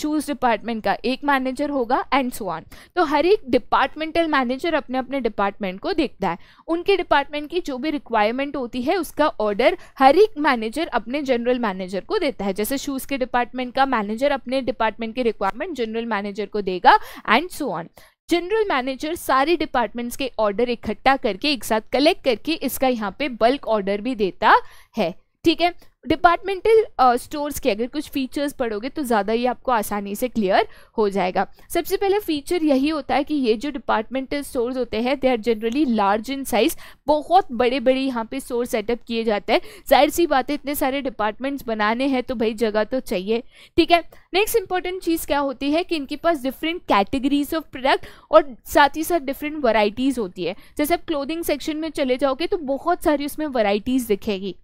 शूज़ डिपार्टमेंट का एक मैनेजर होगा एंड सो ऑन तो हर एक डिपार्टमेंटल मैनेजर अपने अपने डिपार्टमेंट को देखता है उनके डिपार्टमेंट की जो भी रिक्वायरमेंट होती है उसका ऑर्डर हर एक मैनेजर अपने जनरल मैनेजर को देता है जैसे शूज़ के डिपार्टमेंट का मैनेजर अपने डिपार्टमेंट की रिक्वायरमेंट जनरल मैनेजर को देगा and so on general manager सारे डिपार्टमेंट्स के ऑर्डर इकट्ठा करके एक साथ कलेक्ट करके इसका यहाँ पे बल्क ऑर्डर भी देता है ठीक है डिपार्टमेंटल स्टोर्स के अगर कुछ फीचर्स पढ़ोगे तो ज़्यादा ही आपको आसानी से क्लियर हो जाएगा सबसे पहले फीचर यही होता है कि ये जो डिपार्टमेंटल स्टोर्स होते हैं they are generally large in size बहुत बड़े बड़े यहाँ पे स्टोर सेटअप किए जाते हैं जाहिर सी बात है इतने सारे डिपार्टमेंट्स बनाने हैं तो भाई जगह तो चाहिए ठीक है नेक्स्ट इंपॉर्टेंट चीज़ क्या होती है कि इनके पास डिफरेंट कैटेगरीज ऑफ प्रोडक्ट और साथ ही साथ डिफरेंट वराइटीज़ होती है जैसे आप क्लोदिंग सेक्शन में चले जाओगे तो बहुत सारी उसमें वराइटीज़ दिखेगी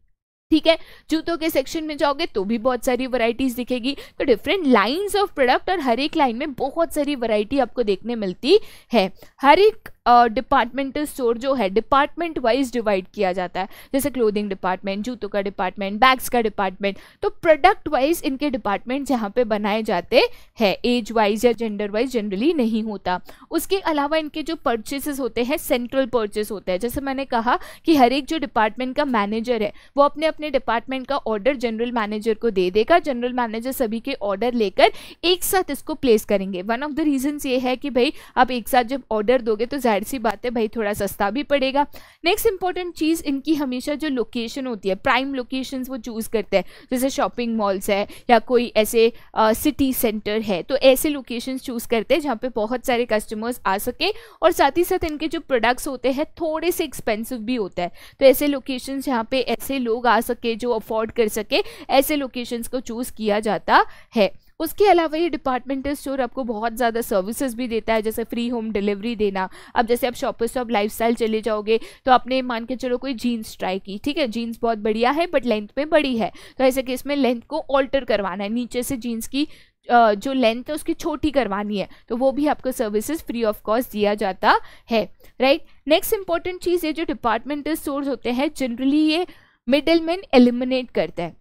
ठीक है जूतों के सेक्शन में जाओगे तो भी बहुत सारी वैरायटीज दिखेगी तो डिफरेंट लाइंस ऑफ प्रोडक्ट और हर एक लाइन में बहुत सारी वैरायटी आपको देखने मिलती है हर एक डिपार्टमेंटल uh, स्टोर जो है डिपार्टमेंट वाइज डिवाइड किया जाता है जैसे क्लोथिंग डिपार्टमेंट जूतों का डिपार्टमेंट बैग्स का डिपार्टमेंट तो प्रोडक्ट वाइज इनके डिपार्टमेंट जहाँ पे बनाए जाते हैं एज वाइज या जेंडर वाइज जनरली नहीं होता उसके अलावा इनके जो परचेसेस होते हैं सेंट्रल परचेस होते हैं जैसे मैंने कहा कि हर एक जो डिपार्टमेंट का मैनेजर है वो अपने अपने अपने डिपार्टमेंट का ऑर्डर जनरल मैनेजर को दे देगा जनरल मैनेजर सभी के ऑर्डर लेकर एक साथ इसको प्लेस करेंगे वन ऑफ द रीजन्स ये है कि भाई आप एक साथ जब ऑर्डर दोगे तो जाहिर सी बात है भाई थोड़ा सस्ता भी पड़ेगा नेक्स्ट इंपॉर्टेंट चीज़ इनकी हमेशा जो लोकेशन होती है प्राइम लोकेशन वो चूज़ करते हैं जैसे शॉपिंग मॉल्स है या कोई ऐसे सिटी सेंटर है तो ऐसे लोकेशन चूज़ करते हैं जहाँ पर बहुत सारे कस्टमर्स आ सके और साथ ही साथ इनके जो प्रोडक्ट्स होते हैं थोड़े से एक्सपेंसिव भी होता है तो ऐसे लोकेशन जहाँ पे ऐसे लोग आ सकते सके जो अफोर्ड कर सके ऐसे लोकेशंस को चूज़ किया जाता है उसके अलावा ये डिपार्टमेंटल स्टोर आपको बहुत ज़्यादा सर्विसेज भी देता है जैसे फ्री होम डिलीवरी देना अब जैसे आप शॉपर शॉप लाइफ चले जाओगे तो आपने मान के चलो कोई जीन्स ट्राई की ठीक है जीन्स बहुत बढ़िया है बट लेंथ में बड़ी है तो ऐसे केस में लेंथ को ऑल्टर करवाना है नीचे से जीन्स की जो लेंथ है उसकी छोटी करवानी है तो वो भी आपको सर्विसेज फ्री ऑफ कॉस्ट दिया जाता है राइट नेक्स्ट इंपॉर्टेंट चीज़ ये जो डिपार्टमेंटल स्टोर्स होते हैं जनरली ये मिडिलमैन एलिमिनेट करता है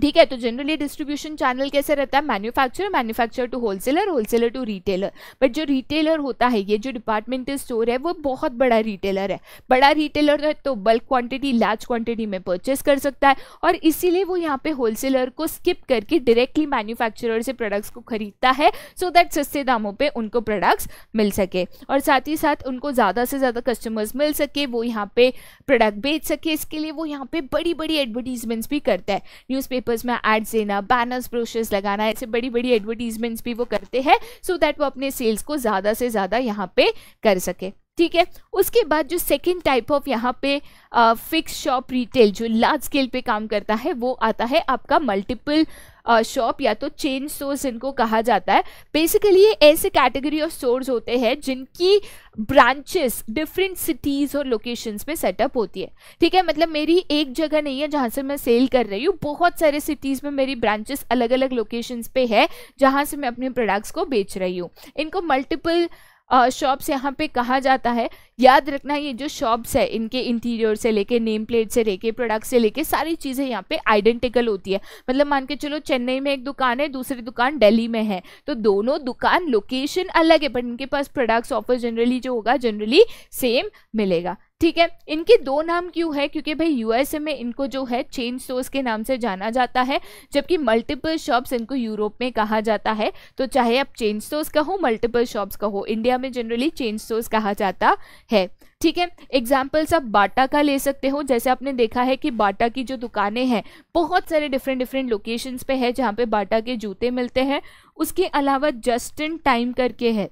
ठीक है तो जनरली डिस्ट्रीब्यूशन चैनल कैसे रहता है manufacture manufacture to wholesaler wholesaler to retailer but जो रिटेलर होता है ये जो डिपार्टमेंटल स्टोर है वो बहुत बड़ा रिटेलर है बड़ा रिटेलर है तो बल्क क्वांटिटी लार्ज क्वांटिटी में परचेस कर सकता है और इसीलिए वो यहाँ पे होलसेलर को स्किप करके डायरेक्टली मैन्युफैक्चरर से प्रोडक्ट्स को खरीदता है सो so दैट सस्ते दामों पर उनको प्रोडक्ट्स मिल सके और साथ ही साथ उनको ज़्यादा से ज़्यादा कस्टमर्स मिल सके वो यहाँ पे प्रोडक्ट बेच सके इसके लिए वो यहाँ पे बड़ी बड़ी एडवर्टीजमेंट्स भी करता है न्यूज़पेपर पेपर्स में एड्स देना बैनर्स ब्रोशर्स लगाना ऐसे बड़ी बड़ी एडवर्टीजमेंट्स भी वो करते हैं सो दैट वो अपने सेल्स को ज़्यादा से ज़्यादा यहाँ पे कर सके ठीक है उसके बाद जो सेकेंड टाइप ऑफ यहाँ पे फिक्स शॉप रिटेल जो लार्ज स्केल पे काम करता है वो आता है आपका मल्टीपल शॉप या तो चेन स्टोर इनको कहा जाता है बेसिकली ये ऐसे कैटेगरी ऑफ स्टोर्स होते हैं जिनकी ब्रांचेस डिफरेंट सिटीज़ और लोकेशंस में सेटअप होती है ठीक है मतलब मेरी एक जगह नहीं है जहाँ से मैं सेल कर रही हूँ बहुत सारे सिटीज़ में मेरी ब्रांचेस अलग अलग लोकेशंस पे है जहाँ से मैं अपने प्रोडक्ट्स को बेच रही हूँ इनको मल्टीपल शॉप्स यहाँ पे कहा जाता है याद रखना ये जो शॉप्स है इनके इंटीरियर से लेके नेम प्लेट से लेके प्रोडक्ट से लेके सारी चीज़ें यहाँ पे आइडेंटिकल होती है मतलब मान के चलो चेन्नई में एक दुकान है दूसरी दुकान दिल्ली में है तो दोनों दुकान लोकेशन अलग है बट इनके पास प्रोडक्ट्स ऑफर जनरली जो होगा जनरली सेम मिलेगा ठीक है इनके दो नाम क्यों है क्योंकि भाई यूएसए में इनको जो है चेन स्टोर्स के नाम से जाना जाता है जबकि मल्टीपल शॉप्स इनको यूरोप में कहा जाता है तो चाहे आप चेन स्टोर्स कहो मल्टीपल शॉप्स कहो इंडिया में जनरली चेन स्टोर्स कहा जाता है ठीक है एग्जाम्पल्स आप बाटा का ले सकते हो जैसे आपने देखा है कि बाटा की जो दुकानें हैं बहुत सारे डिफरेंट डिफरेंट लोकेशंस पे है जहाँ पे बाटा के जूते मिलते हैं उसके अलावा जस्ट इन टाइम करके है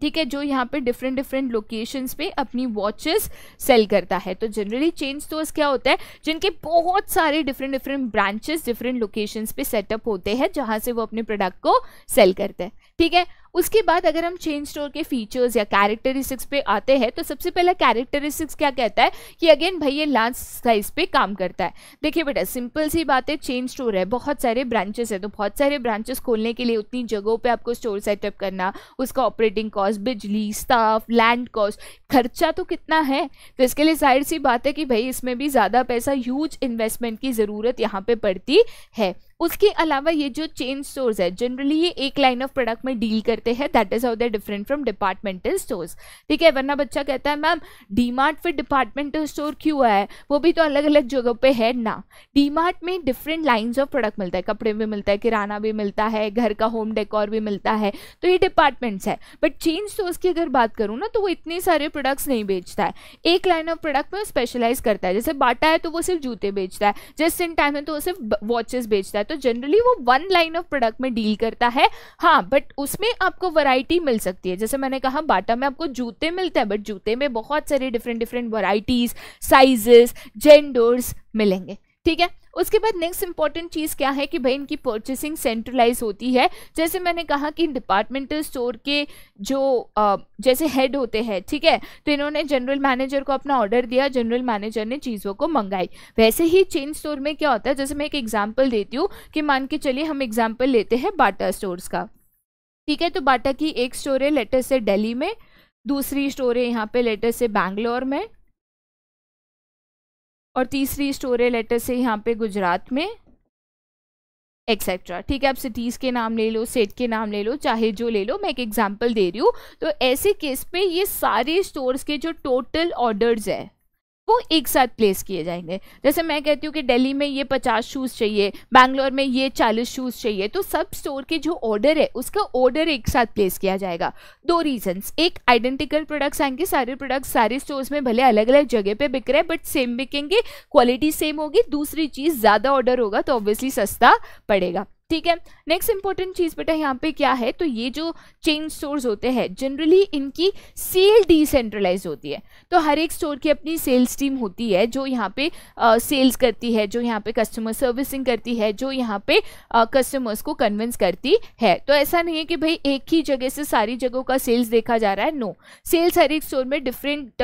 ठीक है जो यहाँ पे डिफरेंट डिफरेंट लोकेशंस पे अपनी वॉचेस सेल करता है तो जनरली चेन स्टोर्स क्या होता है जिनके बहुत सारे different different branches different locations पे सेटअप होते हैं जहाँ से वो अपने प्रोडक्ट को सेल करते हैं ठीक है उसके बाद अगर हम चेन स्टोर के फीचर्स या कैरेक्टरिस्टिक्स पे आते हैं तो सबसे पहला कैरेक्टरिस्टिक्स क्या कहता है कि अगेन भाई ये लार्ज साइज पे काम करता है देखिए बेटा सिंपल सी बात है चेन स्टोर है बहुत सारे ब्रांचेस है तो बहुत सारे ब्रांचेस खोलने के लिए उतनी जगहों पर आपको स्टोर सेटअप करना उसका ऑपरेटिंग कॉस्ट बिजली स्टाफ लैंड कॉस्ट खर्चा तो कितना है तो इसके लिए जाहिर सी बात है कि भाई इसमें भी ज़्यादा पैसा ह्यूज इन्वेस्टमेंट की ज़रूरत यहाँ पर पड़ती है उसके अलावा ये जो चेन स्टोर्स है जनरली ये एक लाइन ऑफ प्रोडक्ट में डील करते हैं that is how they different from departmental stores ठीक है वरना बच्चा कहता है मैम डी मार्ट फिर डिपार्टमेंटल स्टोर क्यों है वो भी तो अलग अलग जगह पे है ना डी मार्ट में डिफरेंट लाइन्स ऑफ प्रोडक्ट मिलता है कपड़े भी मिलता है किराना भी मिलता है घर का होम डेकोर भी मिलता है तो ये डिपार्टमेंट्स है बट चेन स्टोर्स की अगर बात करूँ ना तो वो इतने सारे प्रोडक्ट्स नहीं बेचता है एक लाइन ऑफ प्रोडक्ट में वो स्पेशलाइज करता है जैसे बाटा है तो वो सिर्फ जूते बेचता है जैसे इन टाइम है तो वो सिर्फ वॉचेस बेचता है तो जनरली वो वन लाइन ऑफ प्रोडक्ट में डील करता है हाँ बट उसमें आपको वैरायटी मिल सकती है जैसे मैंने कहा बाटा में आपको जूते मिलते हैं बट जूते में बहुत सारे different different varieties sizes genders मिलेंगे ठीक है उसके बाद नेक्स्ट इंपॉर्टेंट चीज़ क्या है कि भाई इनकी परचेसिंग सेंट्रलाइज होती है जैसे मैंने कहा कि डिपार्टमेंटल स्टोर के जो आ, जैसे हेड होते हैं ठीक है तो इन्होंने जनरल मैनेजर को अपना ऑर्डर दिया जनरल मैनेजर ने चीज़ों को मंगाई वैसे ही चेन स्टोर में क्या होता है जैसे मैं एक एग्जाम्पल देती हूँ कि मान के चलिए हम एग्जाम्पल लेते हैं बाटा स्टोर का ठीक है तो बाटा की एक स्टोर है लेटर से डेली में दूसरी स्टोर है यहाँ पे लेटर से बैंगलोर में और तीसरी स्टोरे लेटर से यहाँ पे गुजरात में एक्सेट्रा ठीक है आप सिटीज़ के नाम ले लो सेट के नाम ले लो चाहे जो ले लो मैं एक एग्जांपल दे रही हूँ तो ऐसे केस पे ये सारे स्टोर्स के जो टोटल ऑर्डर्स है वो एक साथ प्लेस किए जाएंगे जैसे मैं कहती हूँ कि दिल्ली में ये पचास शूज़ चाहिए बैंगलोर में ये चालीस शूज़ चाहिए तो सब स्टोर के जो ऑर्डर है उसका ऑर्डर एक साथ प्लेस किया जाएगा दो रीजंस एक आइडेंटिकल प्रोडक्ट्स आएंगे सारे प्रोडक्ट्स सारे स्टोर्स में भले अलग अलग जगह पे बिक रहे हैं बट सेम बिकेंगे क्वालिटी सेम होगी दूसरी चीज़ ज़्यादा ऑर्डर होगा तो ऑब्वियसली सस्ता पड़ेगा ठीक है नेक्स्ट इंपॉर्टेंट चीज़ बेटा यहाँ पे क्या है तो ये जो चेन स्टोर्स होते हैं जनरली इनकी सेल डिसेंट्रलाइज होती है तो हर एक स्टोर की अपनी सेल्स टीम होती है जो यहाँ पे सेल्स uh, करती है जो यहाँ पे कस्टमर सर्विसिंग करती है जो यहाँ पे कस्टमर्स uh, को कन्विंस करती है तो ऐसा नहीं है कि भाई एक ही जगह से सारी जगहों का सेल्स देखा जा रहा है नो सेल्स हर एक स्टोर में डिफरेंट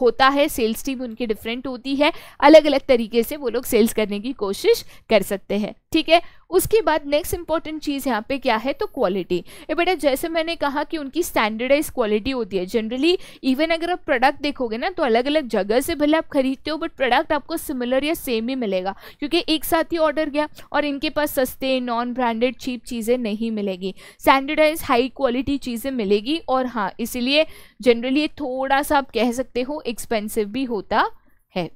होता है सेल्स टीम उनकी डिफरेंट होती है अलग अलग तरीके से वो लोग सेल्स करने की कोशिश कर सकते हैं ठीक है उसके बाद नेक्स्ट इंपॉर्टेंट चीज़ यहाँ पे क्या है तो क्वालिटी ये बेटा जैसे मैंने कहा कि उनकी स्टैंडर्डाइज क्वालिटी होती है जनरली इवन अगर आप प्रोडक्ट देखोगे ना तो अलग अलग जगह से भले आप खरीदते हो बट प्रोडक्ट आपको सिमिलर या सेम ही मिलेगा क्योंकि एक साथ ही ऑर्डर गया और इनके पास सस्ते नॉन ब्रांडेड चीप चीज़ें नहीं मिलेगी स्टैंडर्डाइज हाई क्वालिटी चीज़ें मिलेगी और हाँ इसीलिए जनरली ये थोड़ा सा आप कह सकते हो एक्सपेंसिव भी होता है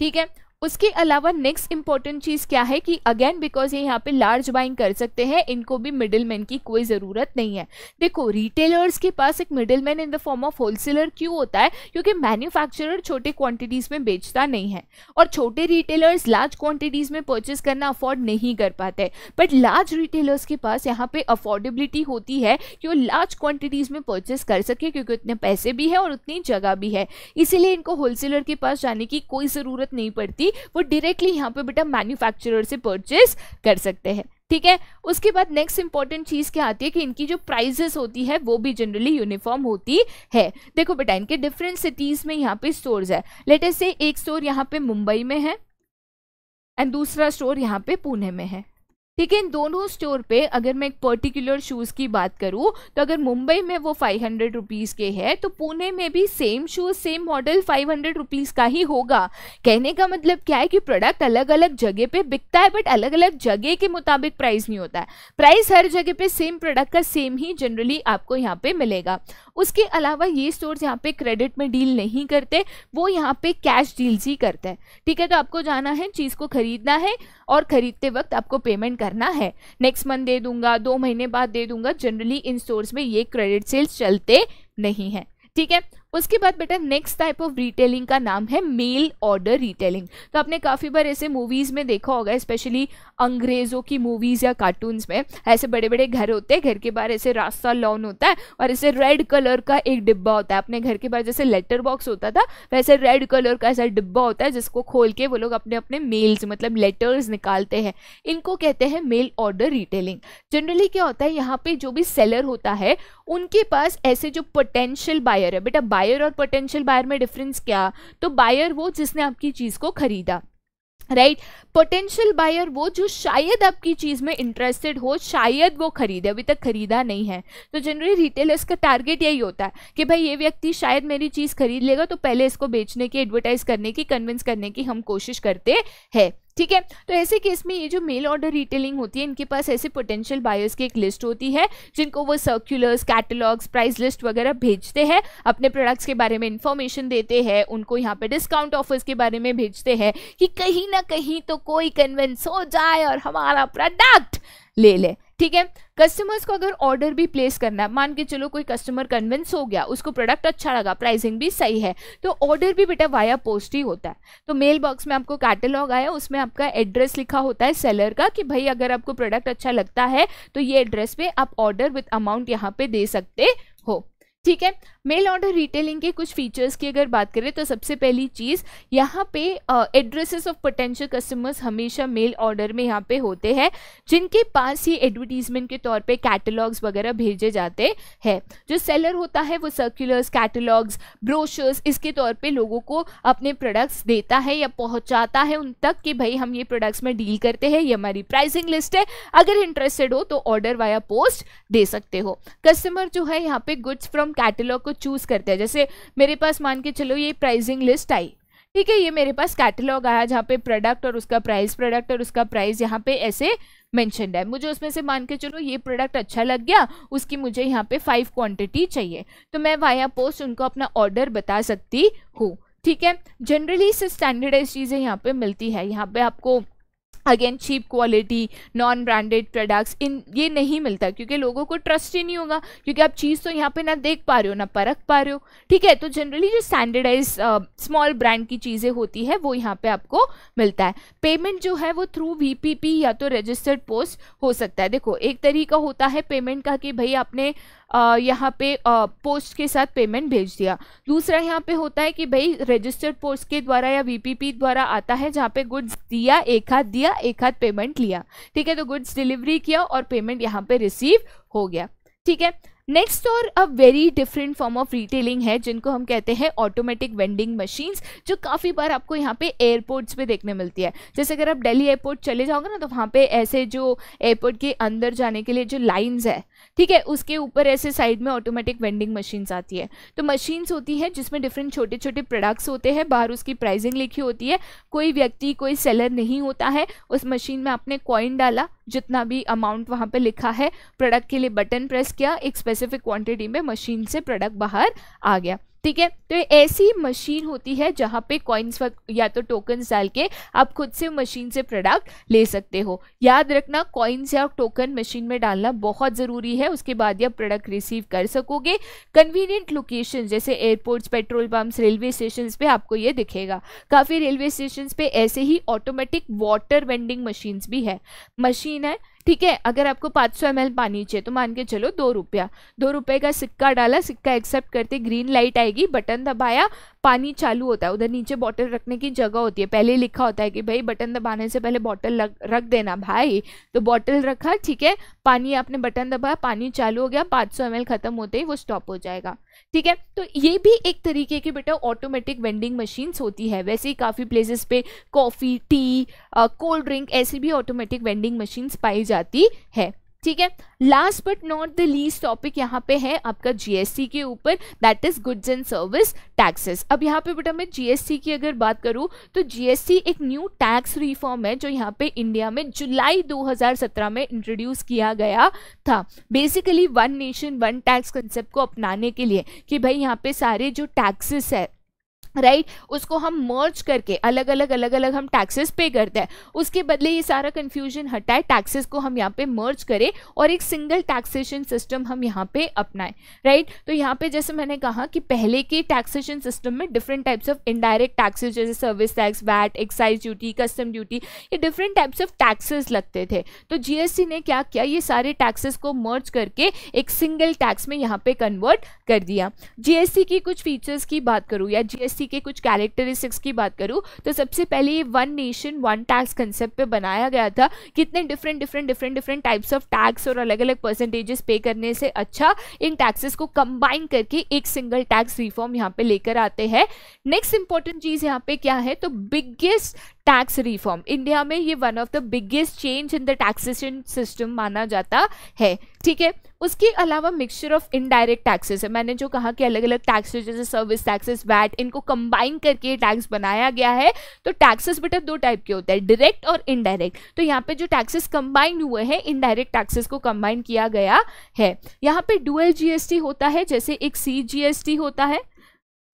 ठीक है उसके अलावा नेक्स्ट इंपॉर्टेंट चीज़ क्या है कि अगेन बिकॉज ये यहाँ पे लार्ज बाइंग कर सकते हैं इनको भी मिडिल मैन की कोई ज़रूरत नहीं है देखो रिटेलर्स के पास एक middle man in the form of wholesaler क्यों होता है क्योंकि मैन्युफैक्चरर छोटे क्वांटिटीज़ में बेचता नहीं है और छोटे रिटेलर्स लार्ज क्वांटिटीज़ में परचेस करना अफोर्ड नहीं कर पाते बट लार्ज रिटेलर्स के पास यहाँ पे अफोर्डेबिलिटी होती है कि वो लार्ज क्वांटिटीज़ में परचेस कर सके क्योंकि उतने पैसे भी है और उतनी जगह भी है इसीलिए इनको होलसेलर के पास जाने की कोई ज़रूरत नहीं पड़ती वो डायरेक्टली यहाँ पे बेटा मैन्युफैक्चरर से परचेज कर सकते हैं ठीक है उसके बाद नेक्स्ट इंपॉर्टेंट चीज़ क्या आती है कि इनकी जो प्राइजेस होती है वो भी जनरली यूनिफॉर्म होती है देखो बेटा इनके डिफरेंट सिटीज़ में यहाँ पे स्टोर है लेटेस्ट से एक स्टोर यहाँ पे मुंबई में है एंड दूसरा स्टोर यहाँ पे पुणे में है ठीक है इन दोनों स्टोर पे अगर मैं एक पर्टिकुलर शूज़ की बात करूँ तो अगर मुंबई में वो फाइव हंड्रेड रुपीज़ के है तो पुणे में भी same shoes same model five hundred rupees का ही होगा कहने का मतलब क्या है कि प्रोडक्ट अलग अलग जगह पे बिकता है बट अलग अलग जगह के मुताबिक प्राइस नहीं होता है प्राइस हर जगह पे सेम प्रोडक्ट का सेम ही जनरली आपको यहाँ पे मिलेगा उसके अलावा ये स्टोर यहाँ पे क्रेडिट में डील नहीं करते वो यहाँ पे कैश डील्स ही करते हैं ठीक है तो आपको जाना है चीज़ को खरीदना है और खरीदते वक्त आपको पेमेंट करना है नेक्स्ट मंथ दे दूंगा दो महीने बाद दे दूंगा जनरली इन स्टोर्स में ये क्रेडिट सेल्स चलते नहीं है ठीक है उसके बाद बेटा नेक्स्ट टाइप ऑफ रिटेलिंग का नाम है मेल ऑर्डर रिटेलिंग तो आपने काफ़ी बार ऐसे मूवीज़ में देखा होगा स्पेशली अंग्रेज़ों की मूवीज़ या कार्टून्स में ऐसे बड़े बड़े घर होते हैं घर के बाहर ऐसे रास्ता लॉन होता है और ऐसे रेड कलर का एक डिब्बा होता है अपने घर के बाहर जैसे लेटर बॉक्स होता था वैसे रेड कलर का ऐसा डिब्बा होता है जिसको खोल के वो लोग अपने अपने मेल्स मतलब लेटर्स निकालते हैं इनको कहते हैं मेल ऑर्डर रिटेलिंग जनरली क्या होता है यहाँ पे जो भी सेलर होता है उनके पास ऐसे जो पोटेंशियल बायर है बेटा बायर और पोटेंशियल बायर में डिफरेंस क्या तो बायर वो जिसने आपकी चीज़ को खरीदा राइट पोटेंशियल बायर वो जो शायद आपकी चीज़ में इंटरेस्टेड हो शायद वो खरीदे अभी तक खरीदा नहीं है तो जनरली रिटेलर्स का टारगेट यही होता है कि भाई ये व्यक्ति शायद मेरी चीज़ खरीद लेगा तो पहले इसको बेचने की एडवर्टाइज़ करने की कन्विंस करने की हम कोशिश करते हैं ठीक है तो ऐसे केस में ये जो मेल ऑर्डर रिटेलिंग होती है इनके पास ऐसे पोटेंशियल बायर्स की एक लिस्ट होती है जिनको वो सर्क्यूलर्स कैटलॉग्स प्राइस लिस्ट वगैरह भेजते हैं अपने प्रोडक्ट्स के बारे में इंफॉर्मेशन देते हैं उनको यहाँ पे डिस्काउंट ऑफर्स के बारे में भेजते हैं कि कहीं ना कहीं तो कोई कन्विंस हो जाए और हमारा प्रोडक्ट ले लें ठीक है कस्टमर्स को अगर ऑर्डर भी प्लेस करना है मान के चलो कोई कस्टमर कन्विंस हो गया उसको प्रोडक्ट अच्छा लगा प्राइसिंग भी सही है तो ऑर्डर भी बेटा वाया पोस्ट ही होता है तो मेल बॉक्स में आपको कैटलॉग आया उसमें आपका एड्रेस लिखा होता है सेलर का कि भाई अगर आपको प्रोडक्ट अच्छा लगता है तो ये एड्रेस पे आप ऑर्डर विथ अमाउंट यहाँ पे दे सकते हो ठीक है मेल ऑर्डर रिटेलिंग के कुछ फीचर्स की अगर बात करें तो सबसे पहली चीज़ यहाँ पे एड्रेसेस ऑफ पोटेंशियल कस्टमर्स हमेशा मेल ऑर्डर में यहाँ पे होते हैं जिनके पास ही एडवर्टीजमेंट के तौर पे कैटलॉग्स वगैरह भेजे जाते हैं जो सेलर होता है वो सर्कुलर्स कैटलॉग्स ब्रोशर्स इसके तौर पर लोगों को अपने प्रोडक्ट्स देता है या पहुँचाता है उन तक कि भाई हम ये प्रोडक्ट्स में डील करते हैं ये हमारी प्राइसिंग लिस्ट है अगर इंटरेस्टेड हो तो ऑर्डर वाया पोस्ट दे सकते हो कस्टमर जो है यहाँ पे गुड्स फ्रॉम कैटलॉग को चूज़ करते हैं जैसे मेरे पास मान के चलो ये प्राइजिंग लिस्ट आई ठीक है ये मेरे पास कैटलॉग आया जहाँ पे प्रोडक्ट और उसका प्राइस प्रोडक्ट और उसका प्राइस यहाँ पे ऐसे मैंशनड है मुझे उसमें से मान के चलो ये प्रोडक्ट अच्छा लग गया उसकी मुझे यहाँ पे फाइव क्वांटिटी चाहिए तो मैं वाया पोस्ट उनको अपना ऑर्डर बता सकती हूँ ठीक है जनरली से स्टैंडर्डाइज चीज़ें यहाँ पे मिलती है यहाँ पे आपको again cheap quality non branded products इन ये नहीं मिलता क्योंकि लोगों को ट्रस्ट ही नहीं होगा क्योंकि आप चीज़ तो यहाँ पे ना देख पा रहे हो ना परख पा रहे हो ठीक है तो जनरली जो स्टैंडर्डाइज स्मॉल ब्रांड की चीज़ें होती है वो यहाँ पे आपको मिलता है पेमेंट जो है वो थ्रू वी या तो रजिस्टर्ड पोस्ट हो सकता है देखो एक तरीका होता है पेमेंट का कि भाई आपने यहाँ पे पोस्ट के साथ पेमेंट भेज दिया दूसरा यहाँ पे होता है कि भाई रजिस्टर्ड पोस्ट के द्वारा या वीपीपी द्वारा आता है जहाँ पे गुड्स दिया एक हाथ दिया एक हाथ पेमेंट लिया ठीक है तो गुड्स डिलीवरी किया और पेमेंट यहाँ पे रिसीव हो गया ठीक है नेक्स्ट और अब very different form of retailing है जिनको हम कहते हैं ऑटोमेटिक वेंडिंग मशीन्स जो काफ़ी बार आपको यहाँ पे एयरपोर्ट्स पे देखने मिलती है जैसे अगर आप दिल्ली एयरपोर्ट चले जाओगे ना तो वहाँ पे ऐसे जो एयरपोर्ट के अंदर जाने के लिए जो लाइन्स है ठीक है उसके ऊपर ऐसे साइड में ऑटोमेटिक वेंडिंग मशीन्स आती है तो मशीन्स होती है जिसमें डिफरेंट छोटे छोटे प्रोडक्ट्स होते हैं बाहर उसकी प्राइजिंग लिखी होती है कोई व्यक्ति कोई सेलर नहीं होता है उस मशीन में आपने कॉइन डाला जितना भी अमाउंट वहाँ पर लिखा है प्रोडक्ट के लिए बटन प्रेस किया एक स्पेसिफिक क्वांटिटी में मशीन से प्रोडक्ट बाहर आ गया ठीक है तो ऐसी मशीन होती है जहाँ पे कॉइन्स या तो टोकन्स डाल के आप खुद से मशीन से प्रोडक्ट ले सकते हो याद रखना कॉइन्स या टोकन मशीन में डालना बहुत ज़रूरी है उसके बाद ही आप प्रोडक्ट रिसीव कर सकोगे कन्वीनियंट लोकेशन जैसे airports petrol pumps railway station पे आपको ये दिखेगा काफ़ी रेलवे स्टेशन पे ऐसे ही ऑटोमेटिक वाटर वेंडिंग मशीन्स भी है मशीन है ठीक है अगर आपको 500 सौ पानी चाहिए तो मान के चलो दो रुपया दो रुपये का सिक्का डाला सिक्का एक्सेप्ट करते ग्रीन लाइट आएगी बटन दबाया पानी चालू होता है उधर नीचे बॉटल रखने की जगह होती है पहले लिखा होता है कि भाई बटन दबाने से पहले बॉटल रख देना भाई तो बॉटल रखा ठीक है पानी आपने बटन दबाया पानी चालू हो गया पाँच सौ ख़त्म होते ही वो स्टॉप हो जाएगा ठीक है तो ये भी एक तरीके की बेटा ऑटोमेटिक वेंडिंग मशीन्स होती है वैसे ही काफ़ी प्लेसेस पे कॉफ़ी टी कोल्ड ड्रिंक ऐसी भी ऑटोमेटिक वेंडिंग मशीन्स पाई जाती है ठीक है last but not the least topic यहाँ पे है आपका जीएसटी के ऊपर that is goods and service taxes अब यहाँ पे बेटा मैं जीएसटी की अगर बात करूँ तो जीएसटी एक न्यू टैक्स रिफॉर्म है जो यहाँ पे इंडिया में जुलाई 2017 में इंट्रोड्यूस किया गया था basically one nation one tax concept को अपनाने के लिए कि भाई यहाँ पे सारे जो टैक्सेस है राइट right? उसको हम मर्ज करके अलग अलग अलग अलग हम टैक्सेस पे करते हैं उसके बदले ये सारा कन्फ्यूजन हटाए टैक्सेस को हम यहाँ पे मर्ज करें और एक सिंगल टैक्सेशन सिस्टम हम यहाँ पे अपनाएं राइट right? तो यहाँ पे जैसे मैंने कहा कि पहले के टैक्सेशन सिस्टम में different types of indirect taxes जैसे service tax VAT excise duty custom duty ये डिफरेंट टाइप्स ऑफ टैक्सेस लगते थे तो जी ने क्या किया ये सारे टैक्सेस को मर्ज करके एक सिंगल टैक्स में यहाँ पे कन्वर्ट कर दिया जी की कुछ फीचर्स की बात करूँ या जी पॉलिसी के कुछ कैरेक्टरिस्टिक्स की बात करूँ तो सबसे पहले ये one nation one tax concept पे बनाया गया था कितने different different different different types of tax और अलग अलग परसेंटेजेस पे करने से अच्छा इन टैक्सेस को कंबाइन करके एक सिंगल टैक्स रिफॉर्म यहाँ पे लेकर आते हैं नेक्स्ट इंपॉर्टेंट चीज़ यहाँ पे क्या है तो बिगेस्ट टैक्स रिफॉर्म इंडिया में ये one of the biggest change in the taxation system माना जाता है ठीक है उसके अलावा मिक्सचर ऑफ इनडायरेक्ट टैक्सेस है मैंने जो कहा कि अलग अलग टैक्सेस जैसे सर्विस टैक्सेस वैट इनको कंबाइन करके टैक्स बनाया गया है तो टैक्सेस बेटा दो टाइप के होते हैं डायरेक्ट और इनडायरेक्ट तो यहाँ पे जो टैक्सेस कंबाइन हुए हैं इनडायरेक्ट टैक्सेस को कंबाइन किया गया है यहाँ पे डुअल जीएसटी होता है जैसे एक सी होता है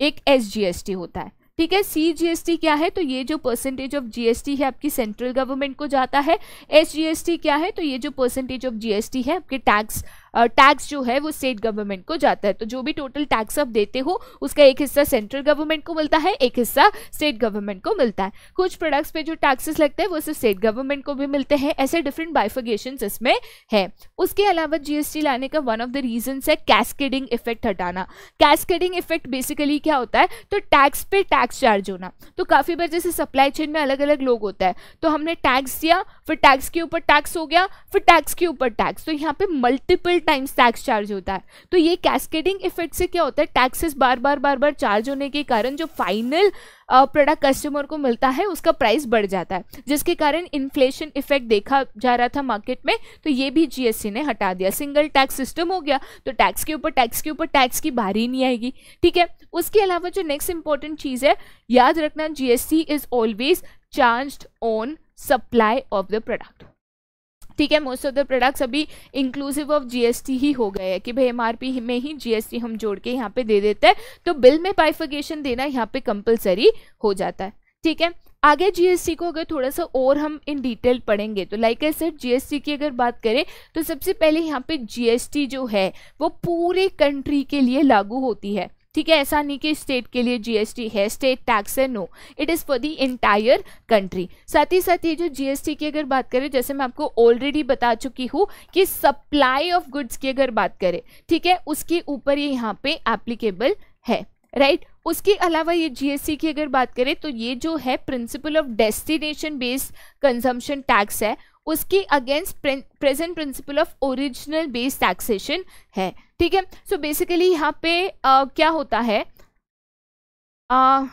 एक एस होता है ठीक है सी जीएसटी क्या है तो ये जो परसेंटेज ऑफ जीएसटी है आपकी सेंट्रल गवर्नमेंट को जाता है एस जीएसटी क्या है तो ये जो परसेंटेज ऑफ जीएसटी है आपके टैक्स टैक्स जो है वो स्टेट गवर्नमेंट को जाता है तो जो भी टोटल टैक्स आप देते हो उसका एक हिस्सा सेंट्रल गवर्नमेंट को मिलता है एक हिस्सा स्टेट गवर्नमेंट को मिलता है कुछ प्रोडक्ट्स पे जो टैक्सेस लगते हैं वो सिर्फ स्टेट गवर्नमेंट को भी मिलते हैं ऐसे डिफरेंट बाइफोगेशन इसमें है उसके अलावा जीएसटी लाने का वन ऑफ द रीजन है कैस्केडिंग इफेक्ट हटाना कैस्केडिंग इफेक्ट बेसिकली क्या होता है तो टैक्स पे टैक्स चार्ज होना तो काफ़ी बार जैसे सप्लाई चेन में अलग अलग लोग होता है तो हमने टैक्स दिया फिर टैक्स के ऊपर टैक्स हो गया फिर टैक्स के ऊपर टैक्स तो यहाँ पे मल्टीपल टाइम्स टैक्स चार्ज होता है तो ये कैस्केडिंग इफेक्ट से क्या होता है टैक्सेस बार बार बार बार चार्ज होने के कारण जो फाइनल प्रोडक्ट कस्टमर को मिलता है उसका प्राइस बढ़ जाता है जिसके कारण इन्फ्लेशन इफेक्ट देखा जा रहा था मार्केट में तो ये भी जीएसटी ने हटा दिया सिंगल टैक्स सिस्टम हो गया तो टैक्स के ऊपर टैक्स के ऊपर टैक्स की भारी नहीं आएगी ठीक है उसके अलावा जो नेक्स्ट इंपॉर्टेंट चीज़ है याद रखना GST is always charge on supply of the product ठीक है मोस्ट ऑफ द प्रोडक्ट्स अभी इंक्लूसिव ऑफ जीएसटी ही हो गए हैं कि भाई एमआरपी में ही जीएसटी हम जोड़ के यहाँ पे दे देते हैं तो बिल में पाइफिकेशन देना यहाँ पे कंपलसरी हो जाता है ठीक है आगे जीएसटी को अगर थोड़ा सा और हम इन डिटेल पढ़ेंगे तो लाइक आई सर जीएसटी की अगर बात करें तो सबसे पहले यहाँ पे जीएसटी जो है वो पूरे कंट्री के लिए लागू होती है ठीक है ऐसा नहीं कि स्टेट के लिए जीएसटी है स्टेट टैक्स है no it is for the entire country साथ ही साथ ये जो जीएसटी की अगर बात करें जैसे मैं आपको ऑलरेडी बता चुकी हूँ कि सप्लाई ऑफ गुड्स की अगर बात करें ठीक है उसके ऊपर ये यहाँ पे एप्लीकेबल है राइट right? उसके अलावा ये जीएसटी की अगर बात करें तो ये जो है principle of destination based consumption tax है उसके against present principle of original base taxation है ठीक है सो बेसिकली यहाँ पे uh, क्या होता है uh,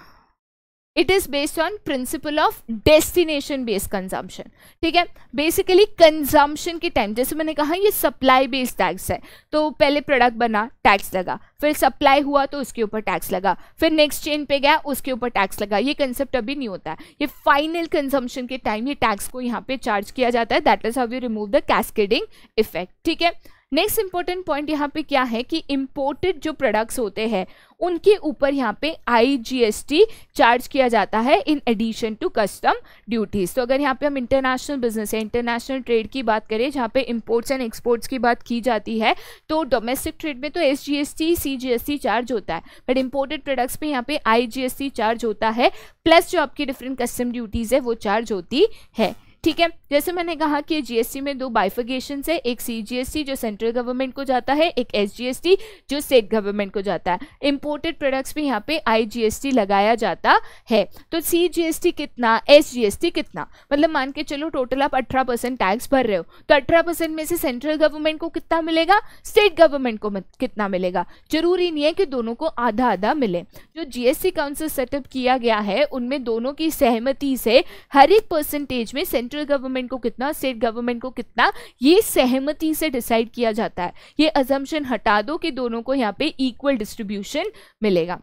it is based on principle of destination based consumption ठीक है बेसिकली कंजम्पशन के टाइम जैसे मैंने कहा ये सप्लाई बेस्ड टैक्स है तो पहले प्रोडक्ट बना टैक्स लगा फिर सप्लाई हुआ तो उसके ऊपर टैक्स लगा फिर नेक्स्ट चेन पे गया उसके ऊपर टैक्स लगा ये कंसेप्ट अभी नहीं होता है ये फाइनल कंजम्पशन के टाइम ये टैक्स को यहाँ पे चार्ज किया जाता है that is how you remove the cascading effect ठीक है नेक्स्ट इंपॉर्टेंट पॉइंट यहाँ पे क्या है कि इम्पोर्टेड जो प्रोडक्ट्स होते हैं उनके ऊपर यहाँ पे आईजीएसटी चार्ज किया जाता है in addition to custom duties तो अगर यहाँ पे हम इंटरनेशनल बिजनेस या इंटरनेशनल ट्रेड की बात करें जहाँ पे इम्पोर्ट्स एंड एक्सपोर्ट्स की बात की जाती है तो डोमेस्टिक ट्रेड में तो S G S T C G S T charge होता है बट इम्पोर्टेड प्रोडक्ट्स पर यहाँ पे I G S T charge होता है प्लस जो आपकी डिफरेंट कस्टम ड्यूटीज़ है वो चार्ज होती है ठीक है जैसे मैंने कहा कि जीएसटी में दो बाइफिकेशन है एक सीजीएसटी जो सेंट्रल गवर्नमेंट को जाता है एक एसजीएसटी जो स्टेट गवर्नमेंट को जाता है इंपोर्टेड प्रोडक्ट्स भी यहाँ पे आईजीएसटी लगाया जाता है तो सीजीएसटी कितना एसजीएसटी कितना मतलब मान के चलो टोटल आप अठारह टैक्स भर रहे हो तो अठारह में से सेंट्रल गवर्नमेंट को कितना मिलेगा स्टेट गवर्नमेंट को कितना मिलेगा जरूरी नहीं है कि दोनों को आधा आधा मिले जो जीएसटी काउंसिल सेटअप किया गया है उनमें दोनों की सहमति से हर एक परसेंटेज में सेंट्रल गवर्नमेंट को कितना स्टेट गवर्नमेंट को कितना ये सहमति से डिसाइड किया जाता है ये अजम्पन हटा दो कि दोनों को यहाँ पे इक्वल डिस्ट्रीब्यूशन मिलेगा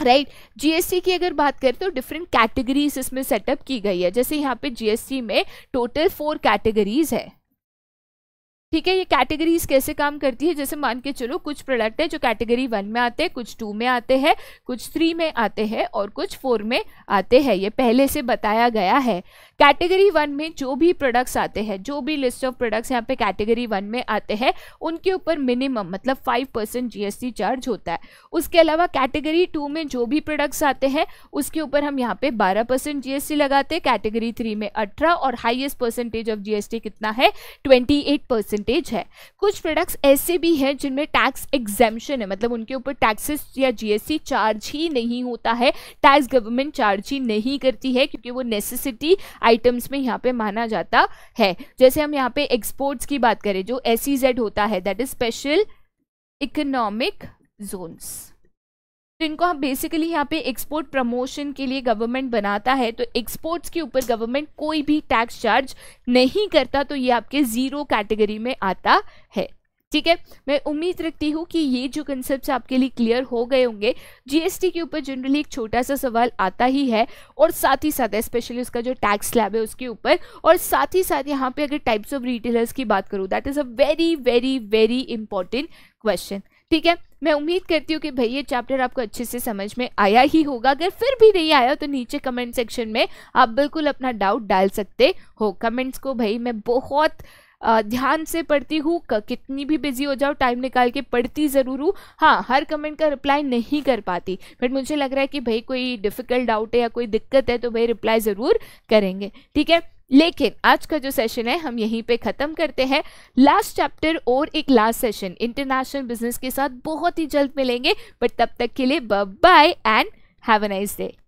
राइट right. जीएसटी की अगर बात करें तो डिफरेंट कैटेगरीज इसमें सेटअप की गई है जैसे यहाँ पे जीएसटी में टोटल फोर कैटेगरीज है ठीक है ये कैटेगरीज कैसे काम करती है जैसे मान के चलो कुछ प्रोडक्ट है जो कैटेगरी वन में आते हैं कुछ टू में आते हैं कुछ थ्री में आते हैं और कुछ फोर में आते हैं ये पहले से बताया गया है कैटेगरी वन में जो भी प्रोडक्ट्स आते हैं जो भी लिस्ट ऑफ प्रोडक्ट्स यहाँ पे कैटेगरी वन में आते हैं उनके ऊपर मिनिमम मतलब फाइव परसेंट चार्ज होता है उसके अलावा कैटेगरी टू में जो भी प्रोडक्ट्स आते हैं उसके ऊपर हम यहाँ पे बारह परसेंट जी लगाते हैं कैटेगरी थ्री में अठारह और हाइएस्ट परसेंटेज ऑफ जी कितना है ट्वेंटी एट परसेंट परसेंटेज है कुछ प्रोडक्ट्स ऐसे भी हैं जिनमें टैक्स एग्जेम्पन है मतलब उनके ऊपर टैक्सेस या जीएसटी चार्ज ही नहीं होता है टैक्स गवर्नमेंट चार्ज ही नहीं करती है क्योंकि वो नेसेसिटी आइटम्स में यहाँ पे माना जाता है जैसे हम यहाँ पे एक्सपोर्ट्स की बात करें जो एस e होता है that is special economic zones तो इनको हम बेसिकली यहाँ पे एक्सपोर्ट प्रमोशन के लिए गवर्नमेंट बनाता है तो एक्सपोर्ट्स के ऊपर गवर्नमेंट कोई भी टैक्स चार्ज नहीं करता तो ये आपके ज़ीरो कैटेगरी में आता है ठीक है मैं उम्मीद रखती हूँ कि ये जो कंसेप्ट आपके लिए क्लियर हो गए होंगे जीएसटी के ऊपर जनरली एक छोटा सा सवाल आता ही है और साथ ही साथ स्पेशली उसका जो टैक्स स्लैब है उसके ऊपर और साथ ही साथ यहाँ पे अगर टाइप्स ऑफ रिटेलर्स की बात करूँ that is a very very very important question ठीक है मैं उम्मीद करती हूँ कि भाई ये चैप्टर आपको अच्छे से समझ में आया ही होगा अगर फिर भी नहीं आया तो नीचे कमेंट सेक्शन में आप बिल्कुल अपना डाउट डाल सकते हो कमेंट्स को भाई मैं बहुत ध्यान से पढ़ती हूँ कितनी भी बिजी हो जाओ टाइम निकाल के पढ़ती ज़रूर हूँ हाँ हर कमेंट का रिप्लाई नहीं कर पाती बट मुझे लग रहा है कि भाई कोई डिफ़िकल्ट डाउट है या कोई दिक्कत है तो भाई रिप्लाई ज़रूर करेंगे ठीक है लेकिन आज का जो सेशन है हम यहीं पे ख़त्म करते हैं लास्ट चैप्टर और एक लास्ट सेशन इंटरनेशनल बिजनेस के साथ बहुत ही जल्द मिलेंगे बट तब तक के लिए bye and have a nice day